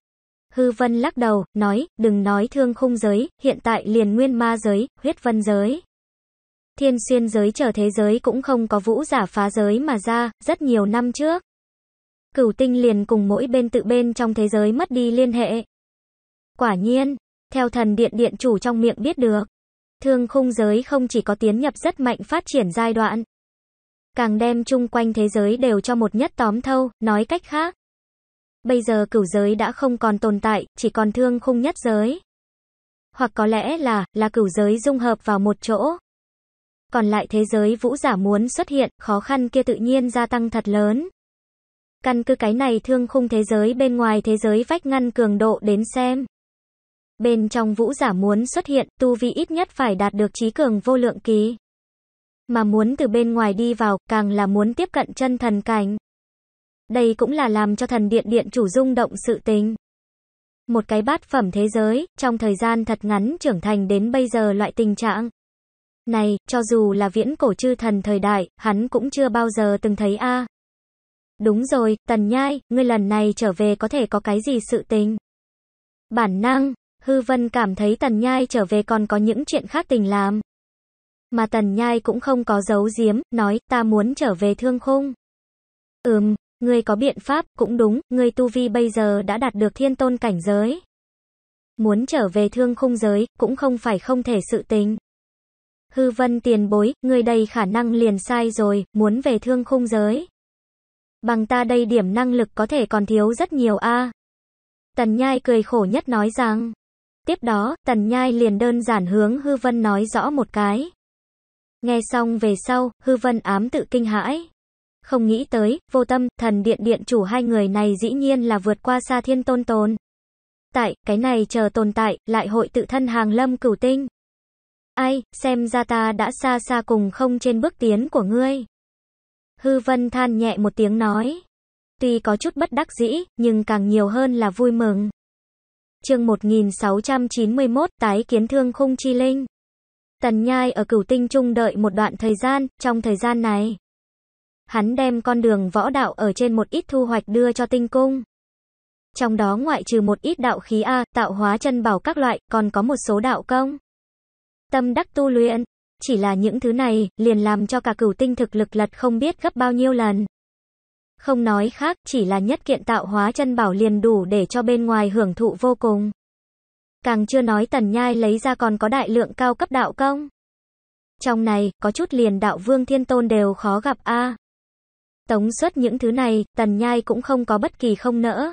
Hư Vân lắc đầu, nói, đừng nói thương khung giới, hiện tại liền nguyên ma giới, huyết vân giới. Thiên xuyên giới trở thế giới cũng không có vũ giả phá giới mà ra, rất nhiều năm trước. Cửu tinh liền cùng mỗi bên tự bên trong thế giới mất đi liên hệ. Quả nhiên, theo thần điện điện chủ trong miệng biết được, thương khung giới không chỉ có tiến nhập rất mạnh phát triển giai đoạn, càng đem chung quanh thế giới đều cho một nhất tóm thâu, nói cách khác. Bây giờ cửu giới đã không còn tồn tại, chỉ còn thương khung nhất giới. Hoặc có lẽ là, là cửu giới dung hợp vào một chỗ. Còn lại thế giới vũ giả muốn xuất hiện, khó khăn kia tự nhiên gia tăng thật lớn. Căn cứ cái này thương khung thế giới bên ngoài thế giới vách ngăn cường độ đến xem. Bên trong vũ giả muốn xuất hiện, tu vi ít nhất phải đạt được trí cường vô lượng ký Mà muốn từ bên ngoài đi vào, càng là muốn tiếp cận chân thần cảnh. Đây cũng là làm cho thần điện điện chủ rung động sự tình. Một cái bát phẩm thế giới, trong thời gian thật ngắn trưởng thành đến bây giờ loại tình trạng. Này, cho dù là viễn cổ chư thần thời đại, hắn cũng chưa bao giờ từng thấy a. Đúng rồi, Tần Nhai, ngươi lần này trở về có thể có cái gì sự tình? Bản năng, Hư Vân cảm thấy Tần Nhai trở về còn có những chuyện khác tình làm. Mà Tần Nhai cũng không có giấu giếm, nói, ta muốn trở về thương khung. Ừm, ngươi có biện pháp, cũng đúng, ngươi tu vi bây giờ đã đạt được thiên tôn cảnh giới. Muốn trở về thương khung giới, cũng không phải không thể sự tình. Hư vân tiền bối, ngươi đây khả năng liền sai rồi, muốn về thương khung giới. Bằng ta đây điểm năng lực có thể còn thiếu rất nhiều a. Tần Nhai cười khổ nhất nói rằng. Tiếp đó, Tần Nhai liền đơn giản hướng Hư Vân nói rõ một cái. Nghe xong về sau, Hư Vân ám tự kinh hãi. Không nghĩ tới, vô tâm, thần điện điện chủ hai người này dĩ nhiên là vượt qua xa thiên tôn tồn. Tại, cái này chờ tồn tại, lại hội tự thân hàng lâm cửu tinh. Ai, xem ra ta đã xa xa cùng không trên bước tiến của ngươi. Hư vân than nhẹ một tiếng nói. Tuy có chút bất đắc dĩ, nhưng càng nhiều hơn là vui mừng. chương 1691, tái kiến thương khung chi linh. Tần Nhai ở cửu tinh trung đợi một đoạn thời gian, trong thời gian này. Hắn đem con đường võ đạo ở trên một ít thu hoạch đưa cho tinh cung. Trong đó ngoại trừ một ít đạo khí A, tạo hóa chân bảo các loại, còn có một số đạo công. Tâm đắc tu luyện, chỉ là những thứ này, liền làm cho cả cửu tinh thực lực lật không biết gấp bao nhiêu lần. Không nói khác, chỉ là nhất kiện tạo hóa chân bảo liền đủ để cho bên ngoài hưởng thụ vô cùng. Càng chưa nói tần nhai lấy ra còn có đại lượng cao cấp đạo công. Trong này, có chút liền đạo vương thiên tôn đều khó gặp a Tống suất những thứ này, tần nhai cũng không có bất kỳ không nỡ.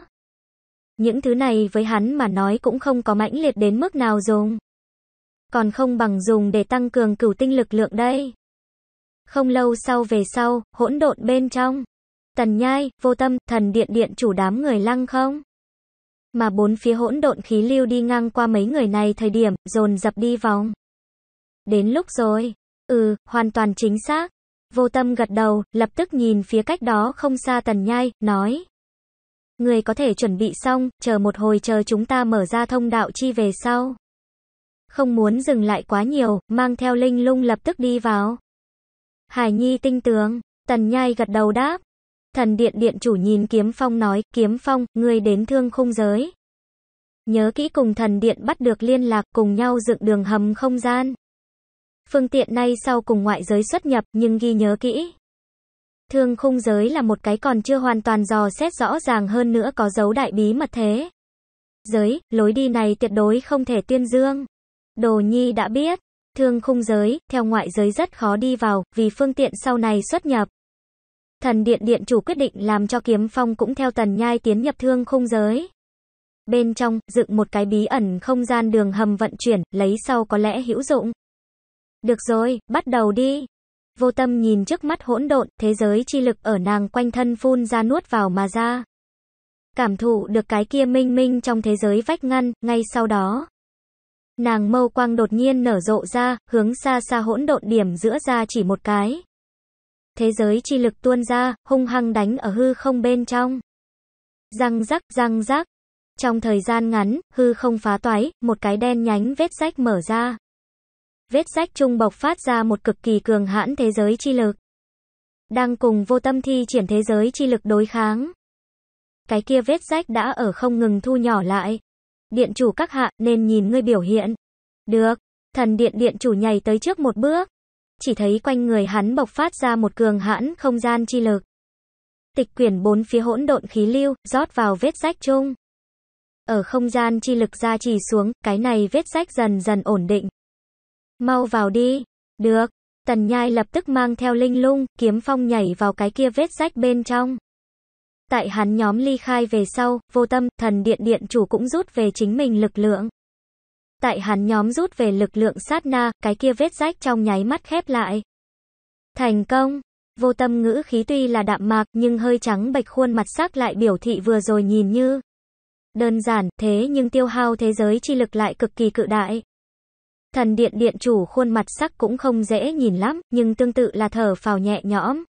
Những thứ này với hắn mà nói cũng không có mãnh liệt đến mức nào dùng. Còn không bằng dùng để tăng cường cửu tinh lực lượng đây. Không lâu sau về sau, hỗn độn bên trong. Tần nhai, vô tâm, thần điện điện chủ đám người lăng không? Mà bốn phía hỗn độn khí lưu đi ngang qua mấy người này thời điểm, dồn dập đi vòng. Đến lúc rồi. Ừ, hoàn toàn chính xác. Vô tâm gật đầu, lập tức nhìn phía cách đó không xa tần nhai, nói. Người có thể chuẩn bị xong, chờ một hồi chờ chúng ta mở ra thông đạo chi về sau. Không muốn dừng lại quá nhiều, mang theo linh lung lập tức đi vào. Hải Nhi tinh tướng, tần nhai gật đầu đáp. Thần điện điện chủ nhìn kiếm phong nói, kiếm phong, người đến thương không giới. Nhớ kỹ cùng thần điện bắt được liên lạc cùng nhau dựng đường hầm không gian. Phương tiện này sau cùng ngoại giới xuất nhập nhưng ghi nhớ kỹ. Thương khung giới là một cái còn chưa hoàn toàn dò xét rõ ràng hơn nữa có dấu đại bí mật thế. Giới, lối đi này tuyệt đối không thể tuyên dương. Đồ Nhi đã biết, thương khung giới, theo ngoại giới rất khó đi vào, vì phương tiện sau này xuất nhập. Thần điện điện chủ quyết định làm cho kiếm phong cũng theo tần nhai tiến nhập thương khung giới. Bên trong, dựng một cái bí ẩn không gian đường hầm vận chuyển, lấy sau có lẽ hữu dụng. Được rồi, bắt đầu đi. Vô tâm nhìn trước mắt hỗn độn, thế giới chi lực ở nàng quanh thân phun ra nuốt vào mà ra. Cảm thụ được cái kia minh minh trong thế giới vách ngăn, ngay sau đó. Nàng mâu quang đột nhiên nở rộ ra, hướng xa xa hỗn độn điểm giữa ra chỉ một cái. Thế giới chi lực tuôn ra, hung hăng đánh ở hư không bên trong. Răng rắc, răng rắc. Trong thời gian ngắn, hư không phá toái, một cái đen nhánh vết rách mở ra vết rách trung bộc phát ra một cực kỳ cường hãn thế giới chi lực. Đang cùng vô tâm thi triển thế giới chi lực đối kháng. Cái kia vết rách đã ở không ngừng thu nhỏ lại. Điện chủ các hạ nên nhìn ngươi biểu hiện. Được, thần điện điện chủ nhảy tới trước một bước. Chỉ thấy quanh người hắn bộc phát ra một cường hãn không gian chi lực. Tịch quyển bốn phía hỗn độn khí lưu, rót vào vết rách chung. Ở không gian chi lực ra trì xuống, cái này vết rách dần dần ổn định, Mau vào đi. Được. Tần nhai lập tức mang theo linh lung, kiếm phong nhảy vào cái kia vết rách bên trong. Tại hắn nhóm ly khai về sau, vô tâm, thần điện điện chủ cũng rút về chính mình lực lượng. Tại hắn nhóm rút về lực lượng sát na, cái kia vết rách trong nháy mắt khép lại. Thành công, vô tâm ngữ khí tuy là đạm mạc nhưng hơi trắng bạch khuôn mặt sắc lại biểu thị vừa rồi nhìn như. Đơn giản, thế nhưng tiêu hao thế giới chi lực lại cực kỳ cự đại. Thần điện điện chủ khuôn mặt sắc cũng không dễ nhìn lắm, nhưng tương tự là thở phào nhẹ nhõm.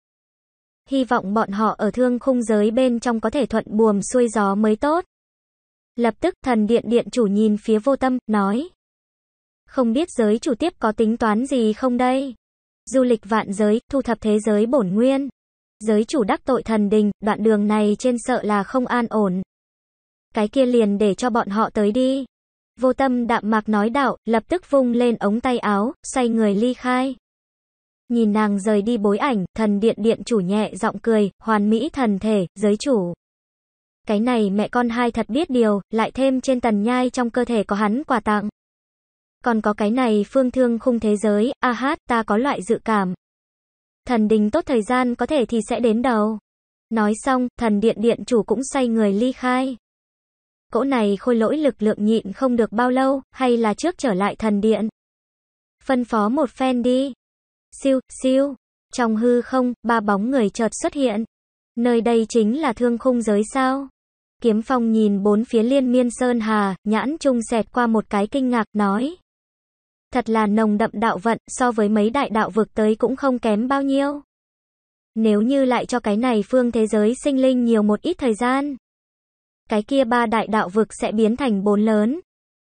Hy vọng bọn họ ở thương khung giới bên trong có thể thuận buồm xuôi gió mới tốt. Lập tức thần điện điện chủ nhìn phía vô tâm, nói. Không biết giới chủ tiếp có tính toán gì không đây? Du lịch vạn giới, thu thập thế giới bổn nguyên. Giới chủ đắc tội thần đình, đoạn đường này trên sợ là không an ổn. Cái kia liền để cho bọn họ tới đi. Vô tâm đạm mạc nói đạo, lập tức vung lên ống tay áo, xoay người ly khai. Nhìn nàng rời đi bối ảnh, thần điện điện chủ nhẹ giọng cười, hoàn mỹ thần thể, giới chủ. Cái này mẹ con hai thật biết điều, lại thêm trên tần nhai trong cơ thể có hắn quà tặng. Còn có cái này phương thương khung thế giới, a hát, ta có loại dự cảm. Thần đình tốt thời gian có thể thì sẽ đến đầu. Nói xong, thần điện điện chủ cũng xoay người ly khai cỗ này khôi lỗi lực lượng nhịn không được bao lâu, hay là trước trở lại thần điện. Phân phó một phen đi. Siêu, siêu. Trong hư không, ba bóng người chợt xuất hiện. Nơi đây chính là thương khung giới sao? Kiếm phong nhìn bốn phía liên miên sơn hà, nhãn trung xẹt qua một cái kinh ngạc, nói. Thật là nồng đậm đạo vận, so với mấy đại đạo vực tới cũng không kém bao nhiêu. Nếu như lại cho cái này phương thế giới sinh linh nhiều một ít thời gian, cái kia ba đại đạo vực sẽ biến thành bốn lớn.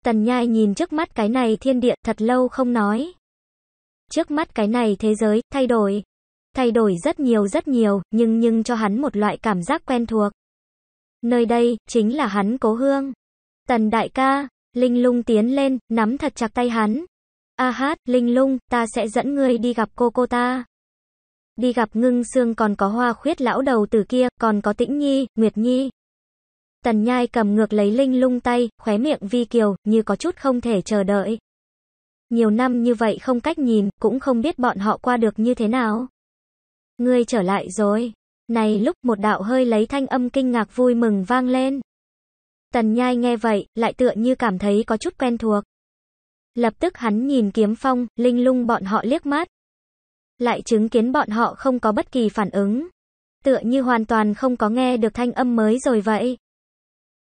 Tần Nhai nhìn trước mắt cái này thiên địa thật lâu không nói. Trước mắt cái này thế giới, thay đổi. Thay đổi rất nhiều rất nhiều, nhưng nhưng cho hắn một loại cảm giác quen thuộc. Nơi đây, chính là hắn cố hương. Tần đại ca, Linh lung tiến lên, nắm thật chặt tay hắn. A hát, Linh lung, ta sẽ dẫn ngươi đi gặp cô cô ta. Đi gặp ngưng xương còn có hoa khuyết lão đầu từ kia, còn có tĩnh nhi, nguyệt nhi. Tần nhai cầm ngược lấy Linh lung tay, khóe miệng vi kiều, như có chút không thể chờ đợi. Nhiều năm như vậy không cách nhìn, cũng không biết bọn họ qua được như thế nào. Ngươi trở lại rồi. Này lúc một đạo hơi lấy thanh âm kinh ngạc vui mừng vang lên. Tần nhai nghe vậy, lại tựa như cảm thấy có chút quen thuộc. Lập tức hắn nhìn kiếm phong, linh lung bọn họ liếc mắt. Lại chứng kiến bọn họ không có bất kỳ phản ứng. Tựa như hoàn toàn không có nghe được thanh âm mới rồi vậy.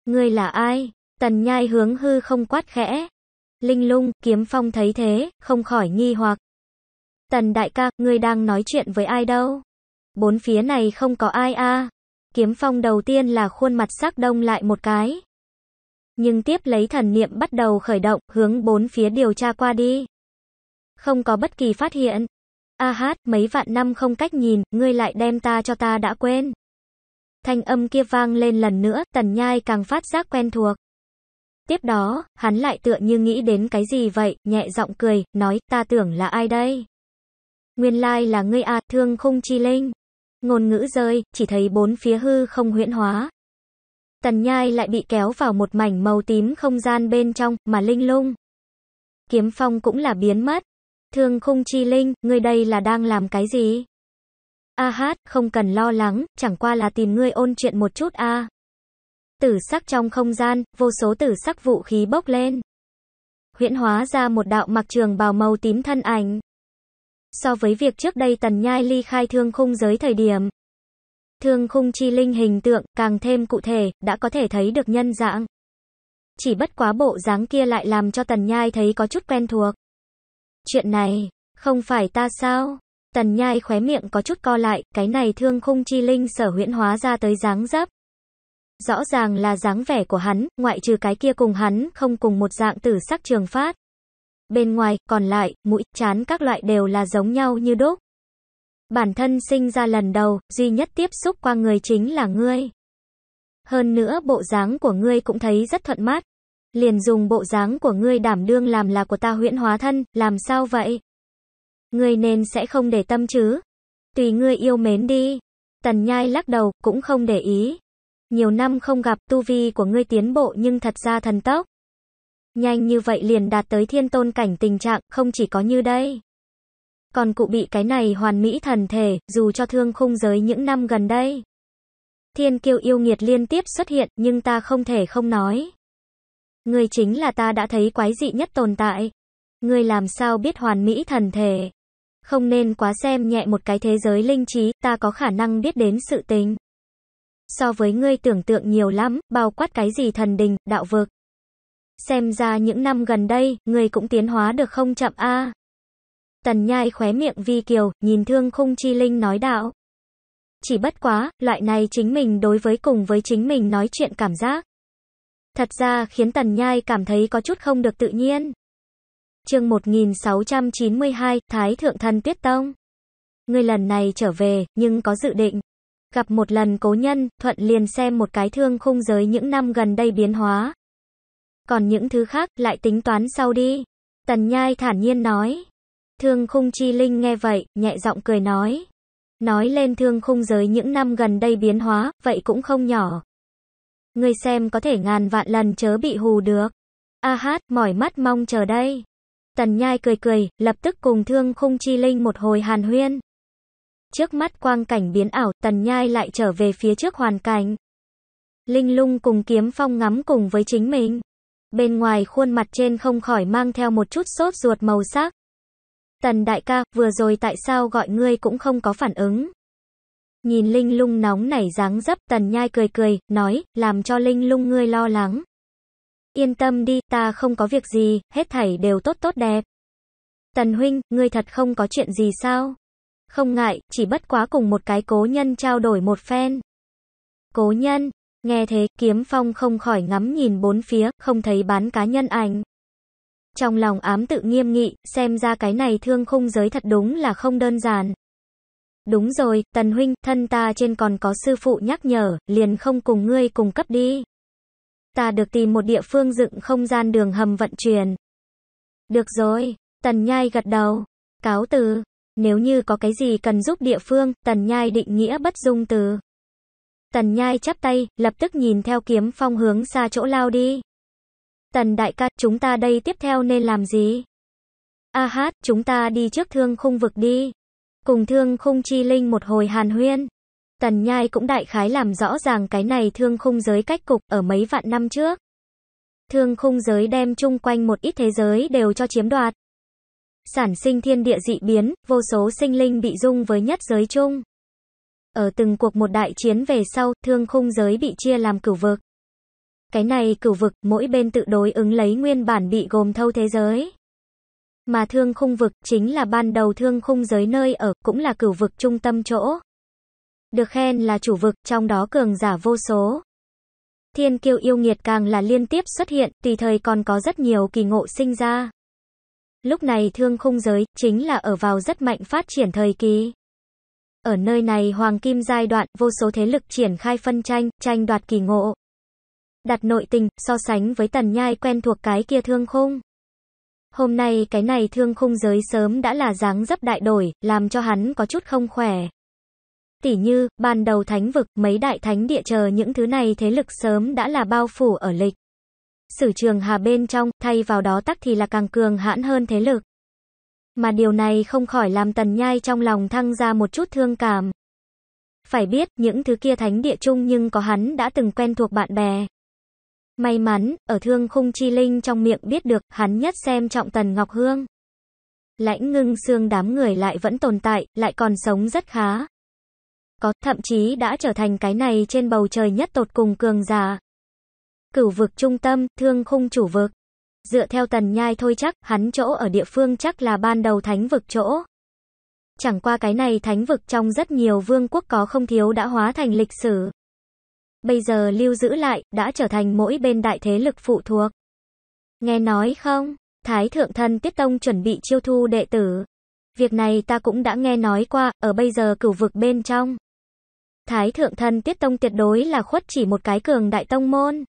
Ngươi là ai? Tần nhai hướng hư không quát khẽ. Linh lung, kiếm phong thấy thế, không khỏi nghi hoặc. Tần đại ca, ngươi đang nói chuyện với ai đâu? Bốn phía này không có ai a à. Kiếm phong đầu tiên là khuôn mặt sắc đông lại một cái. Nhưng tiếp lấy thần niệm bắt đầu khởi động, hướng bốn phía điều tra qua đi. Không có bất kỳ phát hiện. A à hát, mấy vạn năm không cách nhìn, ngươi lại đem ta cho ta đã quên. Thanh âm kia vang lên lần nữa, tần nhai càng phát giác quen thuộc. Tiếp đó, hắn lại tựa như nghĩ đến cái gì vậy, nhẹ giọng cười, nói, ta tưởng là ai đây? Nguyên lai là ngươi à, thương không chi linh. Ngôn ngữ rơi, chỉ thấy bốn phía hư không huyễn hóa. Tần nhai lại bị kéo vào một mảnh màu tím không gian bên trong, mà linh lung. Kiếm phong cũng là biến mất. Thương khung chi linh, ngươi đây là đang làm cái gì? A hát, không cần lo lắng, chẳng qua là tìm ngươi ôn chuyện một chút a. Tử sắc trong không gian, vô số tử sắc vũ khí bốc lên. Huyễn hóa ra một đạo mặc trường bào màu tím thân ảnh. So với việc trước đây tần nhai ly khai thương khung giới thời điểm. Thương khung chi linh hình tượng càng thêm cụ thể, đã có thể thấy được nhân dạng. Chỉ bất quá bộ dáng kia lại làm cho tần nhai thấy có chút quen thuộc. Chuyện này, không phải ta sao? Tần nhai khóe miệng có chút co lại, cái này thương khung chi linh sở huyễn hóa ra tới dáng giáp. Rõ ràng là dáng vẻ của hắn, ngoại trừ cái kia cùng hắn, không cùng một dạng tử sắc trường phát. Bên ngoài, còn lại, mũi, chán các loại đều là giống nhau như đúc. Bản thân sinh ra lần đầu, duy nhất tiếp xúc qua người chính là ngươi. Hơn nữa bộ dáng của ngươi cũng thấy rất thuận mắt, Liền dùng bộ dáng của ngươi đảm đương làm là của ta huyễn hóa thân, làm sao vậy? Ngươi nên sẽ không để tâm chứ. Tùy ngươi yêu mến đi. Tần nhai lắc đầu, cũng không để ý. Nhiều năm không gặp tu vi của ngươi tiến bộ nhưng thật ra thần tốc. Nhanh như vậy liền đạt tới thiên tôn cảnh tình trạng, không chỉ có như đây. Còn cụ bị cái này hoàn mỹ thần thể, dù cho thương khung giới những năm gần đây. Thiên kiêu yêu nghiệt liên tiếp xuất hiện, nhưng ta không thể không nói. Ngươi chính là ta đã thấy quái dị nhất tồn tại. Ngươi làm sao biết hoàn mỹ thần thể? không nên quá xem nhẹ một cái thế giới linh trí, ta có khả năng biết đến sự tình. So với ngươi tưởng tượng nhiều lắm, bao quát cái gì thần đình, đạo vực. Xem ra những năm gần đây, ngươi cũng tiến hóa được không chậm a. Tần nhai khóe miệng vi kiều, nhìn thương khung chi linh nói đạo. Chỉ bất quá, loại này chính mình đối với cùng với chính mình nói chuyện cảm giác. Thật ra khiến tần nhai cảm thấy có chút không được tự nhiên chương 1692, Thái Thượng Thần Tuyết Tông. Ngươi lần này trở về, nhưng có dự định. Gặp một lần cố nhân, Thuận liền xem một cái thương khung giới những năm gần đây biến hóa. Còn những thứ khác, lại tính toán sau đi. Tần Nhai thản nhiên nói. Thương khung chi linh nghe vậy, nhẹ giọng cười nói. Nói lên thương khung giới những năm gần đây biến hóa, vậy cũng không nhỏ. Ngươi xem có thể ngàn vạn lần chớ bị hù được. A hát, mỏi mắt mong chờ đây. Tần Nhai cười cười, lập tức cùng Thương Khung Chi Linh một hồi hàn huyên. Trước mắt quang cảnh biến ảo, Tần Nhai lại trở về phía trước hoàn cảnh. Linh lung cùng kiếm phong ngắm cùng với chính mình. Bên ngoài khuôn mặt trên không khỏi mang theo một chút sốt ruột màu sắc. Tần đại ca, vừa rồi tại sao gọi ngươi cũng không có phản ứng. Nhìn Linh lung nóng nảy dáng dấp, Tần Nhai cười cười, nói, làm cho Linh lung ngươi lo lắng. Yên tâm đi, ta không có việc gì, hết thảy đều tốt tốt đẹp. Tần huynh, ngươi thật không có chuyện gì sao? Không ngại, chỉ bất quá cùng một cái cố nhân trao đổi một phen. Cố nhân, nghe thế, kiếm phong không khỏi ngắm nhìn bốn phía, không thấy bán cá nhân ảnh. Trong lòng ám tự nghiêm nghị, xem ra cái này thương khung giới thật đúng là không đơn giản. Đúng rồi, tần huynh, thân ta trên còn có sư phụ nhắc nhở, liền không cùng ngươi cùng cấp đi ta được tìm một địa phương dựng không gian đường hầm vận chuyển. Được rồi, Tần Nhai gật đầu. Cáo từ, nếu như có cái gì cần giúp địa phương, Tần Nhai định nghĩa bất dung từ. Tần Nhai chắp tay, lập tức nhìn theo kiếm phong hướng xa chỗ lao đi. Tần đại ca, chúng ta đây tiếp theo nên làm gì? A à hát, chúng ta đi trước thương khung vực đi. Cùng thương khung chi linh một hồi hàn huyên. Tần Nhai cũng đại khái làm rõ ràng cái này thương khung giới cách cục ở mấy vạn năm trước. Thương khung giới đem chung quanh một ít thế giới đều cho chiếm đoạt. Sản sinh thiên địa dị biến, vô số sinh linh bị dung với nhất giới chung. Ở từng cuộc một đại chiến về sau, thương khung giới bị chia làm cửu vực. Cái này cửu vực, mỗi bên tự đối ứng lấy nguyên bản bị gồm thâu thế giới. Mà thương khung vực chính là ban đầu thương khung giới nơi ở, cũng là cửu vực trung tâm chỗ. Được khen là chủ vực, trong đó cường giả vô số. Thiên kiêu yêu nghiệt càng là liên tiếp xuất hiện, tùy thời còn có rất nhiều kỳ ngộ sinh ra. Lúc này thương khung giới, chính là ở vào rất mạnh phát triển thời kỳ. Ở nơi này hoàng kim giai đoạn, vô số thế lực triển khai phân tranh, tranh đoạt kỳ ngộ. Đặt nội tình, so sánh với tần nhai quen thuộc cái kia thương khung. Hôm nay cái này thương khung giới sớm đã là dáng dấp đại đổi, làm cho hắn có chút không khỏe tỷ như, ban đầu thánh vực, mấy đại thánh địa chờ những thứ này thế lực sớm đã là bao phủ ở lịch. Sử trường hà bên trong, thay vào đó tắc thì là càng cường hãn hơn thế lực. Mà điều này không khỏi làm tần nhai trong lòng thăng ra một chút thương cảm. Phải biết, những thứ kia thánh địa chung nhưng có hắn đã từng quen thuộc bạn bè. May mắn, ở thương khung chi linh trong miệng biết được, hắn nhất xem trọng tần Ngọc Hương. Lãnh ngưng xương đám người lại vẫn tồn tại, lại còn sống rất khá có, thậm chí đã trở thành cái này trên bầu trời nhất tột cùng cường giả. Cửu vực trung tâm, thương khung chủ vực. Dựa theo tần nhai thôi chắc, hắn chỗ ở địa phương chắc là ban đầu thánh vực chỗ. Chẳng qua cái này thánh vực trong rất nhiều vương quốc có không thiếu đã hóa thành lịch sử. Bây giờ lưu giữ lại, đã trở thành mỗi bên đại thế lực phụ thuộc. Nghe nói không, Thái Thượng Thân Tiết Tông chuẩn bị chiêu thu đệ tử. Việc này ta cũng đã nghe nói qua, ở bây giờ cửu vực bên trong. Thái thượng thần tiết tông tuyệt đối là khuất chỉ một cái cường đại tông môn.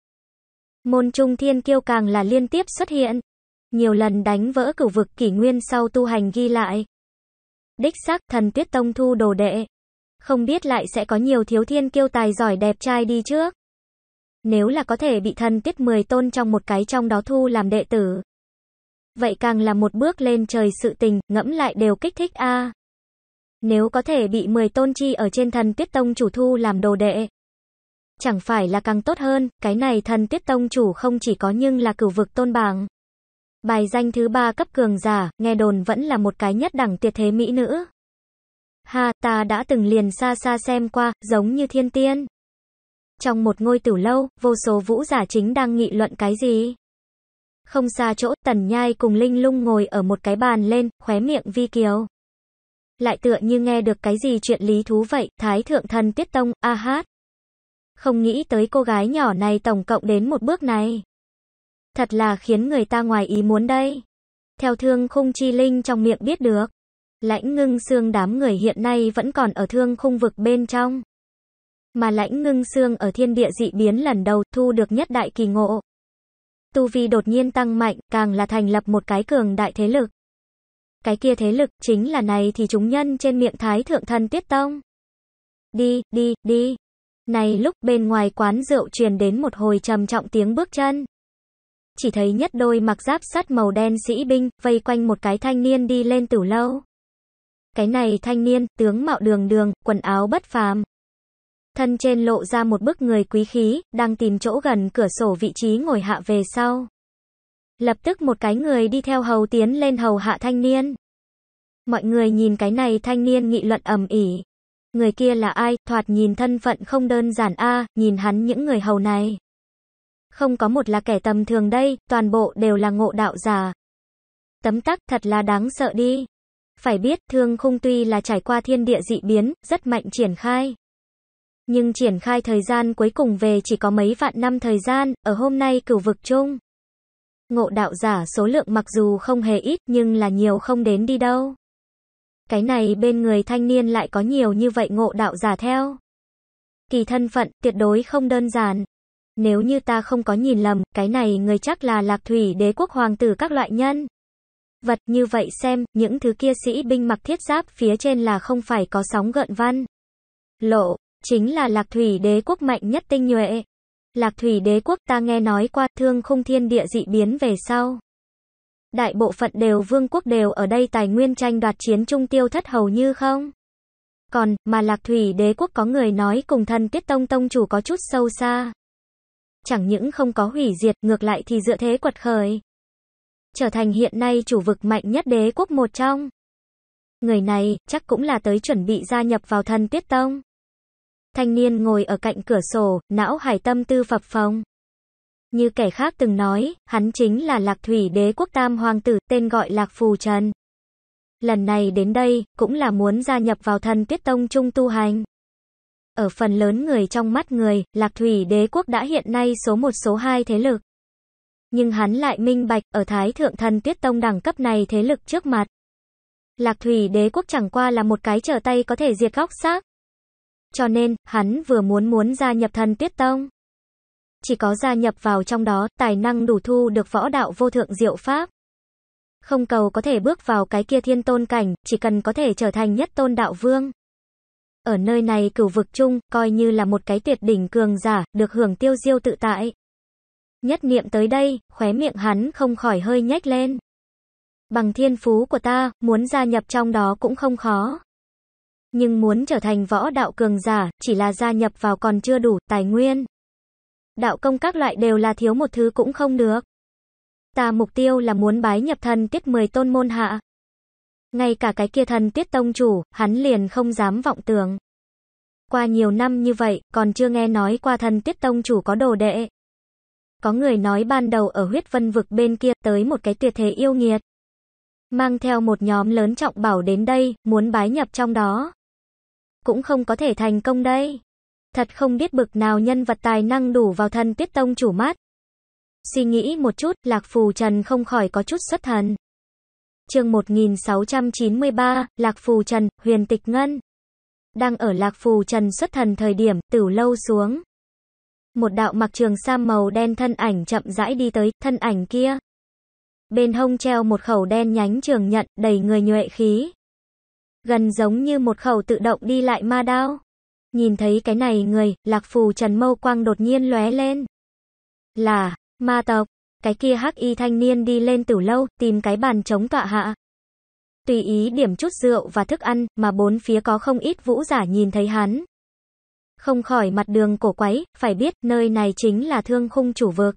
Môn trung thiên kiêu càng là liên tiếp xuất hiện. Nhiều lần đánh vỡ cửu vực kỷ nguyên sau tu hành ghi lại. Đích xác thần Tuyết tông thu đồ đệ. Không biết lại sẽ có nhiều thiếu thiên kiêu tài giỏi đẹp trai đi trước. Nếu là có thể bị thần tiết mười tôn trong một cái trong đó thu làm đệ tử. Vậy càng là một bước lên trời sự tình, ngẫm lại đều kích thích a. À. Nếu có thể bị 10 tôn chi ở trên thần tuyết tông chủ thu làm đồ đệ. Chẳng phải là càng tốt hơn, cái này thần tuyết tông chủ không chỉ có nhưng là cửu vực tôn bảng. Bài danh thứ ba cấp cường giả, nghe đồn vẫn là một cái nhất đẳng tuyệt thế mỹ nữ. Ha, ta đã từng liền xa xa xem qua, giống như thiên tiên. Trong một ngôi tử lâu, vô số vũ giả chính đang nghị luận cái gì? Không xa chỗ, tần nhai cùng linh lung ngồi ở một cái bàn lên, khóe miệng vi kiều lại tựa như nghe được cái gì chuyện lý thú vậy, thái thượng thần tiết tông, a hát. Không nghĩ tới cô gái nhỏ này tổng cộng đến một bước này. Thật là khiến người ta ngoài ý muốn đây. Theo thương khung chi linh trong miệng biết được. Lãnh ngưng xương đám người hiện nay vẫn còn ở thương khung vực bên trong. Mà lãnh ngưng xương ở thiên địa dị biến lần đầu thu được nhất đại kỳ ngộ. Tu vi đột nhiên tăng mạnh, càng là thành lập một cái cường đại thế lực cái kia thế lực, chính là này thì chúng nhân trên miệng thái thượng thân tiết tông. Đi, đi, đi. Này lúc bên ngoài quán rượu truyền đến một hồi trầm trọng tiếng bước chân. Chỉ thấy nhất đôi mặc giáp sắt màu đen sĩ binh, vây quanh một cái thanh niên đi lên tử lâu. Cái này thanh niên, tướng mạo đường đường, quần áo bất phàm. Thân trên lộ ra một bức người quý khí, đang tìm chỗ gần cửa sổ vị trí ngồi hạ về sau. Lập tức một cái người đi theo hầu tiến lên hầu hạ thanh niên. Mọi người nhìn cái này thanh niên nghị luận ầm ỉ Người kia là ai, thoạt nhìn thân phận không đơn giản a, nhìn hắn những người hầu này. Không có một là kẻ tầm thường đây, toàn bộ đều là ngộ đạo giả. Tấm tắc thật là đáng sợ đi. Phải biết, thương khung tuy là trải qua thiên địa dị biến, rất mạnh triển khai. Nhưng triển khai thời gian cuối cùng về chỉ có mấy vạn năm thời gian, ở hôm nay cửu vực chung. Ngộ đạo giả số lượng mặc dù không hề ít nhưng là nhiều không đến đi đâu. Cái này bên người thanh niên lại có nhiều như vậy ngộ đạo giả theo. Kỳ thân phận tuyệt đối không đơn giản. Nếu như ta không có nhìn lầm, cái này người chắc là lạc thủy đế quốc hoàng tử các loại nhân. Vật như vậy xem, những thứ kia sĩ binh mặc thiết giáp phía trên là không phải có sóng gợn văn. Lộ, chính là lạc thủy đế quốc mạnh nhất tinh nhuệ. Lạc Thủy Đế quốc ta nghe nói qua thương không thiên địa dị biến về sau. Đại bộ phận đều vương quốc đều ở đây tài nguyên tranh đoạt chiến trung tiêu thất hầu như không. Còn, mà Lạc Thủy Đế quốc có người nói cùng thần tiết tông tông chủ có chút sâu xa. Chẳng những không có hủy diệt, ngược lại thì dựa thế quật khởi. Trở thành hiện nay chủ vực mạnh nhất đế quốc một trong. Người này, chắc cũng là tới chuẩn bị gia nhập vào thần tiết tông. Thanh niên ngồi ở cạnh cửa sổ, não hải tâm tư phập phồng. Như kẻ khác từng nói, hắn chính là Lạc Thủy Đế quốc Tam hoàng tử, tên gọi Lạc Phù Trần. Lần này đến đây, cũng là muốn gia nhập vào thần tuyết tông trung tu hành. Ở phần lớn người trong mắt người, Lạc Thủy Đế quốc đã hiện nay số một số hai thế lực. Nhưng hắn lại minh bạch, ở Thái Thượng Thần Tuyết Tông đẳng cấp này thế lực trước mặt. Lạc Thủy Đế quốc chẳng qua là một cái trở tay có thể diệt góc xác, cho nên, hắn vừa muốn muốn gia nhập thần tuyết tông. Chỉ có gia nhập vào trong đó, tài năng đủ thu được võ đạo vô thượng diệu pháp. Không cầu có thể bước vào cái kia thiên tôn cảnh, chỉ cần có thể trở thành nhất tôn đạo vương. Ở nơi này cửu vực chung, coi như là một cái tuyệt đỉnh cường giả, được hưởng tiêu diêu tự tại. Nhất niệm tới đây, khóe miệng hắn không khỏi hơi nhếch lên. Bằng thiên phú của ta, muốn gia nhập trong đó cũng không khó. Nhưng muốn trở thành võ đạo cường giả, chỉ là gia nhập vào còn chưa đủ, tài nguyên. Đạo công các loại đều là thiếu một thứ cũng không được. Ta mục tiêu là muốn bái nhập thần tiết 10 tôn môn hạ. Ngay cả cái kia thần tiết tông chủ, hắn liền không dám vọng tưởng. Qua nhiều năm như vậy, còn chưa nghe nói qua thần tiết tông chủ có đồ đệ. Có người nói ban đầu ở huyết vân vực bên kia tới một cái tuyệt thế yêu nghiệt. Mang theo một nhóm lớn trọng bảo đến đây, muốn bái nhập trong đó cũng không có thể thành công đây. Thật không biết bực nào nhân vật tài năng đủ vào thân tuyết tông chủ mát. Suy nghĩ một chút, Lạc Phù Trần không khỏi có chút xuất thần. chương 1693, Lạc Phù Trần, Huyền Tịch Ngân. Đang ở Lạc Phù Trần xuất thần thời điểm, từ lâu xuống. Một đạo mặc trường sa màu đen thân ảnh chậm rãi đi tới, thân ảnh kia. Bên hông treo một khẩu đen nhánh trường nhận, đầy người nhuệ khí gần giống như một khẩu tự động đi lại ma đao. Nhìn thấy cái này người, lạc phù Trần Mâu Quang đột nhiên lóe lên. Là, ma tộc, cái kia hắc y thanh niên đi lên từ lâu, tìm cái bàn chống tọa hạ. Tùy ý điểm chút rượu và thức ăn, mà bốn phía có không ít vũ giả nhìn thấy hắn. Không khỏi mặt đường cổ quấy, phải biết nơi này chính là thương khung chủ vực.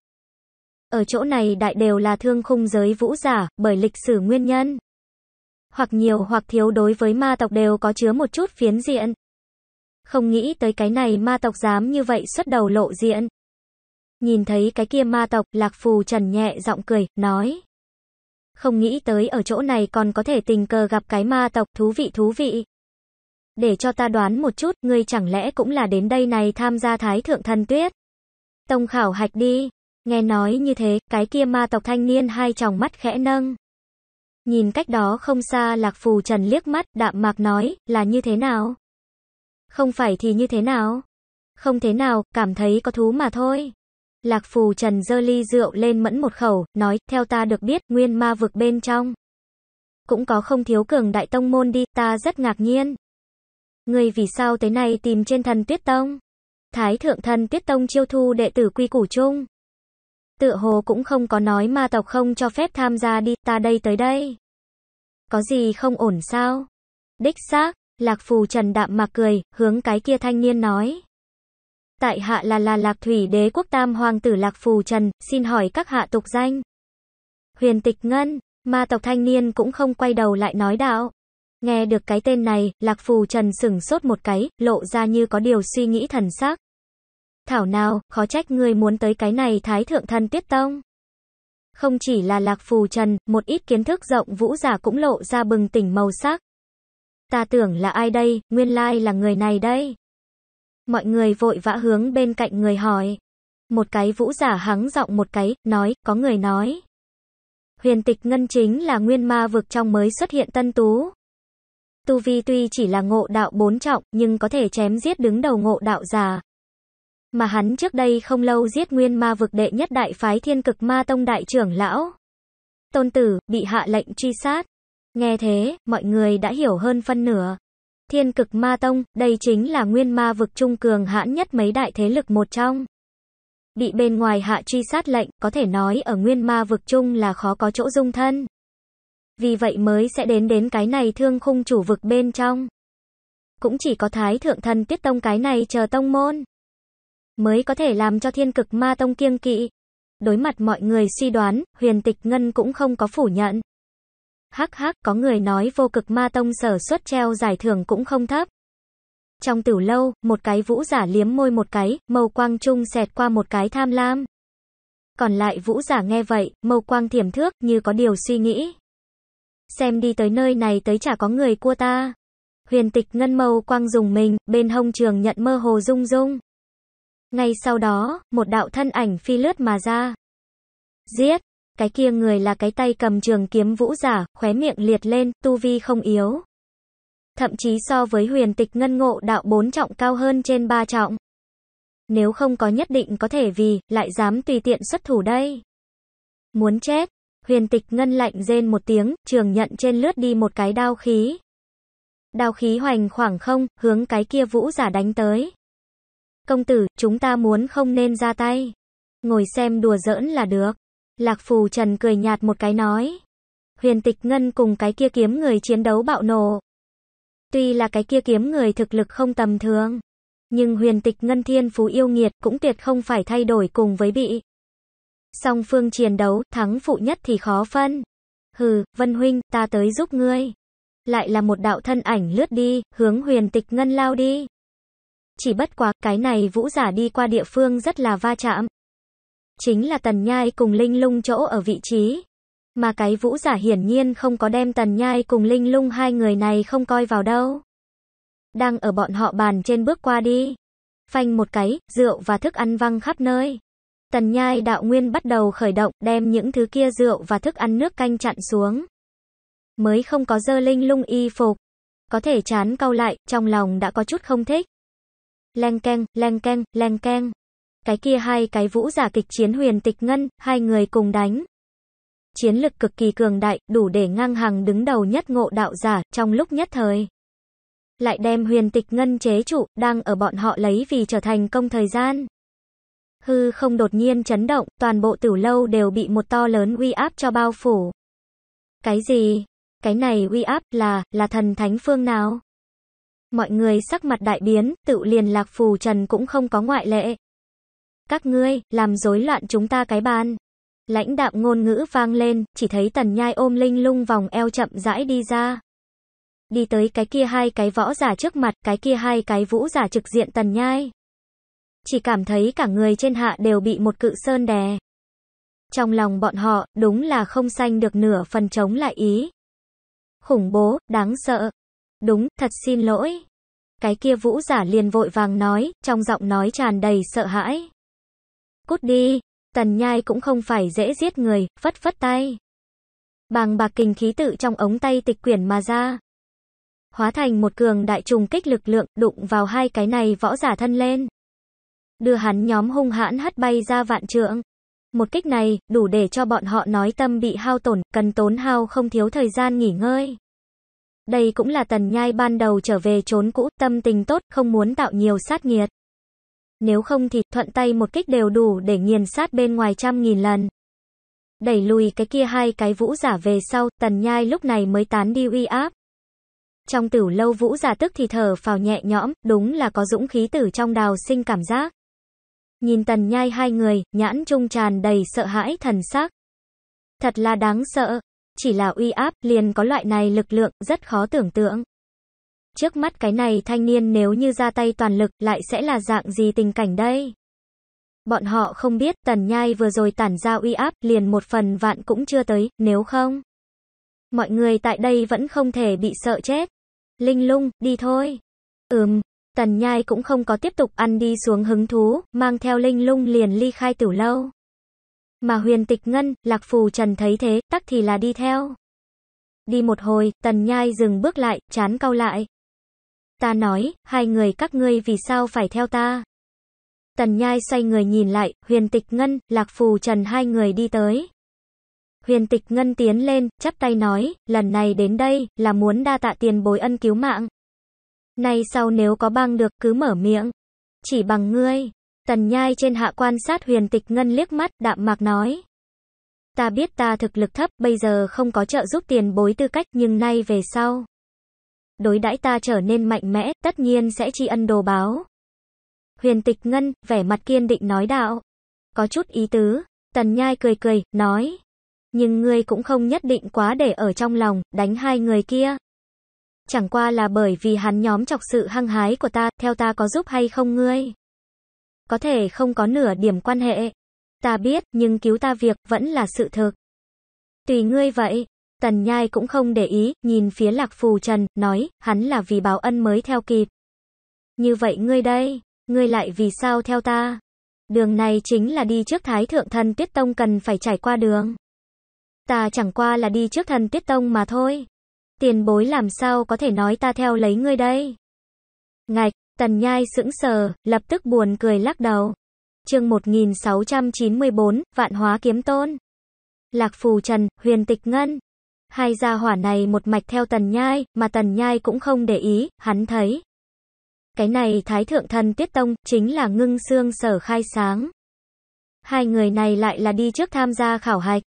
Ở chỗ này đại đều là thương khung giới vũ giả, bởi lịch sử nguyên nhân hoặc nhiều hoặc thiếu đối với ma tộc đều có chứa một chút phiến diện. Không nghĩ tới cái này ma tộc dám như vậy xuất đầu lộ diện. Nhìn thấy cái kia ma tộc, Lạc Phù Trần nhẹ giọng cười, nói. Không nghĩ tới ở chỗ này còn có thể tình cờ gặp cái ma tộc, thú vị thú vị. Để cho ta đoán một chút, ngươi chẳng lẽ cũng là đến đây này tham gia Thái Thượng Thần Tuyết? Tông khảo hạch đi. Nghe nói như thế, cái kia ma tộc thanh niên hai tròng mắt khẽ nâng. Nhìn cách đó không xa Lạc Phù Trần liếc mắt, đạm mạc nói, là như thế nào? Không phải thì như thế nào? Không thế nào, cảm thấy có thú mà thôi. Lạc Phù Trần dơ ly rượu lên mẫn một khẩu, nói, theo ta được biết, nguyên ma vực bên trong. Cũng có không thiếu cường đại tông môn đi, ta rất ngạc nhiên. Người vì sao tới nay tìm trên thần tuyết tông? Thái thượng thần tuyết tông chiêu thu đệ tử quy củ chung tựa hồ cũng không có nói ma tộc không cho phép tham gia đi, ta đây tới đây. Có gì không ổn sao? Đích xác, Lạc Phù Trần đạm mà cười, hướng cái kia thanh niên nói. Tại hạ là là Lạc Thủy Đế quốc Tam Hoàng tử Lạc Phù Trần, xin hỏi các hạ tục danh. Huyền tịch ngân, ma tộc thanh niên cũng không quay đầu lại nói đạo. Nghe được cái tên này, Lạc Phù Trần sửng sốt một cái, lộ ra như có điều suy nghĩ thần sắc thảo nào, khó trách ngươi muốn tới cái này Thái Thượng thân tiết Tông. Không chỉ là Lạc Phù Trần, một ít kiến thức rộng vũ giả cũng lộ ra bừng tỉnh màu sắc. Ta tưởng là ai đây, nguyên lai là người này đây. Mọi người vội vã hướng bên cạnh người hỏi. Một cái vũ giả hắng giọng một cái, nói, có người nói. Huyền tịch ngân chính là nguyên ma vực trong mới xuất hiện tân tú. Tu vi tuy chỉ là ngộ đạo bốn trọng, nhưng có thể chém giết đứng đầu ngộ đạo già mà hắn trước đây không lâu giết nguyên ma vực đệ nhất đại phái thiên cực ma tông đại trưởng lão. Tôn tử, bị hạ lệnh truy sát. Nghe thế, mọi người đã hiểu hơn phân nửa. Thiên cực ma tông, đây chính là nguyên ma vực trung cường hãn nhất mấy đại thế lực một trong. Bị bên ngoài hạ truy sát lệnh, có thể nói ở nguyên ma vực trung là khó có chỗ dung thân. Vì vậy mới sẽ đến đến cái này thương khung chủ vực bên trong. Cũng chỉ có thái thượng thần tiết tông cái này chờ tông môn mới có thể làm cho thiên cực ma tông kiêng kỵ. Đối mặt mọi người suy đoán, huyền tịch ngân cũng không có phủ nhận. Hắc hắc, có người nói vô cực ma tông sở xuất treo giải thưởng cũng không thấp. Trong tử lâu, một cái vũ giả liếm môi một cái, màu quang trung xẹt qua một cái tham lam. Còn lại vũ giả nghe vậy, màu quang thiểm thước, như có điều suy nghĩ. Xem đi tới nơi này tới chả có người cua ta. Huyền tịch ngân màu quang dùng mình, bên hông trường nhận mơ hồ rung rung. Ngay sau đó, một đạo thân ảnh phi lướt mà ra. Giết! Cái kia người là cái tay cầm trường kiếm vũ giả, khóe miệng liệt lên, tu vi không yếu. Thậm chí so với huyền tịch ngân ngộ đạo bốn trọng cao hơn trên ba trọng. Nếu không có nhất định có thể vì, lại dám tùy tiện xuất thủ đây. Muốn chết, huyền tịch ngân lạnh rên một tiếng, trường nhận trên lướt đi một cái đao khí. Đao khí hoành khoảng không, hướng cái kia vũ giả đánh tới. Công tử, chúng ta muốn không nên ra tay. Ngồi xem đùa giỡn là được. Lạc Phù Trần cười nhạt một cái nói. Huyền Tịch Ngân cùng cái kia kiếm người chiến đấu bạo nổ. Tuy là cái kia kiếm người thực lực không tầm thường. Nhưng huyền tịch ngân thiên phú yêu nghiệt cũng tuyệt không phải thay đổi cùng với bị. Song phương chiến đấu, thắng phụ nhất thì khó phân. Hừ, Vân Huynh, ta tới giúp ngươi. Lại là một đạo thân ảnh lướt đi, hướng huyền tịch ngân lao đi. Chỉ bất quá cái này vũ giả đi qua địa phương rất là va chạm. Chính là tần nhai cùng linh lung chỗ ở vị trí. Mà cái vũ giả hiển nhiên không có đem tần nhai cùng linh lung hai người này không coi vào đâu. Đang ở bọn họ bàn trên bước qua đi. Phanh một cái, rượu và thức ăn văng khắp nơi. Tần nhai đạo nguyên bắt đầu khởi động, đem những thứ kia rượu và thức ăn nước canh chặn xuống. Mới không có dơ linh lung y phục. Có thể chán câu lại, trong lòng đã có chút không thích. Leng keng, leng keng, leng keng. Cái kia hai cái vũ giả kịch chiến huyền tịch ngân, hai người cùng đánh. Chiến lực cực kỳ cường đại, đủ để ngang hàng đứng đầu nhất ngộ đạo giả, trong lúc nhất thời. Lại đem huyền tịch ngân chế trụ, đang ở bọn họ lấy vì trở thành công thời gian. Hư không đột nhiên chấn động, toàn bộ tử lâu đều bị một to lớn uy áp cho bao phủ. Cái gì? Cái này uy áp là, là thần thánh phương nào? Mọi người sắc mặt đại biến, tự liền lạc phù trần cũng không có ngoại lệ. Các ngươi, làm rối loạn chúng ta cái ban. Lãnh đạm ngôn ngữ vang lên, chỉ thấy tần nhai ôm linh lung vòng eo chậm rãi đi ra. Đi tới cái kia hai cái võ giả trước mặt, cái kia hai cái vũ giả trực diện tần nhai. Chỉ cảm thấy cả người trên hạ đều bị một cự sơn đè. Trong lòng bọn họ, đúng là không sanh được nửa phần chống lại ý. Khủng bố, đáng sợ, Đúng, thật xin lỗi. Cái kia vũ giả liền vội vàng nói, trong giọng nói tràn đầy sợ hãi. Cút đi, tần nhai cũng không phải dễ giết người, phất phất tay. Bàng bạc kinh khí tự trong ống tay tịch quyển mà ra. Hóa thành một cường đại trùng kích lực lượng, đụng vào hai cái này võ giả thân lên. Đưa hắn nhóm hung hãn hất bay ra vạn trượng. Một kích này, đủ để cho bọn họ nói tâm bị hao tổn, cần tốn hao không thiếu thời gian nghỉ ngơi. Đây cũng là tần nhai ban đầu trở về trốn cũ, tâm tình tốt, không muốn tạo nhiều sát nghiệt. Nếu không thì, thuận tay một kích đều đủ để nghiền sát bên ngoài trăm nghìn lần. Đẩy lùi cái kia hai cái vũ giả về sau, tần nhai lúc này mới tán đi uy áp. Trong tử lâu vũ giả tức thì thở phào nhẹ nhõm, đúng là có dũng khí tử trong đào sinh cảm giác. Nhìn tần nhai hai người, nhãn trung tràn đầy sợ hãi thần sắc. Thật là đáng sợ, chỉ là uy áp, liền có loại này lực lượng, rất khó tưởng tượng. Trước mắt cái này thanh niên nếu như ra tay toàn lực, lại sẽ là dạng gì tình cảnh đây? Bọn họ không biết, tần nhai vừa rồi tản ra uy áp, liền một phần vạn cũng chưa tới, nếu không. Mọi người tại đây vẫn không thể bị sợ chết. Linh lung, đi thôi. Ừm, tần nhai cũng không có tiếp tục ăn đi xuống hứng thú, mang theo linh lung liền ly khai tử lâu. Mà huyền tịch ngân, lạc phù trần thấy thế, tắc thì là đi theo. Đi một hồi, tần nhai dừng bước lại, chán cau lại. Ta nói, hai người các ngươi vì sao phải theo ta? Tần nhai xoay người nhìn lại, huyền tịch ngân, lạc phù trần hai người đi tới. Huyền tịch ngân tiến lên, chắp tay nói, lần này đến đây, là muốn đa tạ tiền bối ân cứu mạng. Nay sau nếu có băng được, cứ mở miệng. Chỉ bằng ngươi, Tần nhai trên hạ quan sát huyền tịch ngân liếc mắt, đạm mạc nói. Ta biết ta thực lực thấp, bây giờ không có trợ giúp tiền bối tư cách nhưng nay về sau. Đối đãi ta trở nên mạnh mẽ, tất nhiên sẽ tri ân đồ báo. Huyền tịch ngân, vẻ mặt kiên định nói đạo. Có chút ý tứ, tần nhai cười cười, nói. Nhưng ngươi cũng không nhất định quá để ở trong lòng, đánh hai người kia. Chẳng qua là bởi vì hắn nhóm chọc sự hăng hái của ta, theo ta có giúp hay không ngươi? có thể không có nửa điểm quan hệ. Ta biết, nhưng cứu ta việc vẫn là sự thực. Tùy ngươi vậy. Tần Nhai cũng không để ý, nhìn phía Lạc Phù Trần, nói, hắn là vì báo ân mới theo kịp. Như vậy ngươi đây, ngươi lại vì sao theo ta? Đường này chính là đi trước Thái Thượng Thần Tuyết Tông cần phải trải qua đường. Ta chẳng qua là đi trước Thần Tuyết Tông mà thôi. Tiền bối làm sao có thể nói ta theo lấy ngươi đây? Ngài Tần Nhai sững sờ, lập tức buồn cười lắc đầu. Chương 1694, Vạn Hóa Kiếm Tôn. Lạc Phù Trần, Huyền Tịch Ngân. Hai gia hỏa này một mạch theo Tần Nhai, mà Tần Nhai cũng không để ý, hắn thấy. Cái này Thái Thượng Thần Tiết Tông, chính là ngưng xương sở khai sáng. Hai người này lại là đi trước tham gia khảo hạch.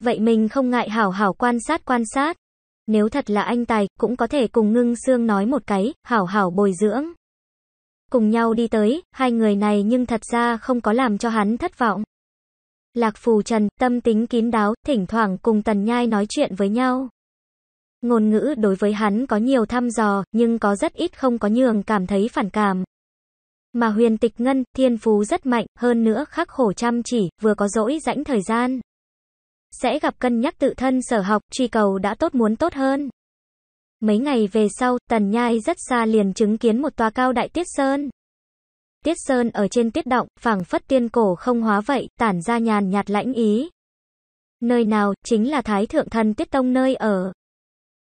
Vậy mình không ngại hảo hảo quan sát quan sát. Nếu thật là anh tài, cũng có thể cùng ngưng xương nói một cái, hảo hảo bồi dưỡng. Cùng nhau đi tới, hai người này nhưng thật ra không có làm cho hắn thất vọng. Lạc Phù Trần, tâm tính kín đáo, thỉnh thoảng cùng Tần Nhai nói chuyện với nhau. Ngôn ngữ đối với hắn có nhiều thăm dò, nhưng có rất ít không có nhường cảm thấy phản cảm. Mà huyền tịch ngân, thiên phú rất mạnh, hơn nữa khắc khổ chăm chỉ, vừa có dỗi rãnh thời gian. Sẽ gặp cân nhắc tự thân sở học, truy cầu đã tốt muốn tốt hơn. Mấy ngày về sau, Tần Nhai rất xa liền chứng kiến một tòa cao đại tiết sơn. Tiết sơn ở trên tiết động, phảng phất tiên cổ không hóa vậy, tản ra nhàn nhạt lãnh ý. Nơi nào, chính là Thái Thượng Thần Tiết Tông nơi ở.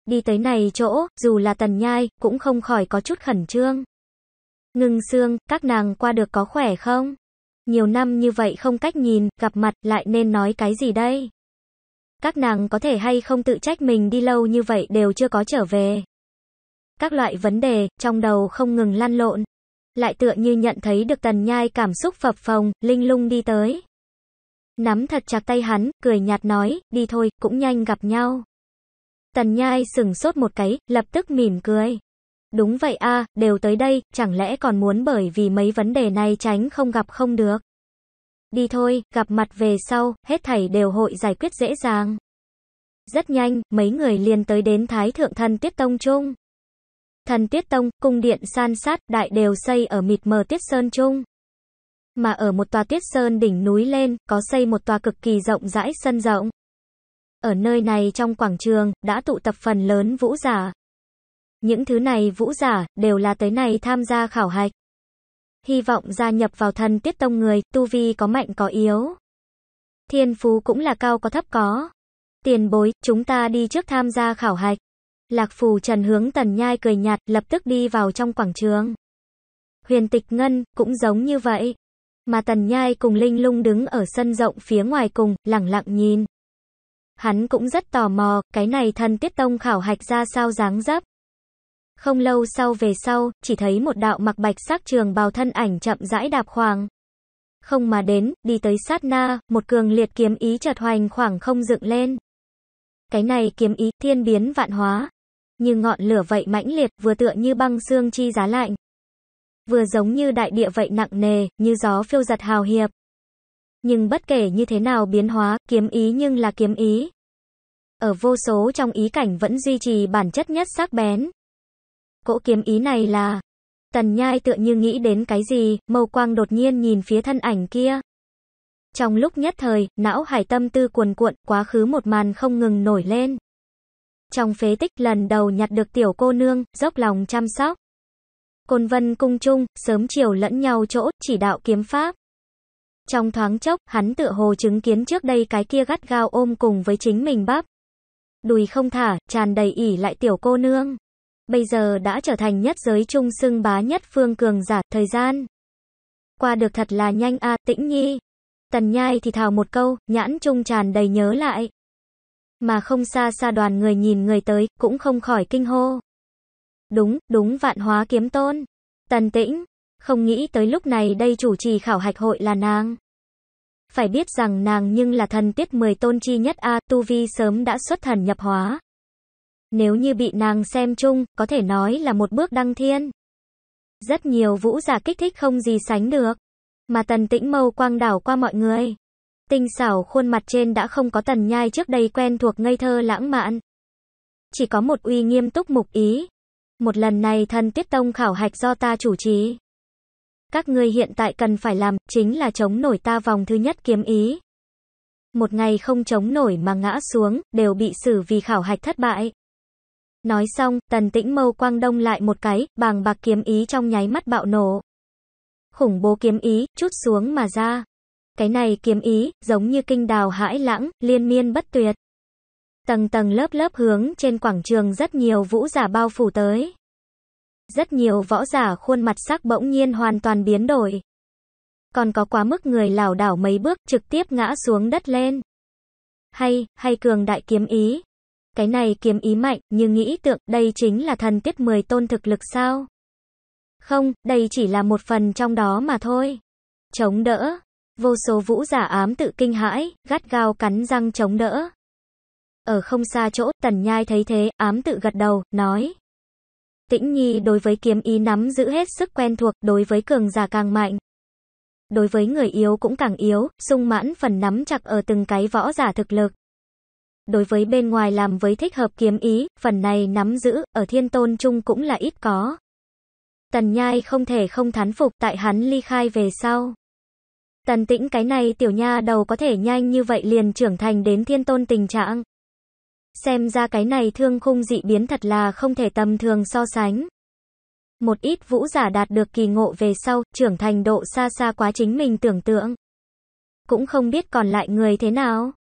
Đi tới này chỗ, dù là Tần Nhai, cũng không khỏi có chút khẩn trương. Ngừng xương, các nàng qua được có khỏe không? Nhiều năm như vậy không cách nhìn, gặp mặt, lại nên nói cái gì đây? Các nàng có thể hay không tự trách mình đi lâu như vậy đều chưa có trở về. Các loại vấn đề, trong đầu không ngừng lan lộn. Lại tựa như nhận thấy được tần nhai cảm xúc phập phồng, linh lung đi tới. Nắm thật chặt tay hắn, cười nhạt nói, đi thôi, cũng nhanh gặp nhau. Tần nhai sừng sốt một cái, lập tức mỉm cười. Đúng vậy a đều tới đây, chẳng lẽ còn muốn bởi vì mấy vấn đề này tránh không gặp không được. Đi thôi, gặp mặt về sau, hết thảy đều hội giải quyết dễ dàng. Rất nhanh, mấy người liền tới đến Thái Thượng Thần Tiết Tông Trung. Thần Tiết Tông, cung điện san sát, đại đều xây ở mịt mờ Tiết Sơn Trung. Mà ở một tòa Tiết Sơn đỉnh núi lên, có xây một tòa cực kỳ rộng rãi sân rộng. Ở nơi này trong quảng trường, đã tụ tập phần lớn vũ giả. Những thứ này vũ giả, đều là tới này tham gia khảo hạch hy vọng gia nhập vào thần tiết tông người, tu vi có mạnh có yếu. Thiên phú cũng là cao có thấp có. Tiền bối, chúng ta đi trước tham gia khảo hạch. Lạc phù trần hướng tần nhai cười nhạt, lập tức đi vào trong quảng trường. Huyền tịch ngân, cũng giống như vậy. Mà tần nhai cùng linh lung đứng ở sân rộng phía ngoài cùng, lặng lặng nhìn. Hắn cũng rất tò mò, cái này thần tiết tông khảo hạch ra sao dáng dấp. Không lâu sau về sau, chỉ thấy một đạo mặc bạch sắc trường bào thân ảnh chậm rãi đạp khoảng. Không mà đến, đi tới sát na, một cường liệt kiếm ý chợt hoành khoảng không dựng lên. Cái này kiếm ý thiên biến vạn hóa. Như ngọn lửa vậy mãnh liệt, vừa tựa như băng xương chi giá lạnh. Vừa giống như đại địa vậy nặng nề, như gió phiêu giật hào hiệp. Nhưng bất kể như thế nào biến hóa, kiếm ý nhưng là kiếm ý. Ở vô số trong ý cảnh vẫn duy trì bản chất nhất sắc bén, Cỗ kiếm ý này là... Tần nhai tựa như nghĩ đến cái gì, mâu quang đột nhiên nhìn phía thân ảnh kia. Trong lúc nhất thời, não hải tâm tư cuồn cuộn, quá khứ một màn không ngừng nổi lên. Trong phế tích lần đầu nhặt được tiểu cô nương, dốc lòng chăm sóc. Côn vân cung chung, sớm chiều lẫn nhau chỗ, chỉ đạo kiếm pháp. Trong thoáng chốc, hắn tựa hồ chứng kiến trước đây cái kia gắt gao ôm cùng với chính mình bắp. Đùi không thả, tràn đầy ỉ lại tiểu cô nương bây giờ đã trở thành nhất giới trung xưng bá nhất phương cường giả, thời gian. Qua được thật là nhanh a tĩnh nhi. Tần nhai thì thào một câu, nhãn trung tràn đầy nhớ lại. Mà không xa xa đoàn người nhìn người tới, cũng không khỏi kinh hô. Đúng, đúng vạn hóa kiếm tôn. Tần tĩnh, không nghĩ tới lúc này đây chủ trì khảo hạch hội là nàng. Phải biết rằng nàng nhưng là thần tiết mười tôn chi nhất A, Tu Vi sớm đã xuất thần nhập hóa. Nếu như bị nàng xem chung, có thể nói là một bước đăng thiên. Rất nhiều vũ giả kích thích không gì sánh được. Mà tần tĩnh mâu quang đảo qua mọi người. Tinh xảo khuôn mặt trên đã không có tần nhai trước đây quen thuộc ngây thơ lãng mạn. Chỉ có một uy nghiêm túc mục ý. Một lần này thần tiết tông khảo hạch do ta chủ trì. Các ngươi hiện tại cần phải làm, chính là chống nổi ta vòng thứ nhất kiếm ý. Một ngày không chống nổi mà ngã xuống, đều bị xử vì khảo hạch thất bại. Nói xong, tần tĩnh mâu quang đông lại một cái, bàng bạc kiếm ý trong nháy mắt bạo nổ. Khủng bố kiếm ý, chút xuống mà ra. Cái này kiếm ý, giống như kinh đào hãi lãng, liên miên bất tuyệt. Tầng tầng lớp lớp hướng trên quảng trường rất nhiều vũ giả bao phủ tới. Rất nhiều võ giả khuôn mặt sắc bỗng nhiên hoàn toàn biến đổi. Còn có quá mức người lảo đảo mấy bước trực tiếp ngã xuống đất lên. Hay, hay cường đại kiếm ý, cái này kiếm ý mạnh, như nghĩ tượng, đây chính là thần tiết 10 tôn thực lực sao? Không, đây chỉ là một phần trong đó mà thôi. Chống đỡ. Vô số vũ giả ám tự kinh hãi, gắt gao cắn răng chống đỡ. Ở không xa chỗ, tần nhai thấy thế, ám tự gật đầu, nói. Tĩnh Nhi đối với kiếm ý nắm giữ hết sức quen thuộc, đối với cường giả càng mạnh. Đối với người yếu cũng càng yếu, sung mãn phần nắm chặt ở từng cái võ giả thực lực. Đối với bên ngoài làm với thích hợp kiếm ý, phần này nắm giữ, ở thiên tôn chung cũng là ít có. Tần nhai không thể không thán phục tại hắn ly khai về sau. Tần tĩnh cái này tiểu nha đầu có thể nhanh như vậy liền trưởng thành đến thiên tôn tình trạng. Xem ra cái này thương khung dị biến thật là không thể tầm thường so sánh. Một ít vũ giả đạt được kỳ ngộ về sau, trưởng thành độ xa xa quá chính mình tưởng tượng. Cũng không biết còn lại người thế nào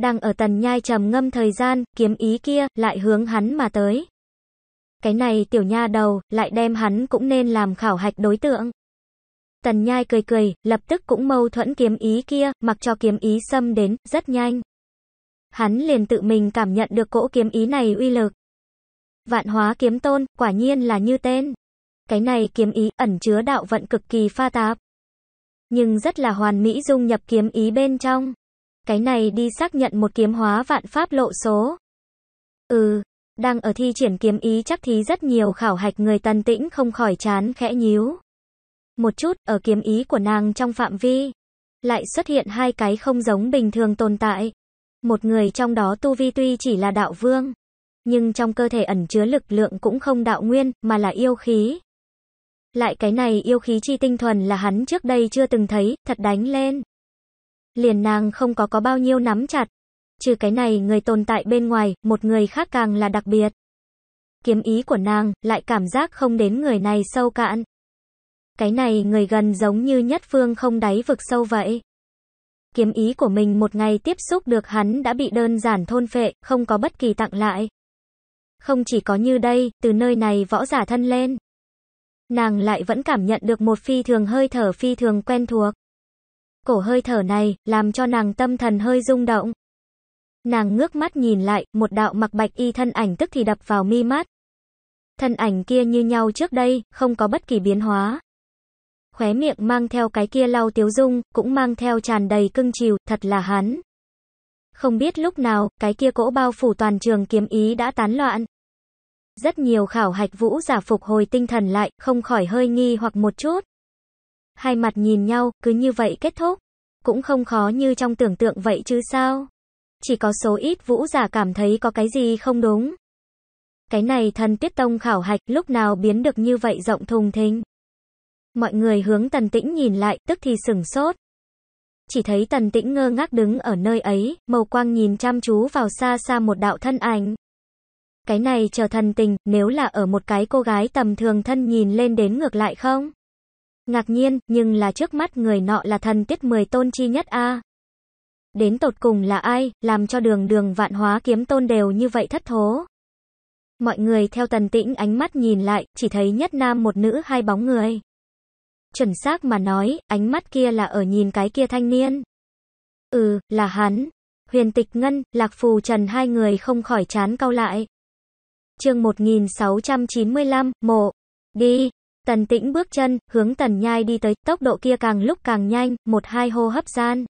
đang ở tần nhai trầm ngâm thời gian, kiếm ý kia, lại hướng hắn mà tới. Cái này tiểu nha đầu, lại đem hắn cũng nên làm khảo hạch đối tượng. Tần nhai cười cười, lập tức cũng mâu thuẫn kiếm ý kia, mặc cho kiếm ý xâm đến, rất nhanh. Hắn liền tự mình cảm nhận được cỗ kiếm ý này uy lực. Vạn hóa kiếm tôn, quả nhiên là như tên. Cái này kiếm ý ẩn chứa đạo vận cực kỳ pha tạp. Nhưng rất là hoàn mỹ dung nhập kiếm ý bên trong. Cái này đi xác nhận một kiếm hóa vạn pháp lộ số. Ừ, đang ở thi triển kiếm ý chắc thí rất nhiều khảo hạch người tân tĩnh không khỏi chán khẽ nhíu. Một chút, ở kiếm ý của nàng trong phạm vi, lại xuất hiện hai cái không giống bình thường tồn tại. Một người trong đó tu vi tuy chỉ là đạo vương, nhưng trong cơ thể ẩn chứa lực lượng cũng không đạo nguyên, mà là yêu khí. Lại cái này yêu khí chi tinh thuần là hắn trước đây chưa từng thấy, thật đánh lên liền nàng không có có bao nhiêu nắm chặt. Trừ cái này người tồn tại bên ngoài, một người khác càng là đặc biệt. Kiếm ý của nàng lại cảm giác không đến người này sâu cạn. Cái này người gần giống như nhất phương không đáy vực sâu vậy. Kiếm ý của mình một ngày tiếp xúc được hắn đã bị đơn giản thôn phệ, không có bất kỳ tặng lại. Không chỉ có như đây, từ nơi này võ giả thân lên. Nàng lại vẫn cảm nhận được một phi thường hơi thở phi thường quen thuộc. Cổ hơi thở này, làm cho nàng tâm thần hơi rung động. Nàng ngước mắt nhìn lại, một đạo mặc bạch y thân ảnh tức thì đập vào mi mắt. Thân ảnh kia như nhau trước đây, không có bất kỳ biến hóa. Khóe miệng mang theo cái kia lau tiếu dung, cũng mang theo tràn đầy cưng chiều, thật là hắn. Không biết lúc nào, cái kia cỗ bao phủ toàn trường kiếm ý đã tán loạn. Rất nhiều khảo hạch vũ giả phục hồi tinh thần lại, không khỏi hơi nghi hoặc một chút hai mặt nhìn nhau, cứ như vậy kết thúc. Cũng không khó như trong tưởng tượng vậy chứ sao. Chỉ có số ít vũ giả cảm thấy có cái gì không đúng. Cái này thần tiết tông khảo hạch lúc nào biến được như vậy rộng thùng thình. Mọi người hướng tần tĩnh nhìn lại, tức thì sửng sốt. Chỉ thấy tần tĩnh ngơ ngác đứng ở nơi ấy, màu quang nhìn chăm chú vào xa xa một đạo thân ảnh. Cái này chờ thần tình, nếu là ở một cái cô gái tầm thường thân nhìn lên đến ngược lại không? Ngạc nhiên, nhưng là trước mắt người nọ là thần tiết 10 tôn chi nhất a. Đến tột cùng là ai, làm cho đường đường vạn hóa kiếm tôn đều như vậy thất thố. Mọi người theo tần tĩnh ánh mắt nhìn lại, chỉ thấy nhất nam một nữ hai bóng người. Chuẩn xác mà nói, ánh mắt kia là ở nhìn cái kia thanh niên. Ừ, là hắn. Huyền tịch ngân, lạc phù trần hai người không khỏi chán cau lại. chương 1695, mộ. Đi. Tần tĩnh bước chân, hướng tần nhai đi tới, tốc độ kia càng lúc càng nhanh, một hai hô hấp gian.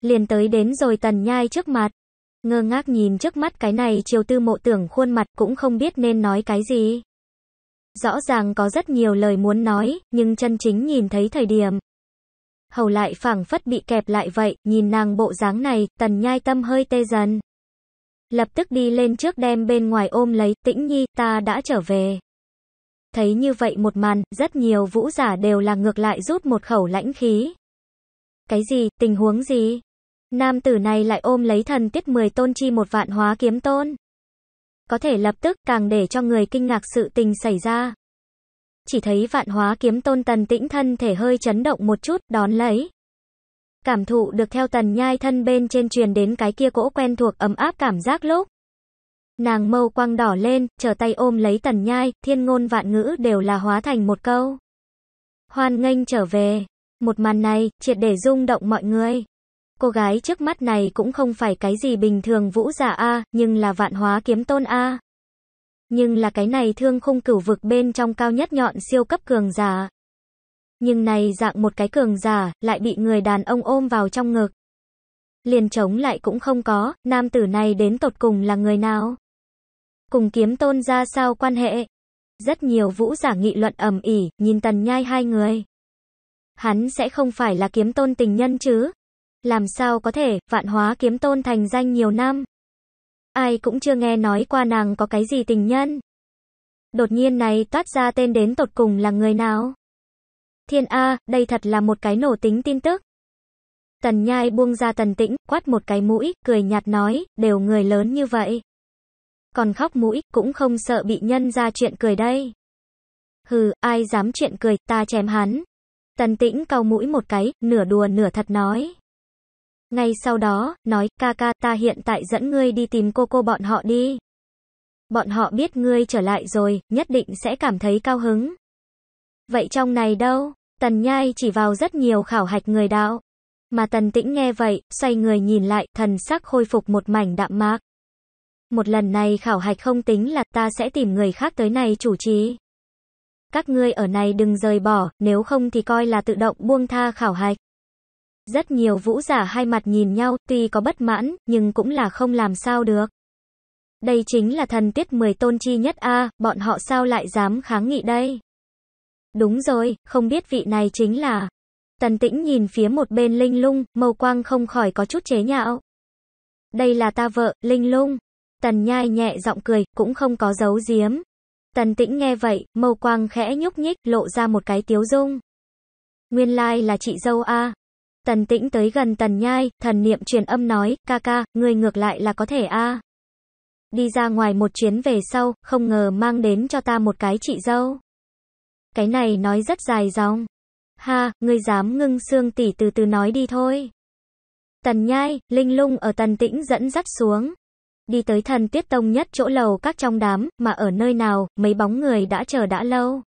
Liền tới đến rồi tần nhai trước mặt. Ngơ ngác nhìn trước mắt cái này chiều tư mộ tưởng khuôn mặt cũng không biết nên nói cái gì. Rõ ràng có rất nhiều lời muốn nói, nhưng chân chính nhìn thấy thời điểm. Hầu lại phảng phất bị kẹp lại vậy, nhìn nàng bộ dáng này, tần nhai tâm hơi tê dần. Lập tức đi lên trước đem bên ngoài ôm lấy, tĩnh nhi, ta đã trở về. Thấy như vậy một màn, rất nhiều vũ giả đều là ngược lại rút một khẩu lãnh khí. Cái gì, tình huống gì? Nam tử này lại ôm lấy thần tiết 10 tôn chi một vạn hóa kiếm tôn. Có thể lập tức càng để cho người kinh ngạc sự tình xảy ra. Chỉ thấy vạn hóa kiếm tôn tần tĩnh thân thể hơi chấn động một chút, đón lấy. Cảm thụ được theo tần nhai thân bên trên truyền đến cái kia cỗ quen thuộc ấm áp cảm giác lúc. Nàng mâu quang đỏ lên, trở tay ôm lấy tần nhai, thiên ngôn vạn ngữ đều là hóa thành một câu. Hoan nghênh trở về. Một màn này, triệt để rung động mọi người. Cô gái trước mắt này cũng không phải cái gì bình thường vũ giả A, nhưng là vạn hóa kiếm tôn A. Nhưng là cái này thương khung cửu vực bên trong cao nhất nhọn siêu cấp cường giả. Nhưng này dạng một cái cường giả, lại bị người đàn ông ôm vào trong ngực. Liền chống lại cũng không có, nam tử này đến tột cùng là người nào? cùng kiếm tôn ra sao quan hệ. Rất nhiều vũ giả nghị luận ầm ỉ, nhìn tần nhai hai người. Hắn sẽ không phải là kiếm tôn tình nhân chứ? Làm sao có thể, vạn hóa kiếm tôn thành danh nhiều năm. Ai cũng chưa nghe nói qua nàng có cái gì tình nhân. Đột nhiên này toát ra tên đến tột cùng là người nào? Thiên A, đây thật là một cái nổ tính tin tức. Tần nhai buông ra tần tĩnh, quát một cái mũi, cười nhạt nói, đều người lớn như vậy còn khóc mũi, cũng không sợ bị nhân ra chuyện cười đây. Hừ, ai dám chuyện cười, ta chém hắn. Tần tĩnh cau mũi một cái, nửa đùa nửa thật nói. Ngay sau đó, nói, ca ca ta hiện tại dẫn ngươi đi tìm cô cô bọn họ đi. Bọn họ biết ngươi trở lại rồi, nhất định sẽ cảm thấy cao hứng. Vậy trong này đâu? Tần nhai chỉ vào rất nhiều khảo hạch người đạo. Mà tần tĩnh nghe vậy, xoay người nhìn lại, thần sắc khôi phục một mảnh đạm mạc. Một lần này khảo hạch không tính là ta sẽ tìm người khác tới này chủ trì. Các ngươi ở này đừng rời bỏ, nếu không thì coi là tự động buông tha khảo hạch. Rất nhiều vũ giả hai mặt nhìn nhau, tuy có bất mãn, nhưng cũng là không làm sao được. Đây chính là thần tiết mười tôn chi nhất a, bọn họ sao lại dám kháng nghị đây? Đúng rồi, không biết vị này chính là. Tần tĩnh nhìn phía một bên Linh Lung, mâu quang không khỏi có chút chế nhạo. Đây là ta vợ, Linh Lung. Tần nhai nhẹ giọng cười, cũng không có giấu giếm. Tần tĩnh nghe vậy, mâu quang khẽ nhúc nhích, lộ ra một cái tiếu dung. Nguyên lai like là chị dâu a. Tần tĩnh tới gần tần nhai, thần niệm truyền âm nói, ca ca, người ngược lại là có thể a. Đi ra ngoài một chuyến về sau, không ngờ mang đến cho ta một cái chị dâu. Cái này nói rất dài dòng. Ha, ngươi dám ngưng xương tỉ từ từ nói đi thôi. Tần nhai, linh lung ở tần tĩnh dẫn dắt xuống. Đi tới thần tiết tông nhất chỗ lầu các trong đám, mà ở nơi nào, mấy bóng người đã chờ đã lâu.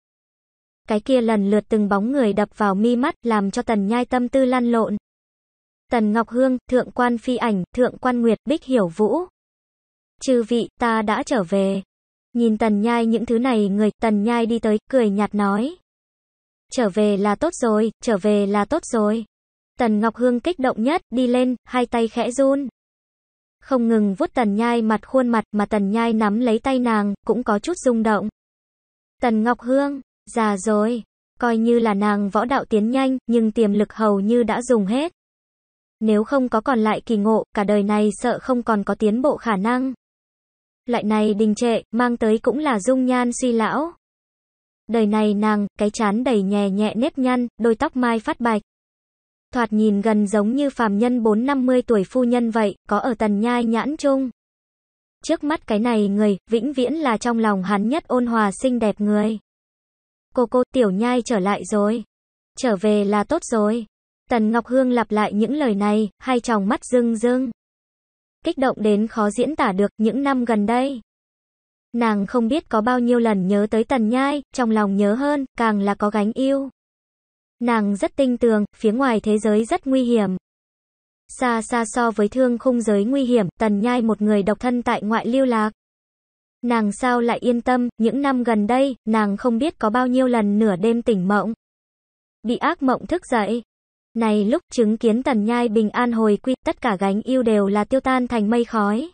Cái kia lần lượt từng bóng người đập vào mi mắt, làm cho tần nhai tâm tư lăn lộn. Tần Ngọc Hương, Thượng quan Phi Ảnh, Thượng quan Nguyệt, Bích Hiểu Vũ. Chư vị, ta đã trở về. Nhìn tần nhai những thứ này người, tần nhai đi tới, cười nhạt nói. Trở về là tốt rồi, trở về là tốt rồi. Tần Ngọc Hương kích động nhất, đi lên, hai tay khẽ run không ngừng vuốt tần nhai mặt khuôn mặt mà tần nhai nắm lấy tay nàng, cũng có chút rung động. Tần Ngọc Hương, già rồi, coi như là nàng võ đạo tiến nhanh, nhưng tiềm lực hầu như đã dùng hết. Nếu không có còn lại kỳ ngộ, cả đời này sợ không còn có tiến bộ khả năng. lại này đình trệ, mang tới cũng là dung nhan suy lão. Đời này nàng, cái chán đầy nhẹ nhẹ nếp nhăn, đôi tóc mai phát bạch thoạt nhìn gần giống như phàm nhân 4-50 tuổi phu nhân vậy, có ở tần nhai nhãn chung. Trước mắt cái này người, vĩnh viễn là trong lòng hắn nhất ôn hòa xinh đẹp người. Cô cô tiểu nhai trở lại rồi. Trở về là tốt rồi. Tần Ngọc Hương lặp lại những lời này, hai tròng mắt rưng rưng. Kích động đến khó diễn tả được những năm gần đây. Nàng không biết có bao nhiêu lần nhớ tới tần nhai, trong lòng nhớ hơn, càng là có gánh yêu. Nàng rất tinh tường, phía ngoài thế giới rất nguy hiểm. Xa xa so với thương khung giới nguy hiểm, tần nhai một người độc thân tại ngoại lưu lạc. Nàng sao lại yên tâm, những năm gần đây, nàng không biết có bao nhiêu lần nửa đêm tỉnh mộng. Bị ác mộng thức dậy. Này lúc chứng kiến tần nhai bình an hồi quy, tất cả gánh yêu đều là tiêu tan thành mây khói.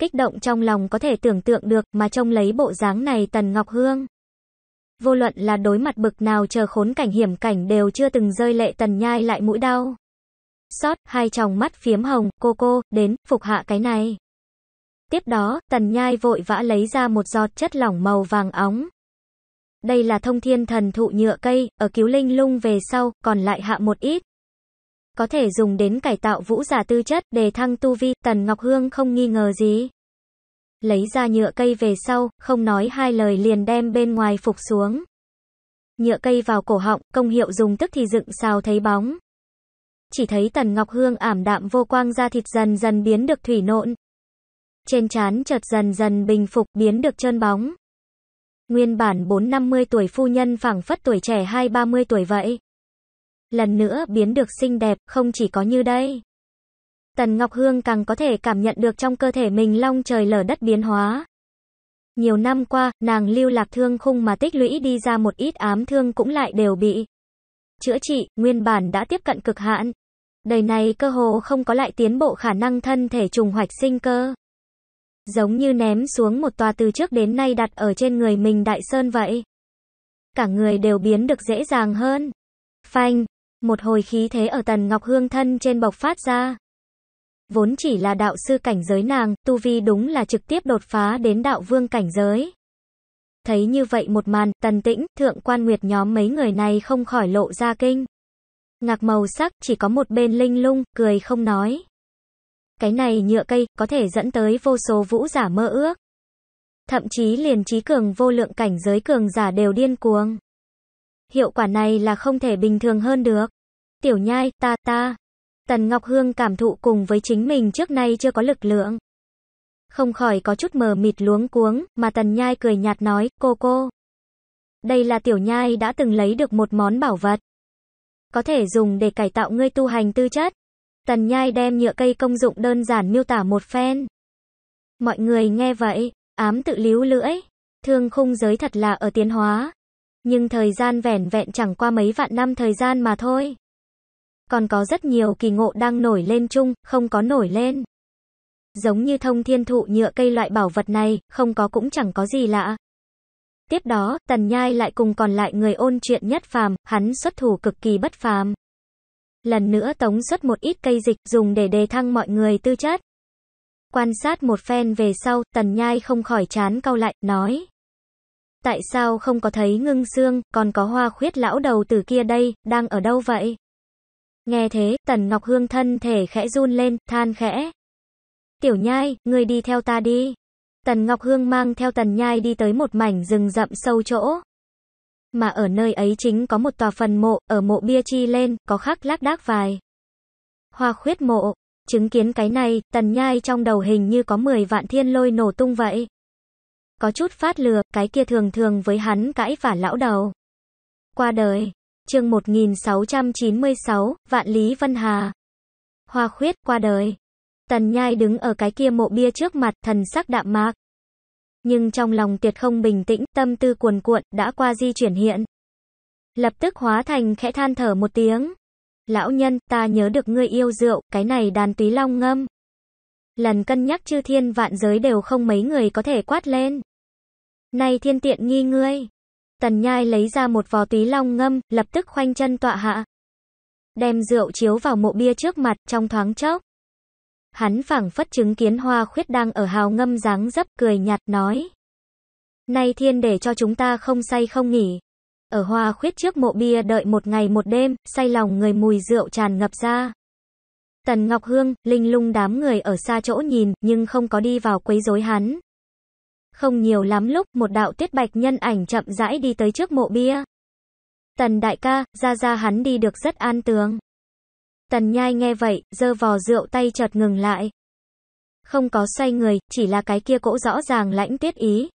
Kích động trong lòng có thể tưởng tượng được mà trông lấy bộ dáng này tần Ngọc Hương vô luận là đối mặt bực nào chờ khốn cảnh hiểm cảnh đều chưa từng rơi lệ tần nhai lại mũi đau. Xót, hai tròng mắt phiếm hồng, cô cô, đến, phục hạ cái này. Tiếp đó, tần nhai vội vã lấy ra một giọt chất lỏng màu vàng óng. Đây là thông thiên thần thụ nhựa cây, ở cứu linh lung về sau, còn lại hạ một ít. Có thể dùng đến cải tạo vũ giả tư chất, để thăng tu vi, tần Ngọc Hương không nghi ngờ gì lấy ra nhựa cây về sau, không nói hai lời liền đem bên ngoài phục xuống. Nhựa cây vào cổ họng, công hiệu dùng tức thì dựng sao thấy bóng. Chỉ thấy Tần Ngọc Hương ảm đạm vô quang ra thịt dần dần biến được thủy nộn. Trên trán chợt dần dần bình phục biến được trơn bóng. Nguyên bản 4-50 tuổi phu nhân phảng phất tuổi trẻ 2-30 tuổi vậy. Lần nữa biến được xinh đẹp, không chỉ có như đây. Tần Ngọc Hương càng có thể cảm nhận được trong cơ thể mình long trời lở đất biến hóa. Nhiều năm qua, nàng lưu lạc thương khung mà tích lũy đi ra một ít ám thương cũng lại đều bị chữa trị, nguyên bản đã tiếp cận cực hạn. Đời này cơ hồ không có lại tiến bộ khả năng thân thể trùng hoạch sinh cơ. Giống như ném xuống một tòa từ trước đến nay đặt ở trên người mình đại sơn vậy. Cả người đều biến được dễ dàng hơn. Phanh, một hồi khí thế ở tần ngọc hương thân trên bộc phát ra vốn chỉ là đạo sư cảnh giới nàng, tu vi đúng là trực tiếp đột phá đến đạo vương cảnh giới. Thấy như vậy một màn, tần tĩnh, thượng quan nguyệt nhóm mấy người này không khỏi lộ ra kinh. Ngạc màu sắc, chỉ có một bên linh lung, cười không nói. Cái này nhựa cây, có thể dẫn tới vô số vũ giả mơ ước. Thậm chí liền trí cường vô lượng cảnh giới cường giả đều điên cuồng. Hiệu quả này là không thể bình thường hơn được. Tiểu nhai, ta ta. Tần Ngọc Hương cảm thụ cùng với chính mình trước nay chưa có lực lượng. Không khỏi có chút mờ mịt luống cuống, mà Tần Nhai cười nhạt nói, cô cô. Đây là tiểu nhai đã từng lấy được một món bảo vật. Có thể dùng để cải tạo ngươi tu hành tư chất. Tần Nhai đem nhựa cây công dụng đơn giản miêu tả một phen. Mọi người nghe vậy, ám tự líu lưỡi. Thương khung giới thật là ở tiến hóa. Nhưng thời gian vẻn vẹn chẳng qua mấy vạn năm thời gian mà thôi còn có rất nhiều kỳ ngộ đang nổi lên chung, không có nổi lên. Giống như thông thiên thụ nhựa cây loại bảo vật này, không có cũng chẳng có gì lạ. Tiếp đó, Tần Nhai lại cùng còn lại người ôn chuyện nhất phàm, hắn xuất thủ cực kỳ bất phàm. Lần nữa tống xuất một ít cây dịch dùng để đề thăng mọi người tư chất. Quan sát một phen về sau, Tần Nhai không khỏi chán cau lại, nói. Tại sao không có thấy ngưng xương, còn có hoa khuyết lão đầu từ kia đây, đang ở đâu vậy? Nghe thế, Tần Ngọc Hương thân thể khẽ run lên, than khẽ. Tiểu nhai, người đi theo ta đi. Tần Ngọc Hương mang theo Tần Nhai đi tới một mảnh rừng rậm sâu chỗ. Mà ở nơi ấy chính có một tòa phần mộ, ở mộ bia chi lên, có khắc lác đác vài. Hoa khuyết mộ. Chứng kiến cái này, Tần Nhai trong đầu hình như có 10 vạn thiên lôi nổ tung vậy. Có chút phát lừa, cái kia thường thường với hắn cãi vả lão đầu. Qua đời, Chương 1696, Vạn Lý Vân Hà. Hoa khuyết qua đời. Tần Nhai đứng ở cái kia mộ bia trước mặt, thần sắc đạm mạc. Nhưng trong lòng tuyệt không bình tĩnh, tâm tư cuồn cuộn, đã qua di chuyển hiện. Lập tức hóa thành khẽ than thở một tiếng. Lão nhân, ta nhớ được ngươi yêu rượu, cái này đàn túy long ngâm. Lần cân nhắc chư thiên vạn giới đều không mấy người có thể quát lên. Này thiên tiện nghi ngươi, Tần Nhai lấy ra một vò túy long ngâm, lập tức khoanh chân tọa hạ. Đem rượu chiếu vào mộ bia trước mặt trong thoáng chốc. Hắn phảng phất chứng kiến hoa khuyết đang ở hào ngâm dáng dấp cười nhạt nói. Nay thiên để cho chúng ta không say không nghỉ. Ở hoa khuyết trước mộ bia đợi một ngày một đêm, say lòng người mùi rượu tràn ngập ra. Tần Ngọc Hương, Linh Lung đám người ở xa chỗ nhìn, nhưng không có đi vào quấy rối hắn, không nhiều lắm lúc, một đạo tuyết bạch nhân ảnh chậm rãi đi tới trước mộ bia. Tần đại ca, ra ra hắn đi được rất an tường. Tần nhai nghe vậy, dơ vò rượu tay chợt ngừng lại. Không có xoay người, chỉ là cái kia cỗ rõ ràng lãnh tuyết ý.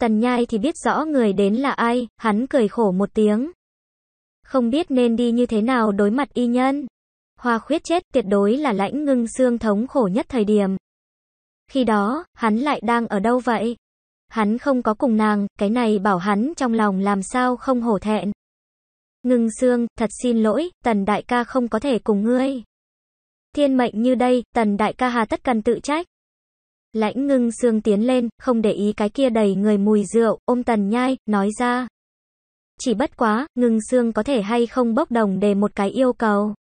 Tần nhai thì biết rõ người đến là ai, hắn cười khổ một tiếng. Không biết nên đi như thế nào đối mặt y nhân. Hoa khuyết chết tuyệt đối là lãnh ngưng xương thống khổ nhất thời điểm. Khi đó, hắn lại đang ở đâu vậy? Hắn không có cùng nàng, cái này bảo hắn trong lòng làm sao không hổ thẹn. Ngưng xương, thật xin lỗi, tần đại ca không có thể cùng ngươi. Thiên mệnh như đây, tần đại ca hà tất cần tự trách. Lãnh ngưng xương tiến lên, không để ý cái kia đầy người mùi rượu, ôm tần nhai, nói ra. Chỉ bất quá, ngưng xương có thể hay không bốc đồng để một cái yêu cầu.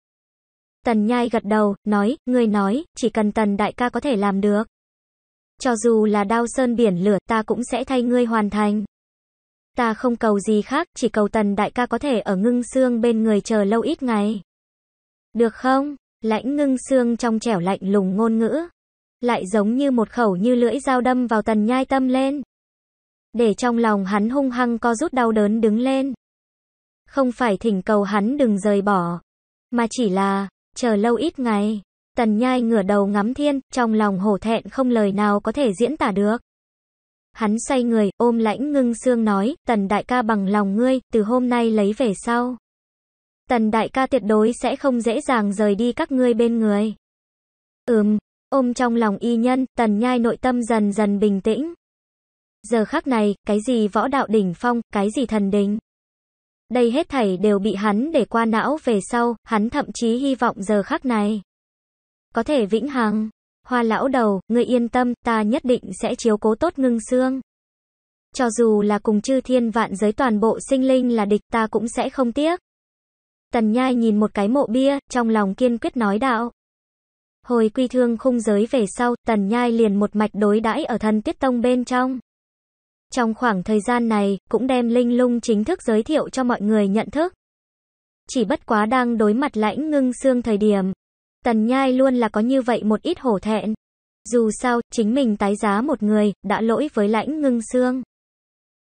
Tần nhai gật đầu, nói, ngươi nói, chỉ cần tần đại ca có thể làm được. Cho dù là đao sơn biển lửa, ta cũng sẽ thay ngươi hoàn thành. Ta không cầu gì khác, chỉ cầu tần đại ca có thể ở ngưng xương bên người chờ lâu ít ngày. Được không? Lãnh ngưng xương trong trẻo lạnh lùng ngôn ngữ. Lại giống như một khẩu như lưỡi dao đâm vào tần nhai tâm lên. Để trong lòng hắn hung hăng co rút đau đớn đứng lên. Không phải thỉnh cầu hắn đừng rời bỏ. Mà chỉ là, chờ lâu ít ngày. Tần nhai ngửa đầu ngắm thiên, trong lòng hổ thẹn không lời nào có thể diễn tả được. Hắn xoay người, ôm lãnh ngưng xương nói, tần đại ca bằng lòng ngươi, từ hôm nay lấy về sau. Tần đại ca tuyệt đối sẽ không dễ dàng rời đi các ngươi bên người. Ừm, ôm trong lòng y nhân, tần nhai nội tâm dần dần bình tĩnh. Giờ khắc này, cái gì võ đạo đỉnh phong, cái gì thần đình. Đây hết thảy đều bị hắn để qua não về sau, hắn thậm chí hy vọng giờ khắc này có thể vĩnh hằng. Hoa lão đầu, ngươi yên tâm, ta nhất định sẽ chiếu cố tốt ngưng xương. Cho dù là cùng chư thiên vạn giới toàn bộ sinh linh là địch ta cũng sẽ không tiếc. Tần nhai nhìn một cái mộ bia, trong lòng kiên quyết nói đạo. Hồi quy thương khung giới về sau, tần nhai liền một mạch đối đãi ở thần tiết tông bên trong. Trong khoảng thời gian này, cũng đem linh lung chính thức giới thiệu cho mọi người nhận thức. Chỉ bất quá đang đối mặt lãnh ngưng xương thời điểm, Tần Nhai luôn là có như vậy một ít hổ thẹn. Dù sao, chính mình tái giá một người, đã lỗi với lãnh ngưng xương.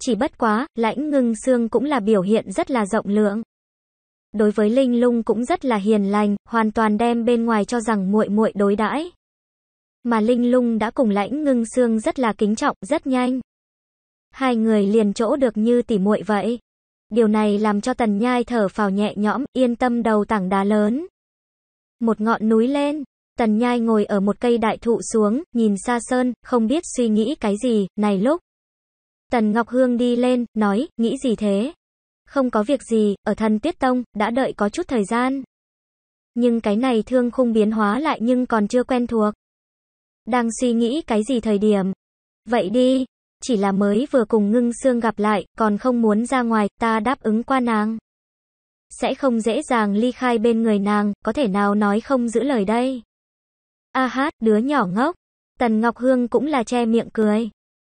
Chỉ bất quá, lãnh ngưng xương cũng là biểu hiện rất là rộng lượng. Đối với Linh Lung cũng rất là hiền lành, hoàn toàn đem bên ngoài cho rằng muội muội đối đãi. Mà Linh Lung đã cùng lãnh ngưng xương rất là kính trọng, rất nhanh. Hai người liền chỗ được như tỉ muội vậy. Điều này làm cho Tần Nhai thở phào nhẹ nhõm, yên tâm đầu tảng đá lớn một ngọn núi lên. Tần Nhai ngồi ở một cây đại thụ xuống, nhìn xa sơn, không biết suy nghĩ cái gì, này lúc. Tần Ngọc Hương đi lên, nói, nghĩ gì thế? Không có việc gì, ở thần Tuyết Tông, đã đợi có chút thời gian. Nhưng cái này thương khung biến hóa lại nhưng còn chưa quen thuộc. Đang suy nghĩ cái gì thời điểm? Vậy đi, chỉ là mới vừa cùng ngưng xương gặp lại, còn không muốn ra ngoài, ta đáp ứng qua nàng sẽ không dễ dàng ly khai bên người nàng, có thể nào nói không giữ lời đây. A hát, đứa nhỏ ngốc. Tần Ngọc Hương cũng là che miệng cười.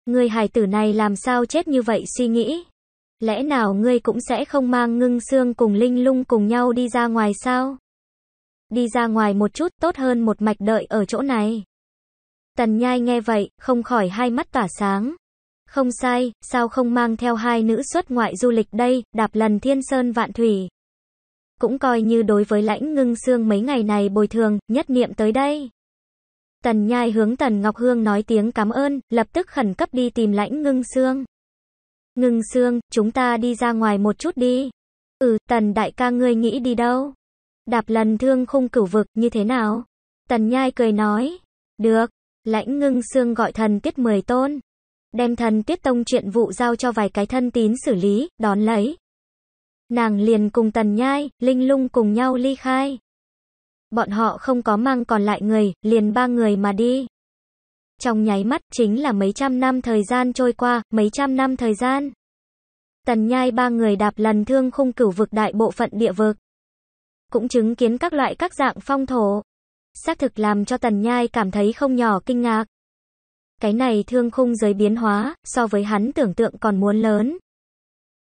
Người hải tử này làm sao chết như vậy suy nghĩ. Lẽ nào ngươi cũng sẽ không mang ngưng xương cùng linh lung cùng nhau đi ra ngoài sao? Đi ra ngoài một chút tốt hơn một mạch đợi ở chỗ này. Tần nhai nghe vậy, không khỏi hai mắt tỏa sáng. Không sai, sao không mang theo hai nữ xuất ngoại du lịch đây, đạp lần thiên sơn vạn thủy cũng coi như đối với lãnh ngưng xương mấy ngày này bồi thường, nhất niệm tới đây. Tần nhai hướng Tần Ngọc Hương nói tiếng cảm ơn, lập tức khẩn cấp đi tìm lãnh ngưng xương. Ngưng xương, chúng ta đi ra ngoài một chút đi. Ừ, Tần đại ca ngươi nghĩ đi đâu? Đạp lần thương khung cửu vực như thế nào? Tần nhai cười nói. Được, lãnh ngưng xương gọi thần tiết mười tôn. Đem thần tiết tông chuyện vụ giao cho vài cái thân tín xử lý, đón lấy. Nàng liền cùng Tần Nhai, Linh Lung cùng nhau ly khai. Bọn họ không có mang còn lại người, liền ba người mà đi. Trong nháy mắt chính là mấy trăm năm thời gian trôi qua, mấy trăm năm thời gian. Tần Nhai ba người đạp lần thương khung cửu vực đại bộ phận địa vực. Cũng chứng kiến các loại các dạng phong thổ. Xác thực làm cho Tần Nhai cảm thấy không nhỏ kinh ngạc. Cái này thương khung giới biến hóa, so với hắn tưởng tượng còn muốn lớn.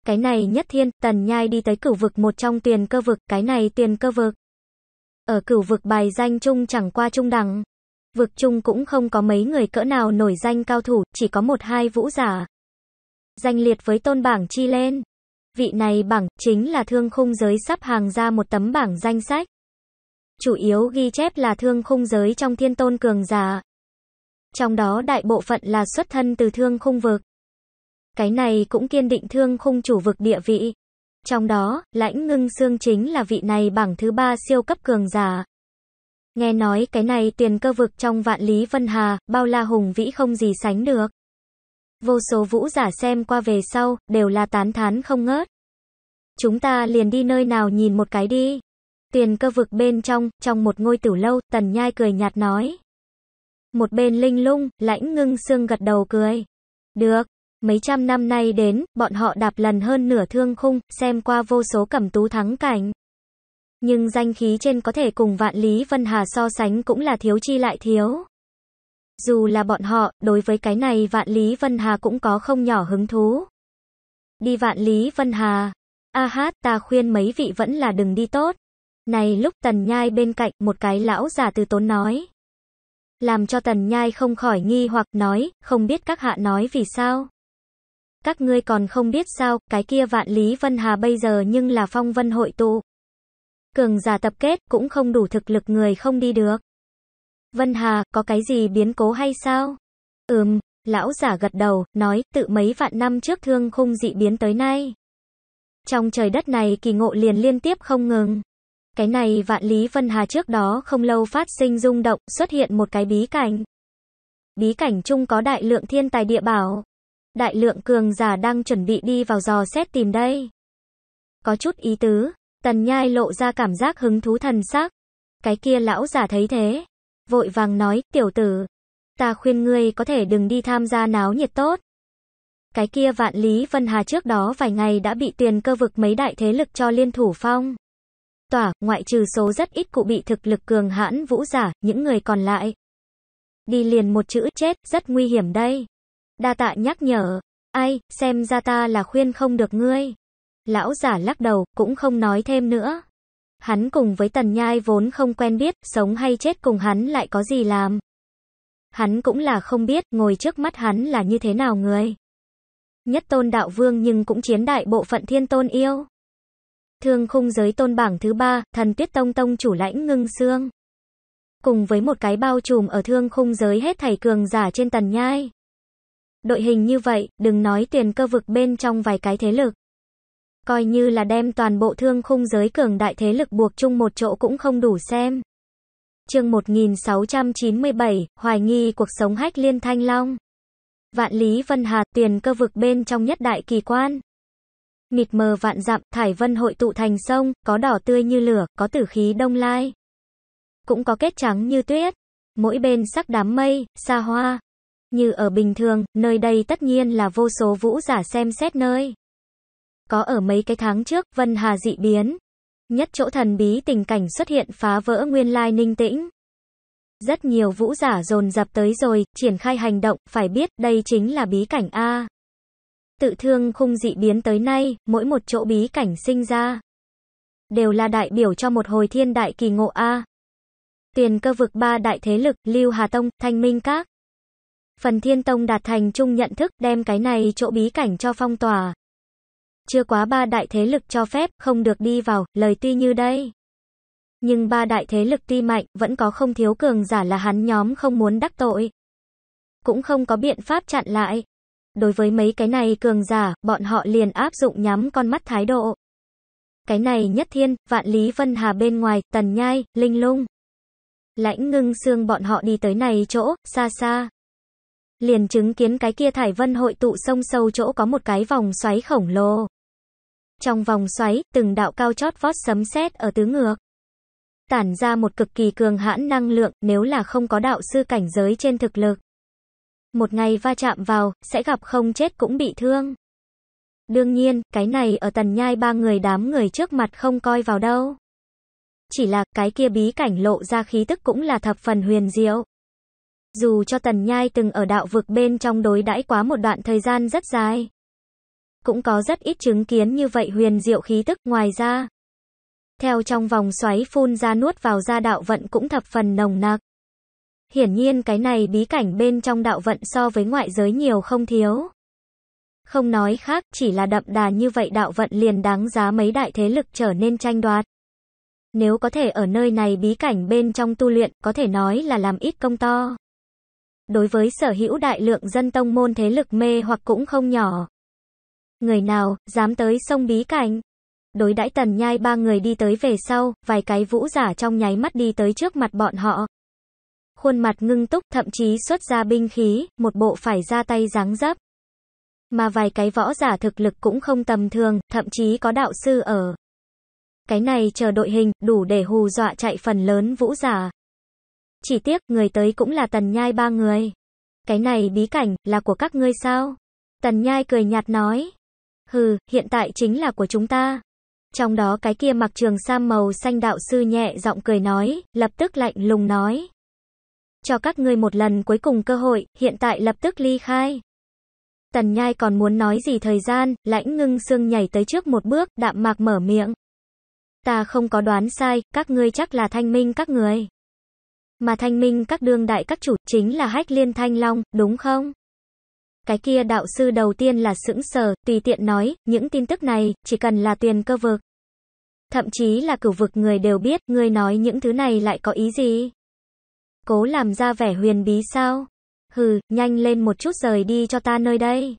Cái này nhất thiên, tần nhai đi tới cửu vực một trong tiền cơ vực, cái này tiền cơ vực. Ở cửu vực bài danh chung chẳng qua trung đẳng. Vực chung cũng không có mấy người cỡ nào nổi danh cao thủ, chỉ có một hai vũ giả. Danh liệt với tôn bảng chi lên. Vị này bảng, chính là thương khung giới sắp hàng ra một tấm bảng danh sách. Chủ yếu ghi chép là thương khung giới trong thiên tôn cường giả. Trong đó đại bộ phận là xuất thân từ thương khung vực. Cái này cũng kiên định thương khung chủ vực địa vị. Trong đó, lãnh ngưng xương chính là vị này bảng thứ ba siêu cấp cường giả. Nghe nói cái này tiền cơ vực trong vạn lý vân hà, bao la hùng vĩ không gì sánh được. Vô số vũ giả xem qua về sau, đều là tán thán không ngớt. Chúng ta liền đi nơi nào nhìn một cái đi. Tiền cơ vực bên trong, trong một ngôi tử lâu, tần nhai cười nhạt nói. Một bên linh lung, lãnh ngưng xương gật đầu cười. Được, Mấy trăm năm nay đến, bọn họ đạp lần hơn nửa thương khung, xem qua vô số cẩm tú thắng cảnh. Nhưng danh khí trên có thể cùng vạn lý Vân Hà so sánh cũng là thiếu chi lại thiếu. Dù là bọn họ, đối với cái này vạn lý Vân Hà cũng có không nhỏ hứng thú. Đi vạn lý Vân Hà. A hát ta khuyên mấy vị vẫn là đừng đi tốt. Này lúc tần nhai bên cạnh một cái lão già từ tốn nói. Làm cho tần nhai không khỏi nghi hoặc nói, không biết các hạ nói vì sao. Các ngươi còn không biết sao, cái kia vạn lý Vân Hà bây giờ nhưng là phong vân hội tụ. Cường giả tập kết cũng không đủ thực lực người không đi được. Vân Hà, có cái gì biến cố hay sao? Ừm, lão giả gật đầu, nói, tự mấy vạn năm trước thương khung dị biến tới nay. Trong trời đất này kỳ ngộ liền liên tiếp không ngừng. Cái này vạn lý Vân Hà trước đó không lâu phát sinh rung động, xuất hiện một cái bí cảnh. Bí cảnh chung có đại lượng thiên tài địa bảo đại lượng cường giả đang chuẩn bị đi vào dò xét tìm đây. Có chút ý tứ, tần nhai lộ ra cảm giác hứng thú thần sắc. Cái kia lão giả thấy thế, vội vàng nói, tiểu tử, ta khuyên ngươi có thể đừng đi tham gia náo nhiệt tốt. Cái kia vạn lý Vân Hà trước đó vài ngày đã bị tiền cơ vực mấy đại thế lực cho liên thủ phong. Tỏa, ngoại trừ số rất ít cụ bị thực lực cường hãn vũ giả, những người còn lại. Đi liền một chữ chết, rất nguy hiểm đây. Đa tạ nhắc nhở. Ai, xem ra ta là khuyên không được ngươi. Lão giả lắc đầu, cũng không nói thêm nữa. Hắn cùng với tần nhai vốn không quen biết, sống hay chết cùng hắn lại có gì làm. Hắn cũng là không biết, ngồi trước mắt hắn là như thế nào người. Nhất tôn đạo vương nhưng cũng chiến đại bộ phận thiên tôn yêu. Thương khung giới tôn bảng thứ ba, thần tuyết tông tông chủ lãnh ngưng xương. Cùng với một cái bao trùm ở thương khung giới hết thảy cường giả trên tần nhai. Đội hình như vậy, đừng nói tiền cơ vực bên trong vài cái thế lực. Coi như là đem toàn bộ thương khung giới cường đại thế lực buộc chung một chỗ cũng không đủ xem. chương 1697, Hoài nghi cuộc sống hách liên thanh long. Vạn lý vân hà tiền cơ vực bên trong nhất đại kỳ quan. Mịt mờ vạn dặm, thải vân hội tụ thành sông, có đỏ tươi như lửa, có tử khí đông lai. Cũng có kết trắng như tuyết. Mỗi bên sắc đám mây, xa hoa, như ở bình thường, nơi đây tất nhiên là vô số vũ giả xem xét nơi. Có ở mấy cái tháng trước, Vân Hà dị biến. Nhất chỗ thần bí tình cảnh xuất hiện phá vỡ nguyên lai ninh tĩnh. Rất nhiều vũ giả dồn dập tới rồi, triển khai hành động, phải biết đây chính là bí cảnh A. Tự thương khung dị biến tới nay, mỗi một chỗ bí cảnh sinh ra. Đều là đại biểu cho một hồi thiên đại kỳ ngộ A. Tiền cơ vực ba đại thế lực, Lưu Hà Tông, Thanh Minh Các. Phần Thiên Tông đạt thành chung nhận thức đem cái này chỗ bí cảnh cho phong tỏa. Chưa quá ba đại thế lực cho phép, không được đi vào, lời tuy như đây. Nhưng ba đại thế lực tuy mạnh, vẫn có không thiếu cường giả là hắn nhóm không muốn đắc tội. Cũng không có biện pháp chặn lại. Đối với mấy cái này cường giả, bọn họ liền áp dụng nhắm con mắt thái độ. Cái này nhất thiên, vạn lý vân hà bên ngoài, tần nhai, linh lung. Lãnh ngưng xương bọn họ đi tới này chỗ, xa xa liền chứng kiến cái kia thải vân hội tụ sông sâu chỗ có một cái vòng xoáy khổng lồ. Trong vòng xoáy, từng đạo cao chót vót sấm sét ở tứ ngược. Tản ra một cực kỳ cường hãn năng lượng, nếu là không có đạo sư cảnh giới trên thực lực. Một ngày va chạm vào, sẽ gặp không chết cũng bị thương. Đương nhiên, cái này ở tần nhai ba người đám người trước mặt không coi vào đâu. Chỉ là, cái kia bí cảnh lộ ra khí tức cũng là thập phần huyền diệu dù cho Tần Nhai từng ở đạo vực bên trong đối đãi quá một đoạn thời gian rất dài. Cũng có rất ít chứng kiến như vậy huyền diệu khí tức ngoài ra. Theo trong vòng xoáy phun ra nuốt vào ra đạo vận cũng thập phần nồng nặc. Hiển nhiên cái này bí cảnh bên trong đạo vận so với ngoại giới nhiều không thiếu. Không nói khác, chỉ là đậm đà như vậy đạo vận liền đáng giá mấy đại thế lực trở nên tranh đoạt. Nếu có thể ở nơi này bí cảnh bên trong tu luyện, có thể nói là làm ít công to đối với sở hữu đại lượng dân tông môn thế lực mê hoặc cũng không nhỏ. Người nào, dám tới sông Bí Cảnh? Đối đãi tần nhai ba người đi tới về sau, vài cái vũ giả trong nháy mắt đi tới trước mặt bọn họ. Khuôn mặt ngưng túc thậm chí xuất ra binh khí, một bộ phải ra tay ráng dấp. Mà vài cái võ giả thực lực cũng không tầm thường, thậm chí có đạo sư ở. Cái này chờ đội hình, đủ để hù dọa chạy phần lớn vũ giả. Chỉ tiếc, người tới cũng là tần nhai ba người. Cái này bí cảnh, là của các ngươi sao? Tần nhai cười nhạt nói. Hừ, hiện tại chính là của chúng ta. Trong đó cái kia mặc trường sam màu xanh đạo sư nhẹ giọng cười nói, lập tức lạnh lùng nói. Cho các ngươi một lần cuối cùng cơ hội, hiện tại lập tức ly khai. Tần nhai còn muốn nói gì thời gian, lãnh ngưng xương nhảy tới trước một bước, đạm mạc mở miệng. Ta không có đoán sai, các ngươi chắc là thanh minh các người. Mà thanh minh các đương đại các chủ chính là hách liên thanh long, đúng không? Cái kia đạo sư đầu tiên là sững sờ, tùy tiện nói, những tin tức này, chỉ cần là tuyền cơ vực. Thậm chí là cửu vực người đều biết, người nói những thứ này lại có ý gì? Cố làm ra vẻ huyền bí sao? Hừ, nhanh lên một chút rời đi cho ta nơi đây.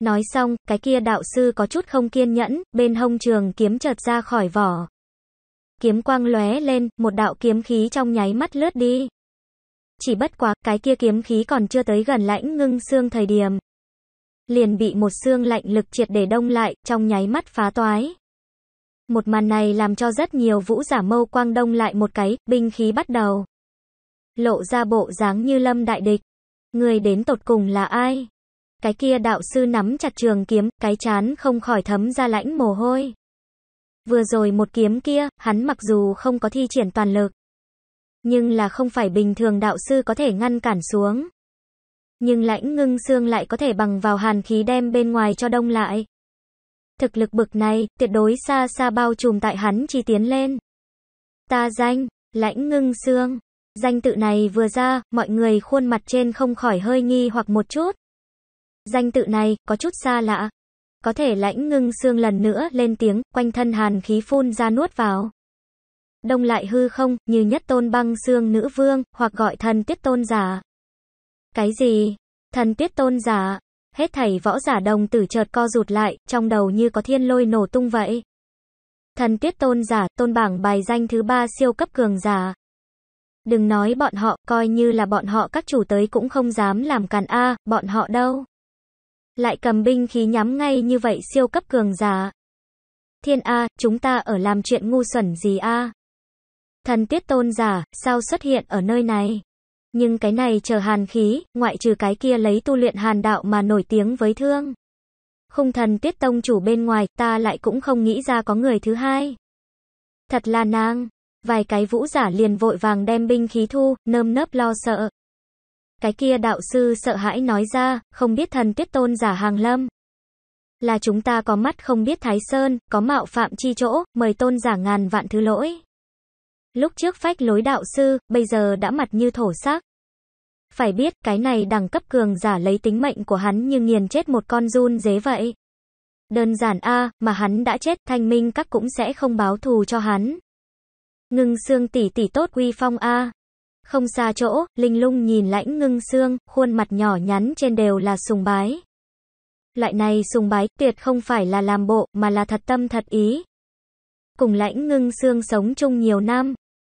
Nói xong, cái kia đạo sư có chút không kiên nhẫn, bên hông trường kiếm chợt ra khỏi vỏ, kiếm quang lóe lên, một đạo kiếm khí trong nháy mắt lướt đi. Chỉ bất quá, cái kia kiếm khí còn chưa tới gần lãnh ngưng xương thời điểm. Liền bị một xương lạnh lực triệt để đông lại, trong nháy mắt phá toái. Một màn này làm cho rất nhiều vũ giả mâu quang đông lại một cái, binh khí bắt đầu. Lộ ra bộ dáng như lâm đại địch. Người đến tột cùng là ai? Cái kia đạo sư nắm chặt trường kiếm, cái chán không khỏi thấm ra lãnh mồ hôi. Vừa rồi một kiếm kia, hắn mặc dù không có thi triển toàn lực, nhưng là không phải bình thường đạo sư có thể ngăn cản xuống. Nhưng lãnh ngưng xương lại có thể bằng vào hàn khí đem bên ngoài cho đông lại. Thực lực bực này, tuyệt đối xa xa bao trùm tại hắn chi tiến lên. Ta danh, lãnh ngưng xương. Danh tự này vừa ra, mọi người khuôn mặt trên không khỏi hơi nghi hoặc một chút. Danh tự này, có chút xa lạ, có thể lãnh ngưng xương lần nữa lên tiếng, quanh thân hàn khí phun ra nuốt vào. Đông lại hư không, như nhất tôn băng xương nữ vương, hoặc gọi thần tiết tôn giả. Cái gì? Thần tiết tôn giả? Hết thảy võ giả đồng tử chợt co rụt lại, trong đầu như có thiên lôi nổ tung vậy. Thần tiết tôn giả, tôn bảng bài danh thứ ba siêu cấp cường giả. Đừng nói bọn họ, coi như là bọn họ các chủ tới cũng không dám làm càn a, bọn họ đâu. Lại cầm binh khí nhắm ngay như vậy siêu cấp cường giả. Thiên A, chúng ta ở làm chuyện ngu xuẩn gì A? Thần tiết tôn giả, sao xuất hiện ở nơi này? Nhưng cái này chờ hàn khí, ngoại trừ cái kia lấy tu luyện hàn đạo mà nổi tiếng với thương. Khung thần tiết tông chủ bên ngoài, ta lại cũng không nghĩ ra có người thứ hai. Thật là nàng, vài cái vũ giả liền vội vàng đem binh khí thu, nơm nớp lo sợ. Cái kia đạo sư sợ hãi nói ra, không biết thần tuyết tôn giả hàng lâm. Là chúng ta có mắt không biết thái sơn, có mạo phạm chi chỗ, mời tôn giả ngàn vạn thứ lỗi. Lúc trước phách lối đạo sư, bây giờ đã mặt như thổ sắc Phải biết, cái này đẳng cấp cường giả lấy tính mệnh của hắn như nghiền chết một con run dế vậy. Đơn giản a mà hắn đã chết, thanh minh các cũng sẽ không báo thù cho hắn. Ngưng xương tỷ tỷ tốt uy phong a không xa chỗ, Linh Lung nhìn lãnh ngưng xương, khuôn mặt nhỏ nhắn trên đều là sùng bái. Loại này sùng bái tuyệt không phải là làm bộ, mà là thật tâm thật ý. Cùng lãnh ngưng xương sống chung nhiều năm.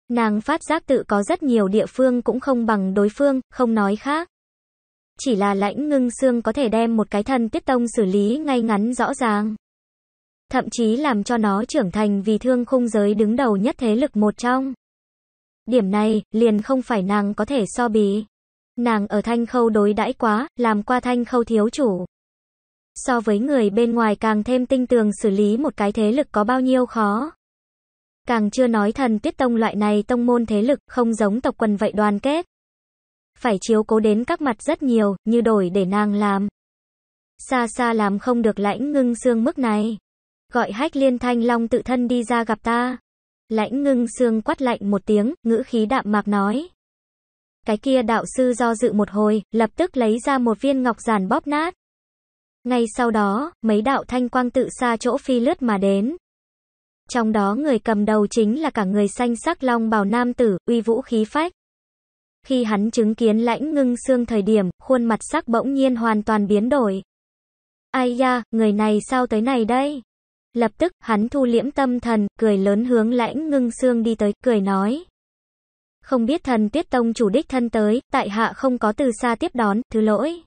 Nàng phát giác tự có rất nhiều địa phương cũng không bằng đối phương, không nói khác. Chỉ là lãnh ngưng xương có thể đem một cái thân tiết tông xử lý ngay ngắn rõ ràng. Thậm chí làm cho nó trưởng thành vì thương khung giới đứng đầu nhất thế lực một trong. Điểm này, liền không phải nàng có thể so bì. Nàng ở thanh khâu đối đãi quá, làm qua thanh khâu thiếu chủ. So với người bên ngoài càng thêm tinh tường xử lý một cái thế lực có bao nhiêu khó. Càng chưa nói thần tuyết tông loại này tông môn thế lực, không giống tộc quần vậy đoàn kết. Phải chiếu cố đến các mặt rất nhiều, như đổi để nàng làm. Xa xa làm không được lãnh ngưng xương mức này. Gọi hách liên thanh long tự thân đi ra gặp ta. Lãnh ngưng xương quát lạnh một tiếng, ngữ khí đạm mạc nói. Cái kia đạo sư do dự một hồi, lập tức lấy ra một viên ngọc giản bóp nát. Ngay sau đó, mấy đạo thanh quang tự xa chỗ phi lướt mà đến. Trong đó người cầm đầu chính là cả người xanh sắc long bào nam tử, uy vũ khí phách. Khi hắn chứng kiến lãnh ngưng xương thời điểm, khuôn mặt sắc bỗng nhiên hoàn toàn biến đổi. Ai da, người này sao tới này đây? Lập tức, hắn thu liễm tâm thần, cười lớn hướng lãnh ngưng xương đi tới, cười nói. Không biết thần tuyết tông chủ đích thân tới, tại hạ không có từ xa tiếp đón, thứ lỗi.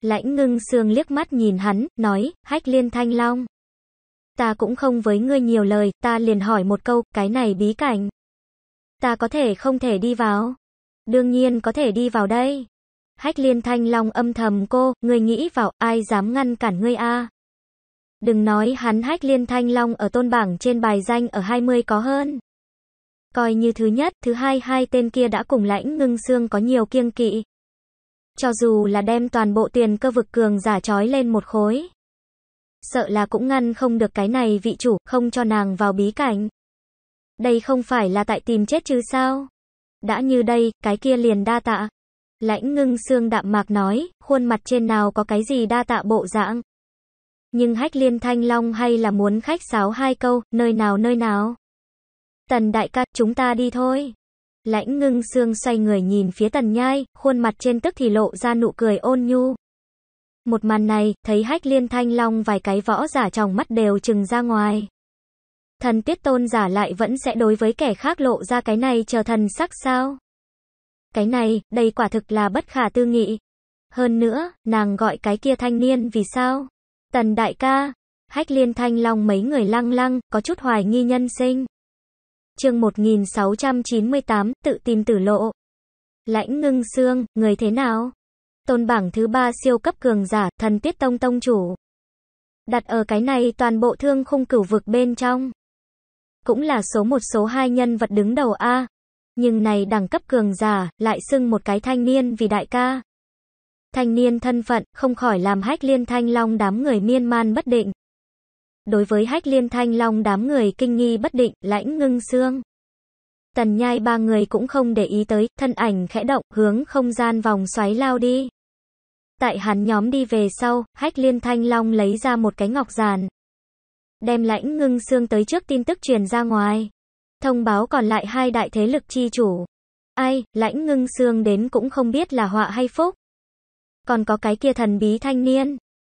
Lãnh ngưng xương liếc mắt nhìn hắn, nói, hách liên thanh long. Ta cũng không với ngươi nhiều lời, ta liền hỏi một câu, cái này bí cảnh. Ta có thể không thể đi vào. Đương nhiên có thể đi vào đây. Hách liên thanh long âm thầm cô, ngươi nghĩ vào, ai dám ngăn cản ngươi a Đừng nói hắn hách liên thanh long ở tôn bảng trên bài danh ở 20 có hơn. Coi như thứ nhất, thứ hai hai tên kia đã cùng lãnh ngưng xương có nhiều kiêng kỵ. Cho dù là đem toàn bộ tiền cơ vực cường giả trói lên một khối. Sợ là cũng ngăn không được cái này vị chủ, không cho nàng vào bí cảnh. Đây không phải là tại tìm chết chứ sao? Đã như đây, cái kia liền đa tạ. Lãnh ngưng xương đạm mạc nói, khuôn mặt trên nào có cái gì đa tạ bộ dạng. Nhưng hách liên thanh long hay là muốn khách sáo hai câu, nơi nào nơi nào. Tần đại ca, chúng ta đi thôi. Lãnh ngưng xương xoay người nhìn phía tần nhai, khuôn mặt trên tức thì lộ ra nụ cười ôn nhu. Một màn này, thấy hách liên thanh long vài cái võ giả trong mắt đều chừng ra ngoài. Thần tiết tôn giả lại vẫn sẽ đối với kẻ khác lộ ra cái này chờ thần sắc sao? Cái này, đây quả thực là bất khả tư nghị. Hơn nữa, nàng gọi cái kia thanh niên vì sao? Tần đại ca, hách liên thanh long mấy người lăng lăng, có chút hoài nghi nhân sinh. chương 1698, tự tìm tử lộ. Lãnh ngưng xương, người thế nào? Tôn bảng thứ ba siêu cấp cường giả, thần tiết tông tông chủ. Đặt ở cái này toàn bộ thương khung cửu vực bên trong. Cũng là số một số hai nhân vật đứng đầu A. Nhưng này đẳng cấp cường giả, lại xưng một cái thanh niên vì đại ca thanh niên thân phận, không khỏi làm hách liên thanh long đám người miên man bất định. Đối với hách liên thanh long đám người kinh nghi bất định, lãnh ngưng xương. Tần nhai ba người cũng không để ý tới, thân ảnh khẽ động, hướng không gian vòng xoáy lao đi. Tại hắn nhóm đi về sau, hách liên thanh long lấy ra một cái ngọc giàn. Đem lãnh ngưng xương tới trước tin tức truyền ra ngoài. Thông báo còn lại hai đại thế lực chi chủ. Ai, lãnh ngưng xương đến cũng không biết là họa hay phúc còn có cái kia thần bí thanh niên.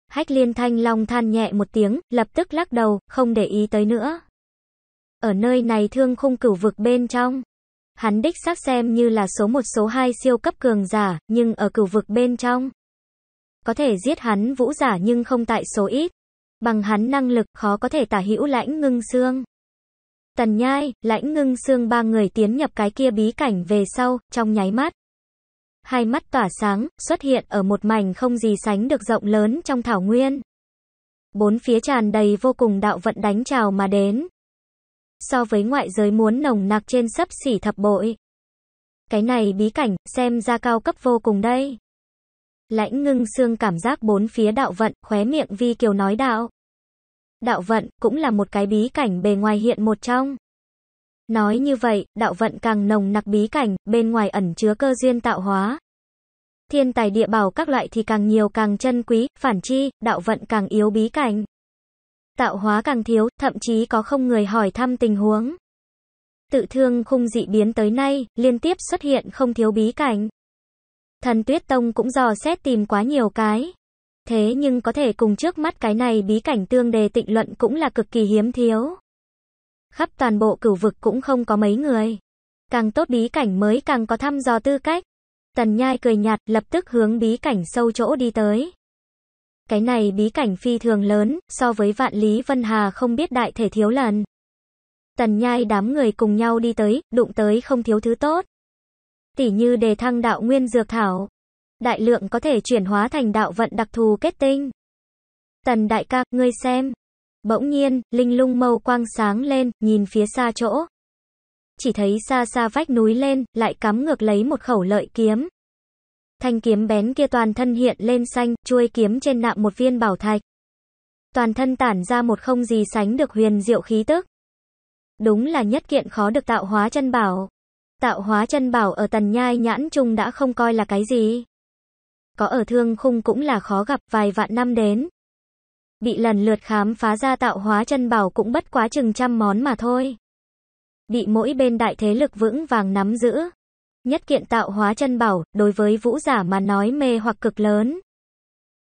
Hách liên thanh long than nhẹ một tiếng, lập tức lắc đầu, không để ý tới nữa. Ở nơi này thương khung cửu vực bên trong. Hắn đích xác xem như là số một số hai siêu cấp cường giả, nhưng ở cửu vực bên trong. Có thể giết hắn vũ giả nhưng không tại số ít. Bằng hắn năng lực khó có thể tả hữu lãnh ngưng xương. Tần Nhai, Lãnh Ngưng xương ba người tiến nhập cái kia bí cảnh về sau, trong nháy mắt hai mắt tỏa sáng, xuất hiện ở một mảnh không gì sánh được rộng lớn trong thảo nguyên. Bốn phía tràn đầy vô cùng đạo vận đánh trào mà đến. So với ngoại giới muốn nồng nặc trên sấp xỉ thập bội. Cái này bí cảnh, xem ra cao cấp vô cùng đây. Lãnh ngưng xương cảm giác bốn phía đạo vận, khóe miệng vi kiều nói đạo. Đạo vận, cũng là một cái bí cảnh bề ngoài hiện một trong. Nói như vậy, đạo vận càng nồng nặc bí cảnh, bên ngoài ẩn chứa cơ duyên tạo hóa. Thiên tài địa bảo các loại thì càng nhiều càng chân quý, phản chi, đạo vận càng yếu bí cảnh. Tạo hóa càng thiếu, thậm chí có không người hỏi thăm tình huống. Tự thương khung dị biến tới nay, liên tiếp xuất hiện không thiếu bí cảnh. Thần Tuyết Tông cũng dò xét tìm quá nhiều cái. Thế nhưng có thể cùng trước mắt cái này bí cảnh tương đề tịnh luận cũng là cực kỳ hiếm thiếu khắp toàn bộ cửu vực cũng không có mấy người. Càng tốt bí cảnh mới càng có thăm dò tư cách. Tần Nhai cười nhạt, lập tức hướng bí cảnh sâu chỗ đi tới. Cái này bí cảnh phi thường lớn, so với vạn lý Vân Hà không biết đại thể thiếu lần. Tần Nhai đám người cùng nhau đi tới, đụng tới không thiếu thứ tốt. Tỉ như đề thăng đạo nguyên dược thảo. Đại lượng có thể chuyển hóa thành đạo vận đặc thù kết tinh. Tần đại ca, ngươi xem, Bỗng nhiên, linh lung mâu quang sáng lên, nhìn phía xa chỗ. Chỉ thấy xa xa vách núi lên, lại cắm ngược lấy một khẩu lợi kiếm. Thanh kiếm bén kia toàn thân hiện lên xanh, chuôi kiếm trên nạm một viên bảo thạch. Toàn thân tản ra một không gì sánh được huyền diệu khí tức. Đúng là nhất kiện khó được tạo hóa chân bảo. Tạo hóa chân bảo ở tần nhai nhãn trung đã không coi là cái gì. Có ở thương khung cũng là khó gặp vài vạn năm đến bị lần lượt khám phá ra tạo hóa chân bảo cũng bất quá chừng trăm món mà thôi. Bị mỗi bên đại thế lực vững vàng nắm giữ. Nhất kiện tạo hóa chân bảo, đối với vũ giả mà nói mê hoặc cực lớn.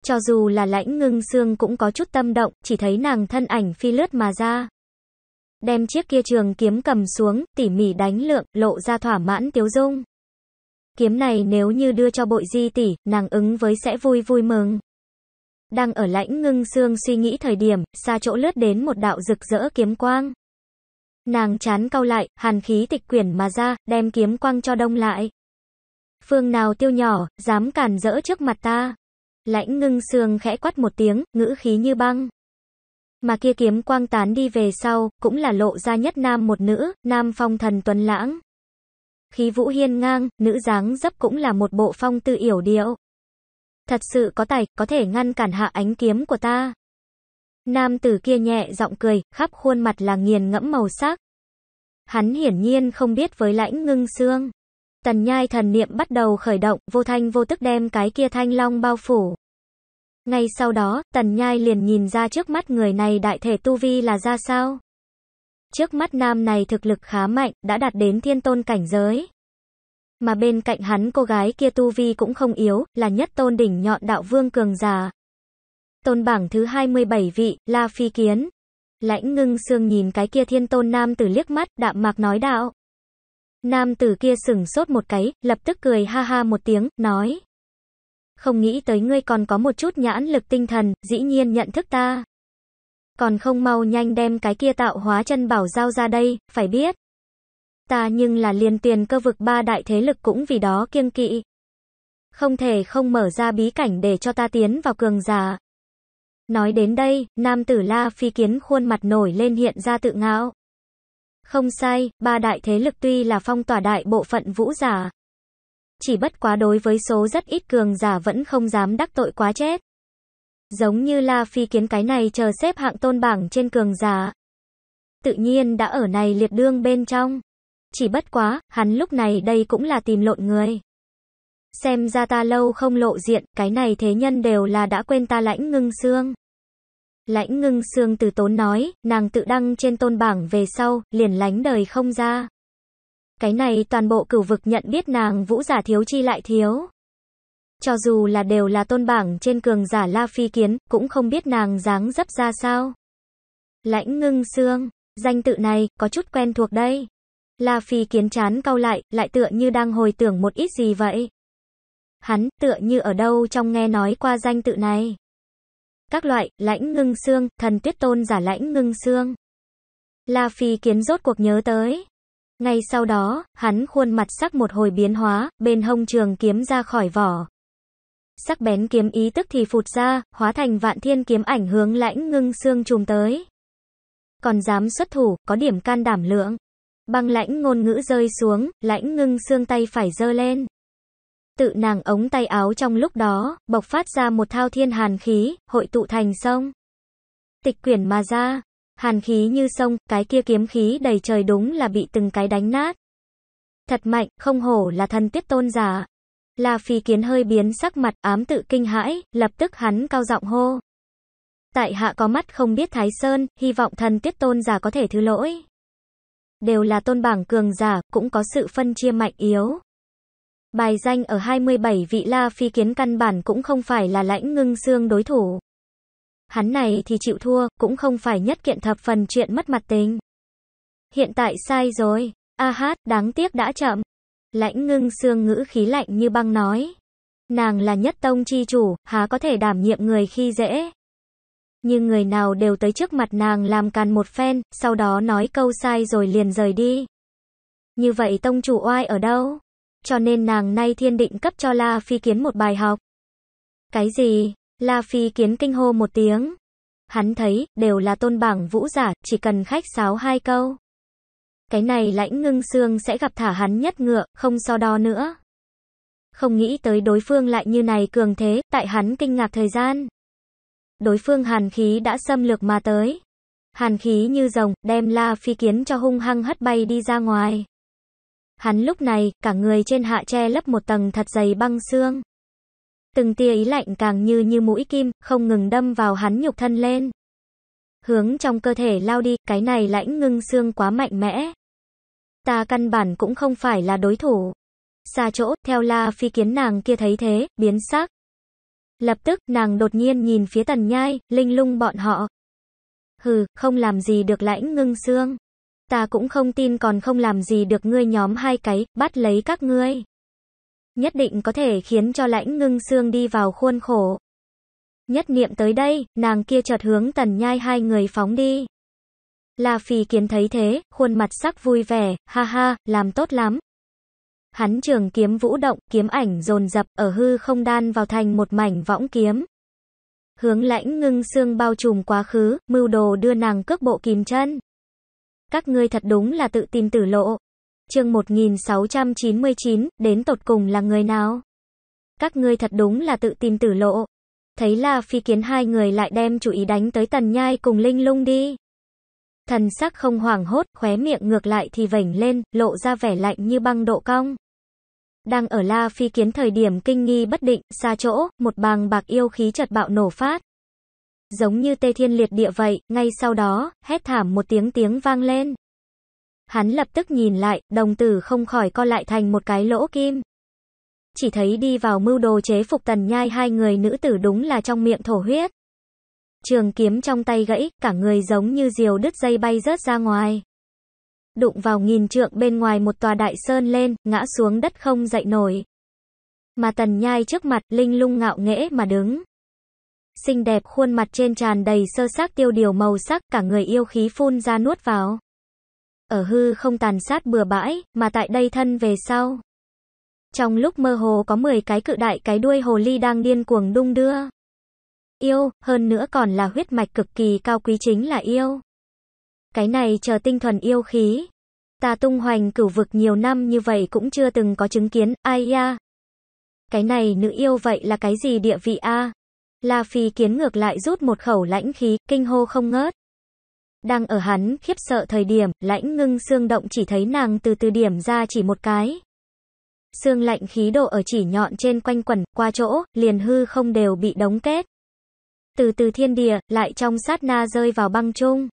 Cho dù là lãnh ngưng xương cũng có chút tâm động, chỉ thấy nàng thân ảnh phi lướt mà ra. Đem chiếc kia trường kiếm cầm xuống, tỉ mỉ đánh lượng, lộ ra thỏa mãn tiếu dung. Kiếm này nếu như đưa cho bội di tỷ, nàng ứng với sẽ vui vui mừng. Đang ở lãnh ngưng xương suy nghĩ thời điểm, xa chỗ lướt đến một đạo rực rỡ kiếm quang. Nàng chán cau lại, hàn khí tịch quyển mà ra, đem kiếm quang cho đông lại. Phương nào tiêu nhỏ, dám càn rỡ trước mặt ta. Lãnh ngưng xương khẽ quát một tiếng, ngữ khí như băng. Mà kia kiếm quang tán đi về sau, cũng là lộ ra nhất nam một nữ, nam phong thần tuấn lãng. Khí vũ hiên ngang, nữ dáng dấp cũng là một bộ phong tư yểu điệu. Thật sự có tài, có thể ngăn cản hạ ánh kiếm của ta. Nam tử kia nhẹ giọng cười, khắp khuôn mặt là nghiền ngẫm màu sắc. Hắn hiển nhiên không biết với lãnh ngưng xương. Tần nhai thần niệm bắt đầu khởi động, vô thanh vô tức đem cái kia thanh long bao phủ. Ngay sau đó, tần nhai liền nhìn ra trước mắt người này đại thể tu vi là ra sao. Trước mắt nam này thực lực khá mạnh, đã đạt đến thiên tôn cảnh giới. Mà bên cạnh hắn cô gái kia tu vi cũng không yếu, là nhất tôn đỉnh nhọn đạo vương cường già. Tôn bảng thứ 27 vị, La Phi Kiến. Lãnh ngưng xương nhìn cái kia thiên tôn nam tử liếc mắt, đạm mạc nói đạo. Nam tử kia sừng sốt một cái, lập tức cười ha ha một tiếng, nói. Không nghĩ tới ngươi còn có một chút nhãn lực tinh thần, dĩ nhiên nhận thức ta. Còn không mau nhanh đem cái kia tạo hóa chân bảo giao ra đây, phải biết ta nhưng là liên tiền cơ vực ba đại thế lực cũng vì đó kiêng kỵ. Không thể không mở ra bí cảnh để cho ta tiến vào cường giả. Nói đến đây, nam tử La Phi Kiến khuôn mặt nổi lên hiện ra tự ngạo. Không sai, ba đại thế lực tuy là phong tỏa đại bộ phận vũ giả. Chỉ bất quá đối với số rất ít cường giả vẫn không dám đắc tội quá chết. Giống như La Phi Kiến cái này chờ xếp hạng tôn bảng trên cường giả. Tự nhiên đã ở này liệt đương bên trong. Chỉ bất quá, hắn lúc này đây cũng là tìm lộn người. Xem ra ta lâu không lộ diện, cái này thế nhân đều là đã quên ta lãnh ngưng xương. Lãnh ngưng xương từ tốn nói, nàng tự đăng trên tôn bảng về sau, liền lánh đời không ra. Cái này toàn bộ cửu vực nhận biết nàng vũ giả thiếu chi lại thiếu. Cho dù là đều là tôn bảng trên cường giả La Phi Kiến, cũng không biết nàng dáng dấp ra sao. Lãnh ngưng xương, danh tự này, có chút quen thuộc đây. La Phi kiến chán cau lại, lại tựa như đang hồi tưởng một ít gì vậy. Hắn tựa như ở đâu trong nghe nói qua danh tự này. Các loại, lãnh ngưng xương, thần tuyết tôn giả lãnh ngưng xương. La Phi kiến rốt cuộc nhớ tới. Ngay sau đó, hắn khuôn mặt sắc một hồi biến hóa, bên hông trường kiếm ra khỏi vỏ. Sắc bén kiếm ý tức thì phụt ra, hóa thành vạn thiên kiếm ảnh hướng lãnh ngưng xương trùng tới. Còn dám xuất thủ, có điểm can đảm lượng. Băng lãnh ngôn ngữ rơi xuống, lãnh ngưng xương tay phải dơ lên. Tự nàng ống tay áo trong lúc đó, bộc phát ra một thao thiên hàn khí, hội tụ thành sông. Tịch quyển mà ra, hàn khí như sông, cái kia kiếm khí đầy trời đúng là bị từng cái đánh nát. Thật mạnh, không hổ là thần tiết tôn giả. Là phi kiến hơi biến sắc mặt, ám tự kinh hãi, lập tức hắn cao giọng hô. Tại hạ có mắt không biết Thái Sơn, hy vọng thần tiết tôn giả có thể thứ lỗi đều là tôn bảng cường giả, cũng có sự phân chia mạnh yếu. Bài danh ở 27 vị La Phi Kiến căn bản cũng không phải là lãnh ngưng xương đối thủ. Hắn này thì chịu thua, cũng không phải nhất kiện thập phần chuyện mất mặt tính. Hiện tại sai rồi, a hát, đáng tiếc đã chậm. Lãnh ngưng xương ngữ khí lạnh như băng nói. Nàng là nhất tông chi chủ, há có thể đảm nhiệm người khi dễ nhưng người nào đều tới trước mặt nàng làm càn một phen, sau đó nói câu sai rồi liền rời đi. Như vậy tông chủ oai ở đâu? Cho nên nàng nay thiên định cấp cho La Phi Kiến một bài học. Cái gì? La Phi Kiến kinh hô một tiếng. Hắn thấy, đều là tôn bảng vũ giả, chỉ cần khách sáo hai câu. Cái này lãnh ngưng xương sẽ gặp thả hắn nhất ngựa, không so đo nữa. Không nghĩ tới đối phương lại như này cường thế, tại hắn kinh ngạc thời gian, đối phương hàn khí đã xâm lược mà tới. Hàn khí như rồng, đem la phi kiến cho hung hăng hất bay đi ra ngoài. Hắn lúc này, cả người trên hạ che lấp một tầng thật dày băng xương. Từng tia ý lạnh càng như như mũi kim, không ngừng đâm vào hắn nhục thân lên. Hướng trong cơ thể lao đi, cái này lãnh ngưng xương quá mạnh mẽ. Ta căn bản cũng không phải là đối thủ. Xa chỗ, theo la phi kiến nàng kia thấy thế, biến sắc. Lập tức, nàng đột nhiên nhìn phía tần nhai, linh lung bọn họ. Hừ, không làm gì được lãnh ngưng xương. Ta cũng không tin còn không làm gì được ngươi nhóm hai cái, bắt lấy các ngươi. Nhất định có thể khiến cho lãnh ngưng xương đi vào khuôn khổ. Nhất niệm tới đây, nàng kia chợt hướng tần nhai hai người phóng đi. là Phi Kiến thấy thế, khuôn mặt sắc vui vẻ, ha ha, làm tốt lắm, Hắn trường kiếm vũ động, kiếm ảnh dồn dập ở hư không đan vào thành một mảnh võng kiếm. Hướng lãnh ngưng xương bao trùm quá khứ, mưu đồ đưa nàng cước bộ kìm chân. Các ngươi thật đúng là tự tìm tử lộ. chương 1699, đến tột cùng là người nào? Các ngươi thật đúng là tự tìm tử lộ. Thấy là phi kiến hai người lại đem chủ ý đánh tới tần nhai cùng linh lung đi. Thần sắc không hoảng hốt, khóe miệng ngược lại thì vểnh lên, lộ ra vẻ lạnh như băng độ cong đang ở La Phi Kiến thời điểm kinh nghi bất định, xa chỗ, một bàng bạc yêu khí chợt bạo nổ phát. Giống như tê thiên liệt địa vậy, ngay sau đó, hét thảm một tiếng tiếng vang lên. Hắn lập tức nhìn lại, đồng tử không khỏi co lại thành một cái lỗ kim. Chỉ thấy đi vào mưu đồ chế phục tần nhai hai người nữ tử đúng là trong miệng thổ huyết. Trường kiếm trong tay gãy, cả người giống như diều đứt dây bay rớt ra ngoài đụng vào nghìn trượng bên ngoài một tòa đại sơn lên, ngã xuống đất không dậy nổi. Mà tần nhai trước mặt, linh lung ngạo nghễ mà đứng. Xinh đẹp khuôn mặt trên tràn đầy sơ xác tiêu điều màu sắc, cả người yêu khí phun ra nuốt vào. Ở hư không tàn sát bừa bãi, mà tại đây thân về sau. Trong lúc mơ hồ có 10 cái cự đại cái đuôi hồ ly đang điên cuồng đung đưa. Yêu, hơn nữa còn là huyết mạch cực kỳ cao quý chính là yêu. Cái này chờ tinh thuần yêu khí. Ta tung hoành cửu vực nhiều năm như vậy cũng chưa từng có chứng kiến, ai ya. Cái này nữ yêu vậy là cái gì địa vị a? À? La Phi kiến ngược lại rút một khẩu lãnh khí, kinh hô không ngớt. Đang ở hắn khiếp sợ thời điểm, lãnh ngưng xương động chỉ thấy nàng từ từ điểm ra chỉ một cái. Xương lạnh khí độ ở chỉ nhọn trên quanh quẩn, qua chỗ, liền hư không đều bị đóng kết. Từ từ thiên địa, lại trong sát na rơi vào băng trung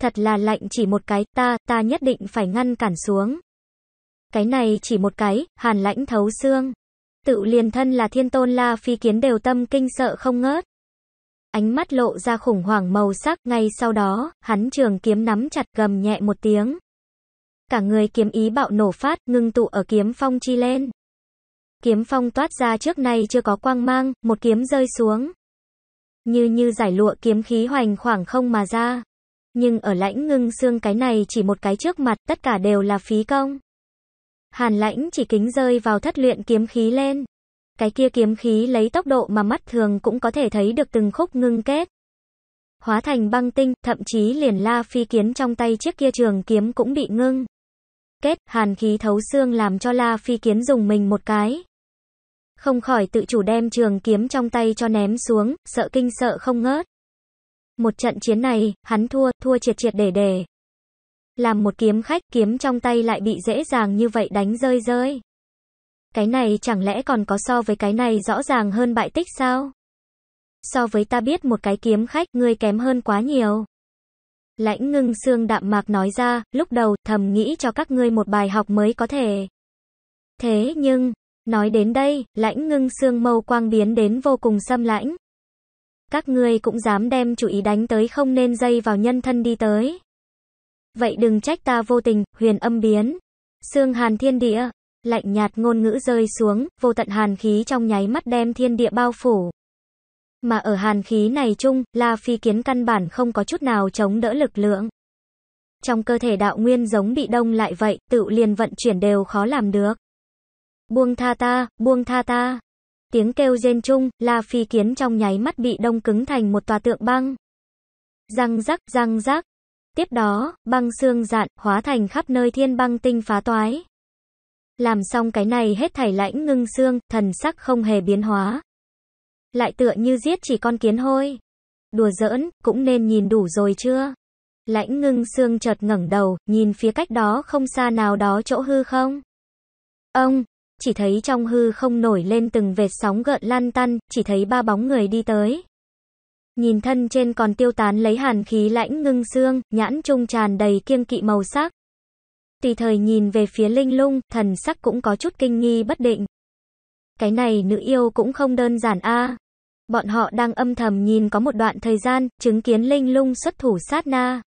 Thật là lạnh chỉ một cái, ta, ta nhất định phải ngăn cản xuống. Cái này chỉ một cái, hàn lãnh thấu xương. Tự liền thân là thiên tôn la phi kiến đều tâm kinh sợ không ngớt. Ánh mắt lộ ra khủng hoảng màu sắc, ngay sau đó, hắn trường kiếm nắm chặt gầm nhẹ một tiếng. Cả người kiếm ý bạo nổ phát, ngưng tụ ở kiếm phong chi lên. Kiếm phong toát ra trước nay chưa có quang mang, một kiếm rơi xuống. Như như giải lụa kiếm khí hoành khoảng không mà ra. Nhưng ở lãnh ngưng xương cái này chỉ một cái trước mặt, tất cả đều là phí công. Hàn lãnh chỉ kính rơi vào thất luyện kiếm khí lên. Cái kia kiếm khí lấy tốc độ mà mắt thường cũng có thể thấy được từng khúc ngưng kết. Hóa thành băng tinh, thậm chí liền la phi kiến trong tay chiếc kia trường kiếm cũng bị ngưng. Kết, hàn khí thấu xương làm cho la phi kiến dùng mình một cái. Không khỏi tự chủ đem trường kiếm trong tay cho ném xuống, sợ kinh sợ không ngớt. Một trận chiến này, hắn thua, thua triệt triệt để để. Làm một kiếm khách, kiếm trong tay lại bị dễ dàng như vậy đánh rơi rơi. Cái này chẳng lẽ còn có so với cái này rõ ràng hơn bại tích sao? So với ta biết một cái kiếm khách, ngươi kém hơn quá nhiều. Lãnh ngưng xương đạm mạc nói ra, lúc đầu, thầm nghĩ cho các ngươi một bài học mới có thể. Thế nhưng, nói đến đây, lãnh ngưng xương mâu quang biến đến vô cùng xâm lãnh. Các ngươi cũng dám đem chủ ý đánh tới không nên dây vào nhân thân đi tới. Vậy đừng trách ta vô tình, huyền âm biến. Sương hàn thiên địa, lạnh nhạt ngôn ngữ rơi xuống, vô tận hàn khí trong nháy mắt đem thiên địa bao phủ. Mà ở hàn khí này chung, là Phi Kiến căn bản không có chút nào chống đỡ lực lượng. Trong cơ thể đạo nguyên giống bị đông lại vậy, tự liền vận chuyển đều khó làm được. Buông tha ta, buông tha ta. Tiếng kêu rên chung, La Phi Kiến trong nháy mắt bị đông cứng thành một tòa tượng băng. Răng rắc, răng rắc. Tiếp đó, băng xương dạn, hóa thành khắp nơi thiên băng tinh phá toái. Làm xong cái này hết thảy lãnh ngưng xương, thần sắc không hề biến hóa. Lại tựa như giết chỉ con kiến hôi. Đùa giỡn, cũng nên nhìn đủ rồi chưa? Lãnh ngưng xương chợt ngẩng đầu, nhìn phía cách đó không xa nào đó chỗ hư không. Ông, chỉ thấy trong hư không nổi lên từng vệt sóng gợn lan tăn, chỉ thấy ba bóng người đi tới. Nhìn thân trên còn tiêu tán lấy hàn khí lãnh ngưng xương, nhãn trung tràn đầy kiêng kỵ màu sắc. Tùy thời nhìn về phía linh lung, thần sắc cũng có chút kinh nghi bất định. Cái này nữ yêu cũng không đơn giản a Bọn họ đang âm thầm nhìn có một đoạn thời gian, chứng kiến linh lung xuất thủ sát na.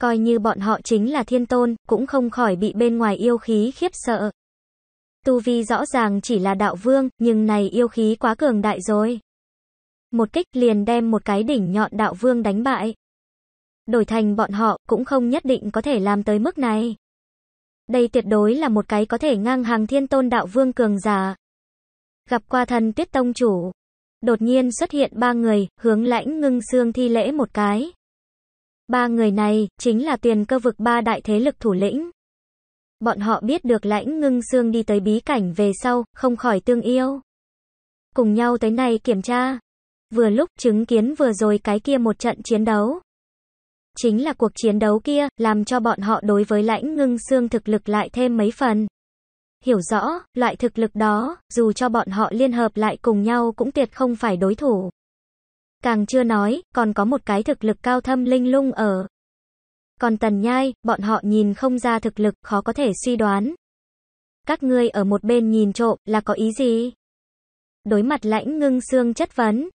Coi như bọn họ chính là thiên tôn, cũng không khỏi bị bên ngoài yêu khí khiếp sợ. Tu vi rõ ràng chỉ là đạo vương, nhưng này yêu khí quá cường đại rồi. Một kích liền đem một cái đỉnh nhọn đạo vương đánh bại. Đổi thành bọn họ, cũng không nhất định có thể làm tới mức này. Đây tuyệt đối là một cái có thể ngang hàng thiên tôn đạo vương cường giả. Gặp qua thần tuyết tông chủ. Đột nhiên xuất hiện ba người, hướng lãnh ngưng xương thi lễ một cái. Ba người này, chính là tuyền cơ vực ba đại thế lực thủ lĩnh bọn họ biết được lãnh ngưng xương đi tới bí cảnh về sau, không khỏi tương yêu. Cùng nhau tới này kiểm tra. Vừa lúc chứng kiến vừa rồi cái kia một trận chiến đấu. Chính là cuộc chiến đấu kia, làm cho bọn họ đối với lãnh ngưng xương thực lực lại thêm mấy phần. Hiểu rõ, loại thực lực đó, dù cho bọn họ liên hợp lại cùng nhau cũng tuyệt không phải đối thủ. Càng chưa nói, còn có một cái thực lực cao thâm linh lung ở, còn Tần Nhai, bọn họ nhìn không ra thực lực, khó có thể suy đoán. Các ngươi ở một bên nhìn trộm là có ý gì? Đối mặt lãnh ngưng xương chất vấn.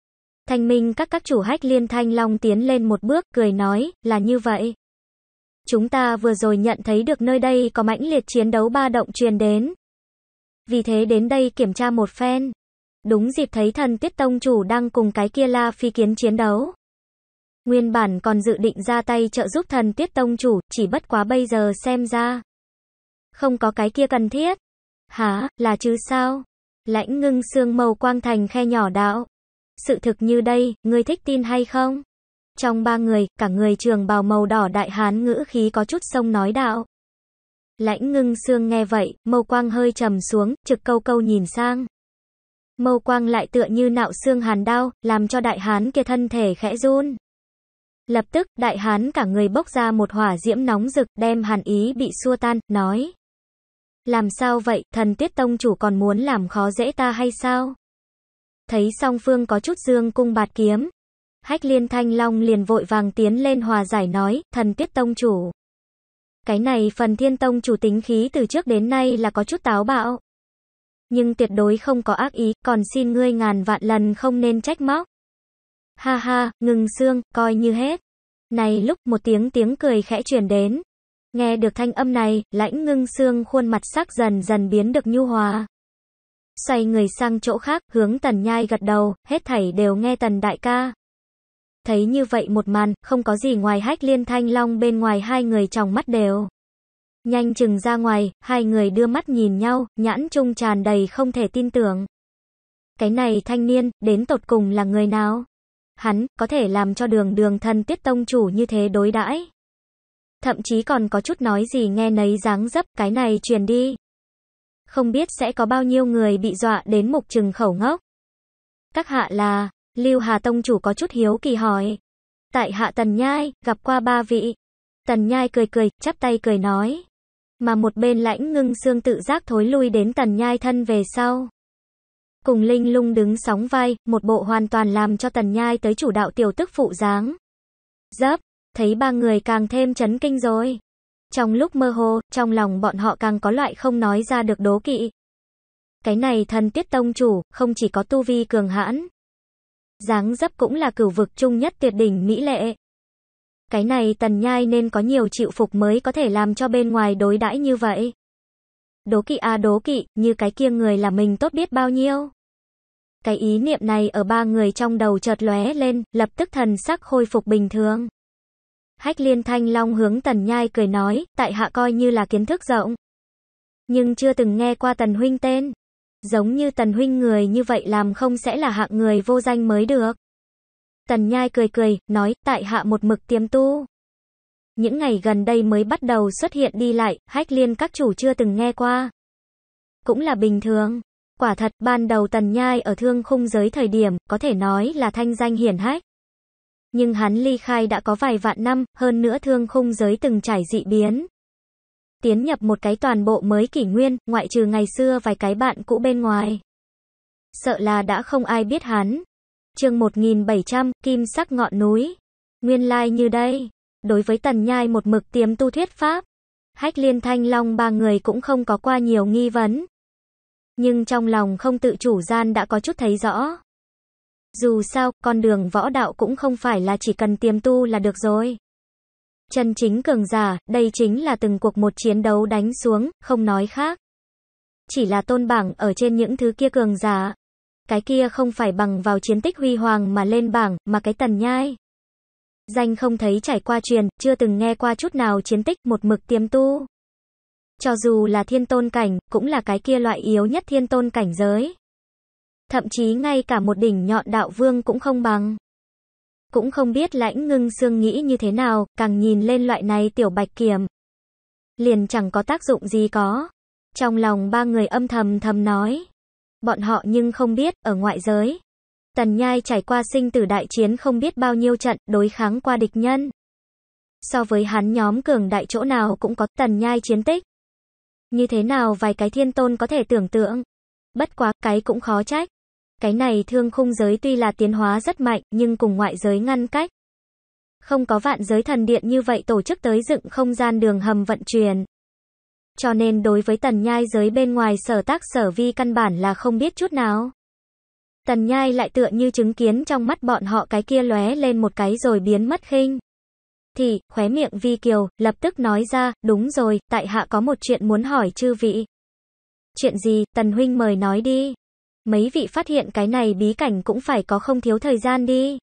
thanh minh các các chủ hách liên thanh long tiến lên một bước, cười nói, là như vậy. Chúng ta vừa rồi nhận thấy được nơi đây có mãnh liệt chiến đấu ba động truyền đến. Vì thế đến đây kiểm tra một phen. Đúng dịp thấy thần tiết tông chủ đang cùng cái kia la phi kiến chiến đấu. Nguyên bản còn dự định ra tay trợ giúp thần tiết tông chủ, chỉ bất quá bây giờ xem ra. Không có cái kia cần thiết. Hả, là chứ sao? Lãnh ngưng xương màu quang thành khe nhỏ đạo. Sự thực như đây, ngươi thích tin hay không? Trong ba người, cả người trường bào màu đỏ đại hán ngữ khí có chút sông nói đạo. Lãnh ngưng xương nghe vậy, mâu quang hơi trầm xuống, trực câu câu nhìn sang. Mâu quang lại tựa như nạo xương hàn đau làm cho đại hán kia thân thể khẽ run. Lập tức, đại hán cả người bốc ra một hỏa diễm nóng rực, đem hàn ý bị xua tan, nói. Làm sao vậy, thần tuyết tông chủ còn muốn làm khó dễ ta hay sao? Thấy song phương có chút dương cung bạt kiếm. Hách liên thanh long liền vội vàng tiến lên hòa giải nói, thần tuyết tông chủ. Cái này phần thiên tông chủ tính khí từ trước đến nay là có chút táo bạo. Nhưng tuyệt đối không có ác ý, còn xin ngươi ngàn vạn lần không nên trách móc. Ha ha, ngừng xương, coi như hết. Này lúc một tiếng tiếng cười khẽ truyền đến. Nghe được thanh âm này, lãnh ngưng xương khuôn mặt sắc dần dần biến được nhu hòa. Xoay người sang chỗ khác, hướng tần nhai gật đầu, hết thảy đều nghe tần đại ca. Thấy như vậy một màn, không có gì ngoài hách liên thanh long bên ngoài hai người trong mắt đều. Nhanh chừng ra ngoài, hai người đưa mắt nhìn nhau, nhãn trung tràn đầy không thể tin tưởng. Cái này thanh niên, đến tột cùng là người nào? Hắn có thể làm cho đường đường thân tiết tông chủ như thế đối đãi. Thậm chí còn có chút nói gì nghe nấy dáng dấp cái này truyền đi. Không biết sẽ có bao nhiêu người bị dọa đến mục trừng khẩu ngốc. Các hạ là, Lưu Hà Tông chủ có chút hiếu kỳ hỏi. Tại hạ Tần Nhai, gặp qua ba vị. Tần Nhai cười cười, chắp tay cười nói. Mà một bên lãnh ngưng xương tự giác thối lui đến Tần Nhai thân về sau cùng Linh Lung đứng sóng vai, một bộ hoàn toàn làm cho Tần Nhai tới chủ đạo tiểu tức phụ dáng. Dấp, thấy ba người càng thêm chấn kinh rồi. Trong lúc mơ hồ, trong lòng bọn họ càng có loại không nói ra được đố kỵ. Cái này thần tiết tông chủ, không chỉ có tu vi cường hãn. dáng dấp cũng là cửu vực chung nhất tuyệt đỉnh mỹ lệ. Cái này tần nhai nên có nhiều chịu phục mới có thể làm cho bên ngoài đối đãi như vậy. Đố kỵ à đố kỵ, như cái kia người là mình tốt biết bao nhiêu. Cái ý niệm này ở ba người trong đầu chợt lóe lên, lập tức thần sắc khôi phục bình thường. Hách liên thanh long hướng tần nhai cười nói, tại hạ coi như là kiến thức rộng. Nhưng chưa từng nghe qua tần huynh tên. Giống như tần huynh người như vậy làm không sẽ là hạng người vô danh mới được. Tần nhai cười cười, nói, tại hạ một mực tiêm tu. Những ngày gần đây mới bắt đầu xuất hiện đi lại, hách liên các chủ chưa từng nghe qua. Cũng là bình thường. Quả thật, ban đầu Tần Nhai ở thương khung giới thời điểm, có thể nói là thanh danh hiển hách. Nhưng hắn ly khai đã có vài vạn năm, hơn nữa thương khung giới từng trải dị biến. Tiến nhập một cái toàn bộ mới kỷ nguyên, ngoại trừ ngày xưa vài cái bạn cũ bên ngoài. Sợ là đã không ai biết hắn. chương 1700, kim sắc ngọn núi. Nguyên lai như đây. Đối với Tần Nhai một mực tiềm tu thuyết pháp. Hách liên thanh long ba người cũng không có qua nhiều nghi vấn nhưng trong lòng không tự chủ gian đã có chút thấy rõ. Dù sao, con đường võ đạo cũng không phải là chỉ cần tiềm tu là được rồi. Chân chính cường giả, đây chính là từng cuộc một chiến đấu đánh xuống, không nói khác. Chỉ là tôn bảng ở trên những thứ kia cường giả. Cái kia không phải bằng vào chiến tích huy hoàng mà lên bảng, mà cái tần nhai. Danh không thấy trải qua truyền, chưa từng nghe qua chút nào chiến tích một mực tiềm tu. Cho dù là thiên tôn cảnh, cũng là cái kia loại yếu nhất thiên tôn cảnh giới. Thậm chí ngay cả một đỉnh nhọn đạo vương cũng không bằng. Cũng không biết lãnh ngưng xương nghĩ như thế nào, càng nhìn lên loại này tiểu bạch kiểm. Liền chẳng có tác dụng gì có. Trong lòng ba người âm thầm thầm nói. Bọn họ nhưng không biết, ở ngoại giới. Tần Nhai trải qua sinh tử đại chiến không biết bao nhiêu trận đối kháng qua địch nhân. So với hắn nhóm cường đại chỗ nào cũng có tần nhai chiến tích. Như thế nào vài cái thiên tôn có thể tưởng tượng. Bất quá, cái cũng khó trách. Cái này thương khung giới tuy là tiến hóa rất mạnh, nhưng cùng ngoại giới ngăn cách. Không có vạn giới thần điện như vậy tổ chức tới dựng không gian đường hầm vận chuyển. Cho nên đối với tần nhai giới bên ngoài sở tác sở vi căn bản là không biết chút nào. Tần nhai lại tựa như chứng kiến trong mắt bọn họ cái kia lóe lên một cái rồi biến mất khinh thì, khóe miệng Vi Kiều, lập tức nói ra, đúng rồi, tại hạ có một chuyện muốn hỏi chư vị. Chuyện gì, Tần Huynh mời nói đi. Mấy vị phát hiện cái này bí cảnh cũng phải có không thiếu thời gian đi.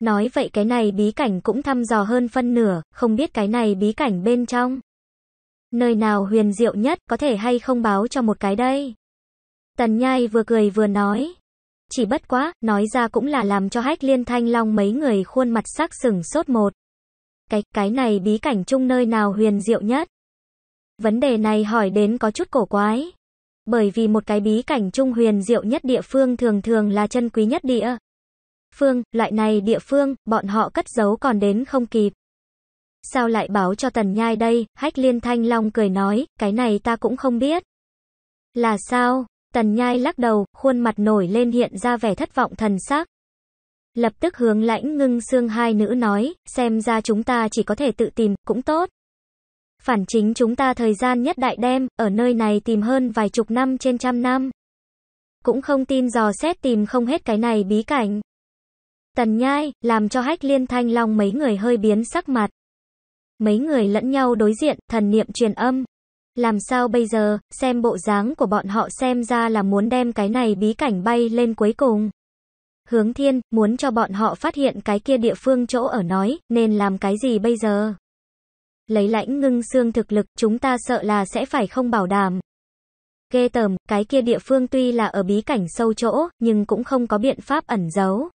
Nói vậy cái này bí cảnh cũng thăm dò hơn phân nửa, không biết cái này bí cảnh bên trong. Nơi nào huyền diệu nhất có thể hay không báo cho một cái đây. Tần Nhai vừa cười vừa nói. Chỉ bất quá, nói ra cũng là làm cho hách liên thanh long mấy người khuôn mặt sắc sừng sốt một. Cái, cái này bí cảnh chung nơi nào huyền diệu nhất? Vấn đề này hỏi đến có chút cổ quái. Bởi vì một cái bí cảnh trung huyền diệu nhất địa phương thường thường là chân quý nhất địa. Phương, loại này địa phương, bọn họ cất giấu còn đến không kịp. Sao lại báo cho Tần Nhai đây? Hách Liên Thanh Long cười nói, cái này ta cũng không biết. Là sao? Tần Nhai lắc đầu, khuôn mặt nổi lên hiện ra vẻ thất vọng thần sắc. Lập tức hướng lãnh ngưng xương hai nữ nói, xem ra chúng ta chỉ có thể tự tìm, cũng tốt. Phản chính chúng ta thời gian nhất đại đem, ở nơi này tìm hơn vài chục năm trên trăm năm. Cũng không tin dò xét tìm không hết cái này bí cảnh. Tần nhai, làm cho hách liên thanh long mấy người hơi biến sắc mặt. Mấy người lẫn nhau đối diện, thần niệm truyền âm. Làm sao bây giờ, xem bộ dáng của bọn họ xem ra là muốn đem cái này bí cảnh bay lên cuối cùng. Hướng thiên, muốn cho bọn họ phát hiện cái kia địa phương chỗ ở nói, nên làm cái gì bây giờ? Lấy lãnh ngưng xương thực lực, chúng ta sợ là sẽ phải không bảo đảm. Ghê tởm cái kia địa phương tuy là ở bí cảnh sâu chỗ, nhưng cũng không có biện pháp ẩn giấu.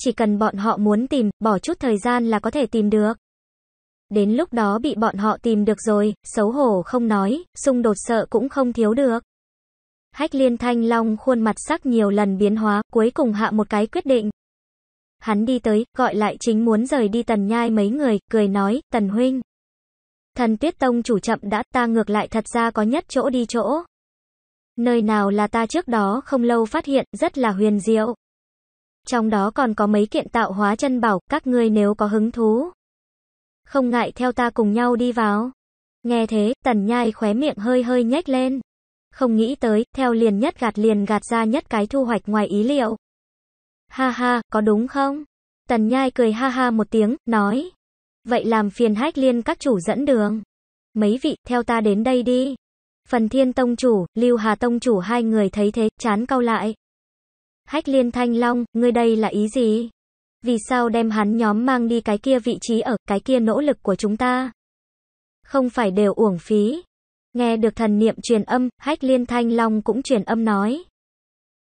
Chỉ cần bọn họ muốn tìm, bỏ chút thời gian là có thể tìm được. Đến lúc đó bị bọn họ tìm được rồi, xấu hổ không nói, xung đột sợ cũng không thiếu được. Hách liên thanh long khuôn mặt sắc nhiều lần biến hóa, cuối cùng hạ một cái quyết định. Hắn đi tới, gọi lại chính muốn rời đi tần nhai mấy người, cười nói, tần huynh. Thần tuyết tông chủ chậm đã, ta ngược lại thật ra có nhất chỗ đi chỗ. Nơi nào là ta trước đó không lâu phát hiện, rất là huyền diệu. Trong đó còn có mấy kiện tạo hóa chân bảo, các ngươi nếu có hứng thú. Không ngại theo ta cùng nhau đi vào. Nghe thế, tần nhai khóe miệng hơi hơi nhếch lên không nghĩ tới, theo liền nhất gạt liền gạt ra nhất cái thu hoạch ngoài ý liệu. Ha ha, có đúng không? Tần Nhai cười ha ha một tiếng, nói. Vậy làm phiền hách liên các chủ dẫn đường. Mấy vị, theo ta đến đây đi. Phần Thiên Tông Chủ, Lưu Hà Tông Chủ hai người thấy thế, chán cau lại. Hách liên thanh long, ngươi đây là ý gì? Vì sao đem hắn nhóm mang đi cái kia vị trí ở, cái kia nỗ lực của chúng ta? Không phải đều uổng phí. Nghe được thần niệm truyền âm, hách liên thanh long cũng truyền âm nói.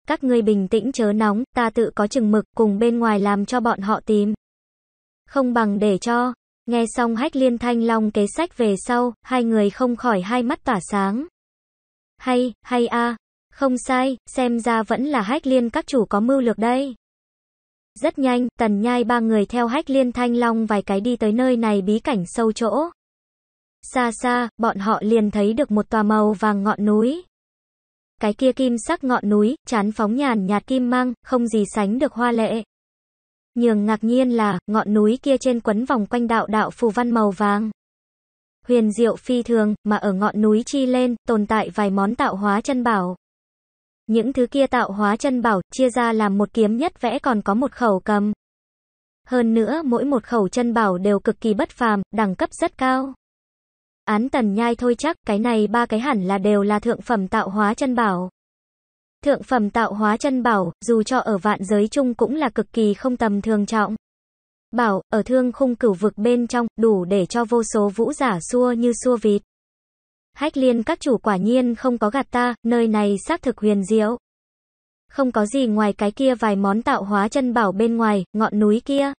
Các ngươi bình tĩnh chớ nóng, ta tự có chừng mực cùng bên ngoài làm cho bọn họ tìm. Không bằng để cho. Nghe xong hách liên thanh long kế sách về sau, hai người không khỏi hai mắt tỏa sáng. Hay, hay a Không sai, xem ra vẫn là hách liên các chủ có mưu lược đây. Rất nhanh, tần nhai ba người theo hách liên thanh long vài cái đi tới nơi này bí cảnh sâu chỗ. Xa xa, bọn họ liền thấy được một tòa màu vàng ngọn núi. Cái kia kim sắc ngọn núi, chán phóng nhàn nhạt kim mang, không gì sánh được hoa lệ. nhường ngạc nhiên là, ngọn núi kia trên quấn vòng quanh đạo đạo phù văn màu vàng. Huyền diệu phi thường, mà ở ngọn núi chi lên, tồn tại vài món tạo hóa chân bảo. Những thứ kia tạo hóa chân bảo, chia ra làm một kiếm nhất vẽ còn có một khẩu cầm. Hơn nữa, mỗi một khẩu chân bảo đều cực kỳ bất phàm, đẳng cấp rất cao án tần nhai thôi chắc, cái này ba cái hẳn là đều là thượng phẩm tạo hóa chân bảo. Thượng phẩm tạo hóa chân bảo, dù cho ở vạn giới chung cũng là cực kỳ không tầm thường trọng. Bảo, ở thương khung cửu vực bên trong, đủ để cho vô số vũ giả xua như xua vịt. Hách liên các chủ quả nhiên không có gạt ta, nơi này xác thực huyền diệu. Không có gì ngoài cái kia vài món tạo hóa chân bảo bên ngoài, ngọn núi kia.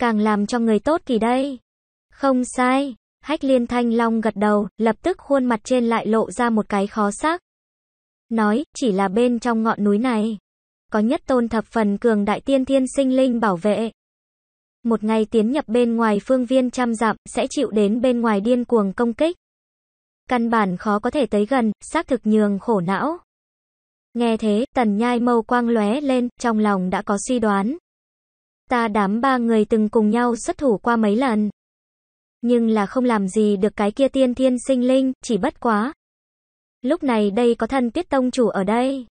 Càng làm cho người tốt kỳ đây. Không sai, Hách liên thanh long gật đầu, lập tức khuôn mặt trên lại lộ ra một cái khó sắc, Nói, chỉ là bên trong ngọn núi này. Có nhất tôn thập phần cường đại tiên thiên sinh linh bảo vệ. Một ngày tiến nhập bên ngoài phương viên trăm dặm, sẽ chịu đến bên ngoài điên cuồng công kích. Căn bản khó có thể tới gần, xác thực nhường khổ não. Nghe thế, tần nhai mâu quang lóe lên, trong lòng đã có suy đoán. Ta đám ba người từng cùng nhau xuất thủ qua mấy lần, nhưng là không làm gì được cái kia tiên thiên sinh linh, chỉ bất quá. Lúc này đây có thần tuyết tông chủ ở đây.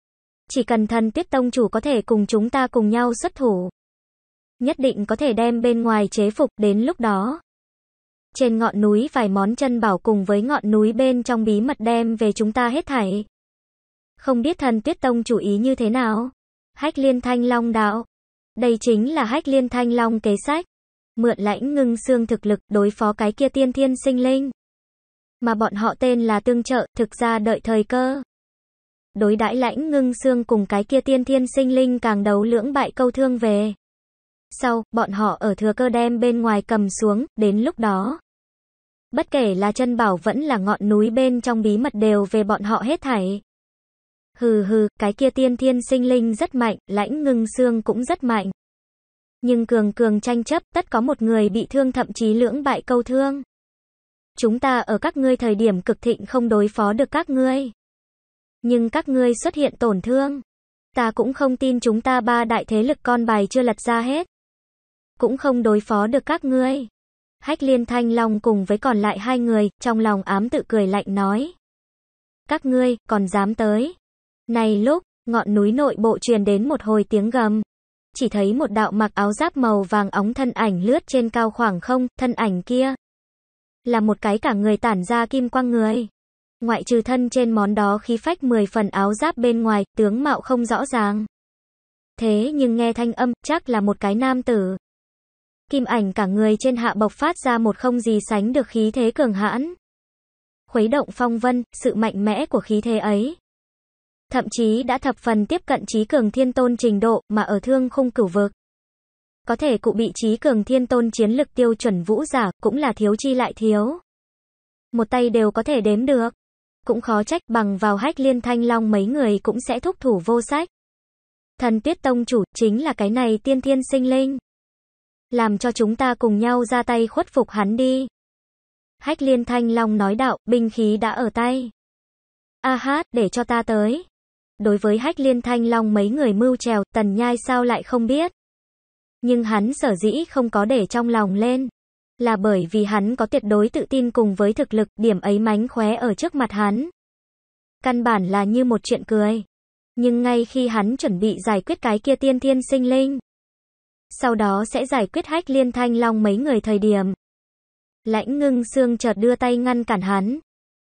Chỉ cần thần tuyết tông chủ có thể cùng chúng ta cùng nhau xuất thủ. Nhất định có thể đem bên ngoài chế phục đến lúc đó. Trên ngọn núi vài món chân bảo cùng với ngọn núi bên trong bí mật đem về chúng ta hết thảy. Không biết thần tuyết tông chủ ý như thế nào? Hách liên thanh long đạo. Đây chính là hách liên thanh long kế sách mượn lãnh ngưng xương thực lực đối phó cái kia tiên thiên sinh linh. Mà bọn họ tên là tương trợ, thực ra đợi thời cơ. Đối đãi lãnh ngưng xương cùng cái kia tiên thiên sinh linh càng đấu lưỡng bại câu thương về. Sau, bọn họ ở thừa cơ đem bên ngoài cầm xuống, đến lúc đó. Bất kể là chân bảo vẫn là ngọn núi bên trong bí mật đều về bọn họ hết thảy. Hừ hừ, cái kia tiên thiên sinh linh rất mạnh, lãnh ngưng xương cũng rất mạnh nhưng cường cường tranh chấp, tất có một người bị thương thậm chí lưỡng bại câu thương. Chúng ta ở các ngươi thời điểm cực thịnh không đối phó được các ngươi. Nhưng các ngươi xuất hiện tổn thương. Ta cũng không tin chúng ta ba đại thế lực con bài chưa lật ra hết. Cũng không đối phó được các ngươi. Hách liên thanh long cùng với còn lại hai người, trong lòng ám tự cười lạnh nói. Các ngươi, còn dám tới. Này lúc, ngọn núi nội bộ truyền đến một hồi tiếng gầm chỉ thấy một đạo mặc áo giáp màu vàng óng thân ảnh lướt trên cao khoảng không, thân ảnh kia là một cái cả người tản ra kim quang người. Ngoại trừ thân trên món đó khí phách 10 phần áo giáp bên ngoài, tướng mạo không rõ ràng. Thế nhưng nghe thanh âm, chắc là một cái nam tử. Kim ảnh cả người trên hạ bộc phát ra một không gì sánh được khí thế cường hãn. Khuấy động phong vân, sự mạnh mẽ của khí thế ấy thậm chí đã thập phần tiếp cận trí cường thiên tôn trình độ mà ở thương không cửu vực. Có thể cụ bị trí cường thiên tôn chiến lực tiêu chuẩn vũ giả, cũng là thiếu chi lại thiếu. Một tay đều có thể đếm được. Cũng khó trách bằng vào hách liên thanh long mấy người cũng sẽ thúc thủ vô sách. Thần tuyết tông chủ chính là cái này tiên thiên sinh linh. Làm cho chúng ta cùng nhau ra tay khuất phục hắn đi. Hách liên thanh long nói đạo, binh khí đã ở tay. A hát, để cho ta tới đối với hách liên thanh long mấy người mưu trèo, tần nhai sao lại không biết. Nhưng hắn sở dĩ không có để trong lòng lên. Là bởi vì hắn có tuyệt đối tự tin cùng với thực lực, điểm ấy mánh khóe ở trước mặt hắn. Căn bản là như một chuyện cười. Nhưng ngay khi hắn chuẩn bị giải quyết cái kia tiên thiên sinh linh. Sau đó sẽ giải quyết hách liên thanh long mấy người thời điểm. Lãnh ngưng xương chợt đưa tay ngăn cản hắn.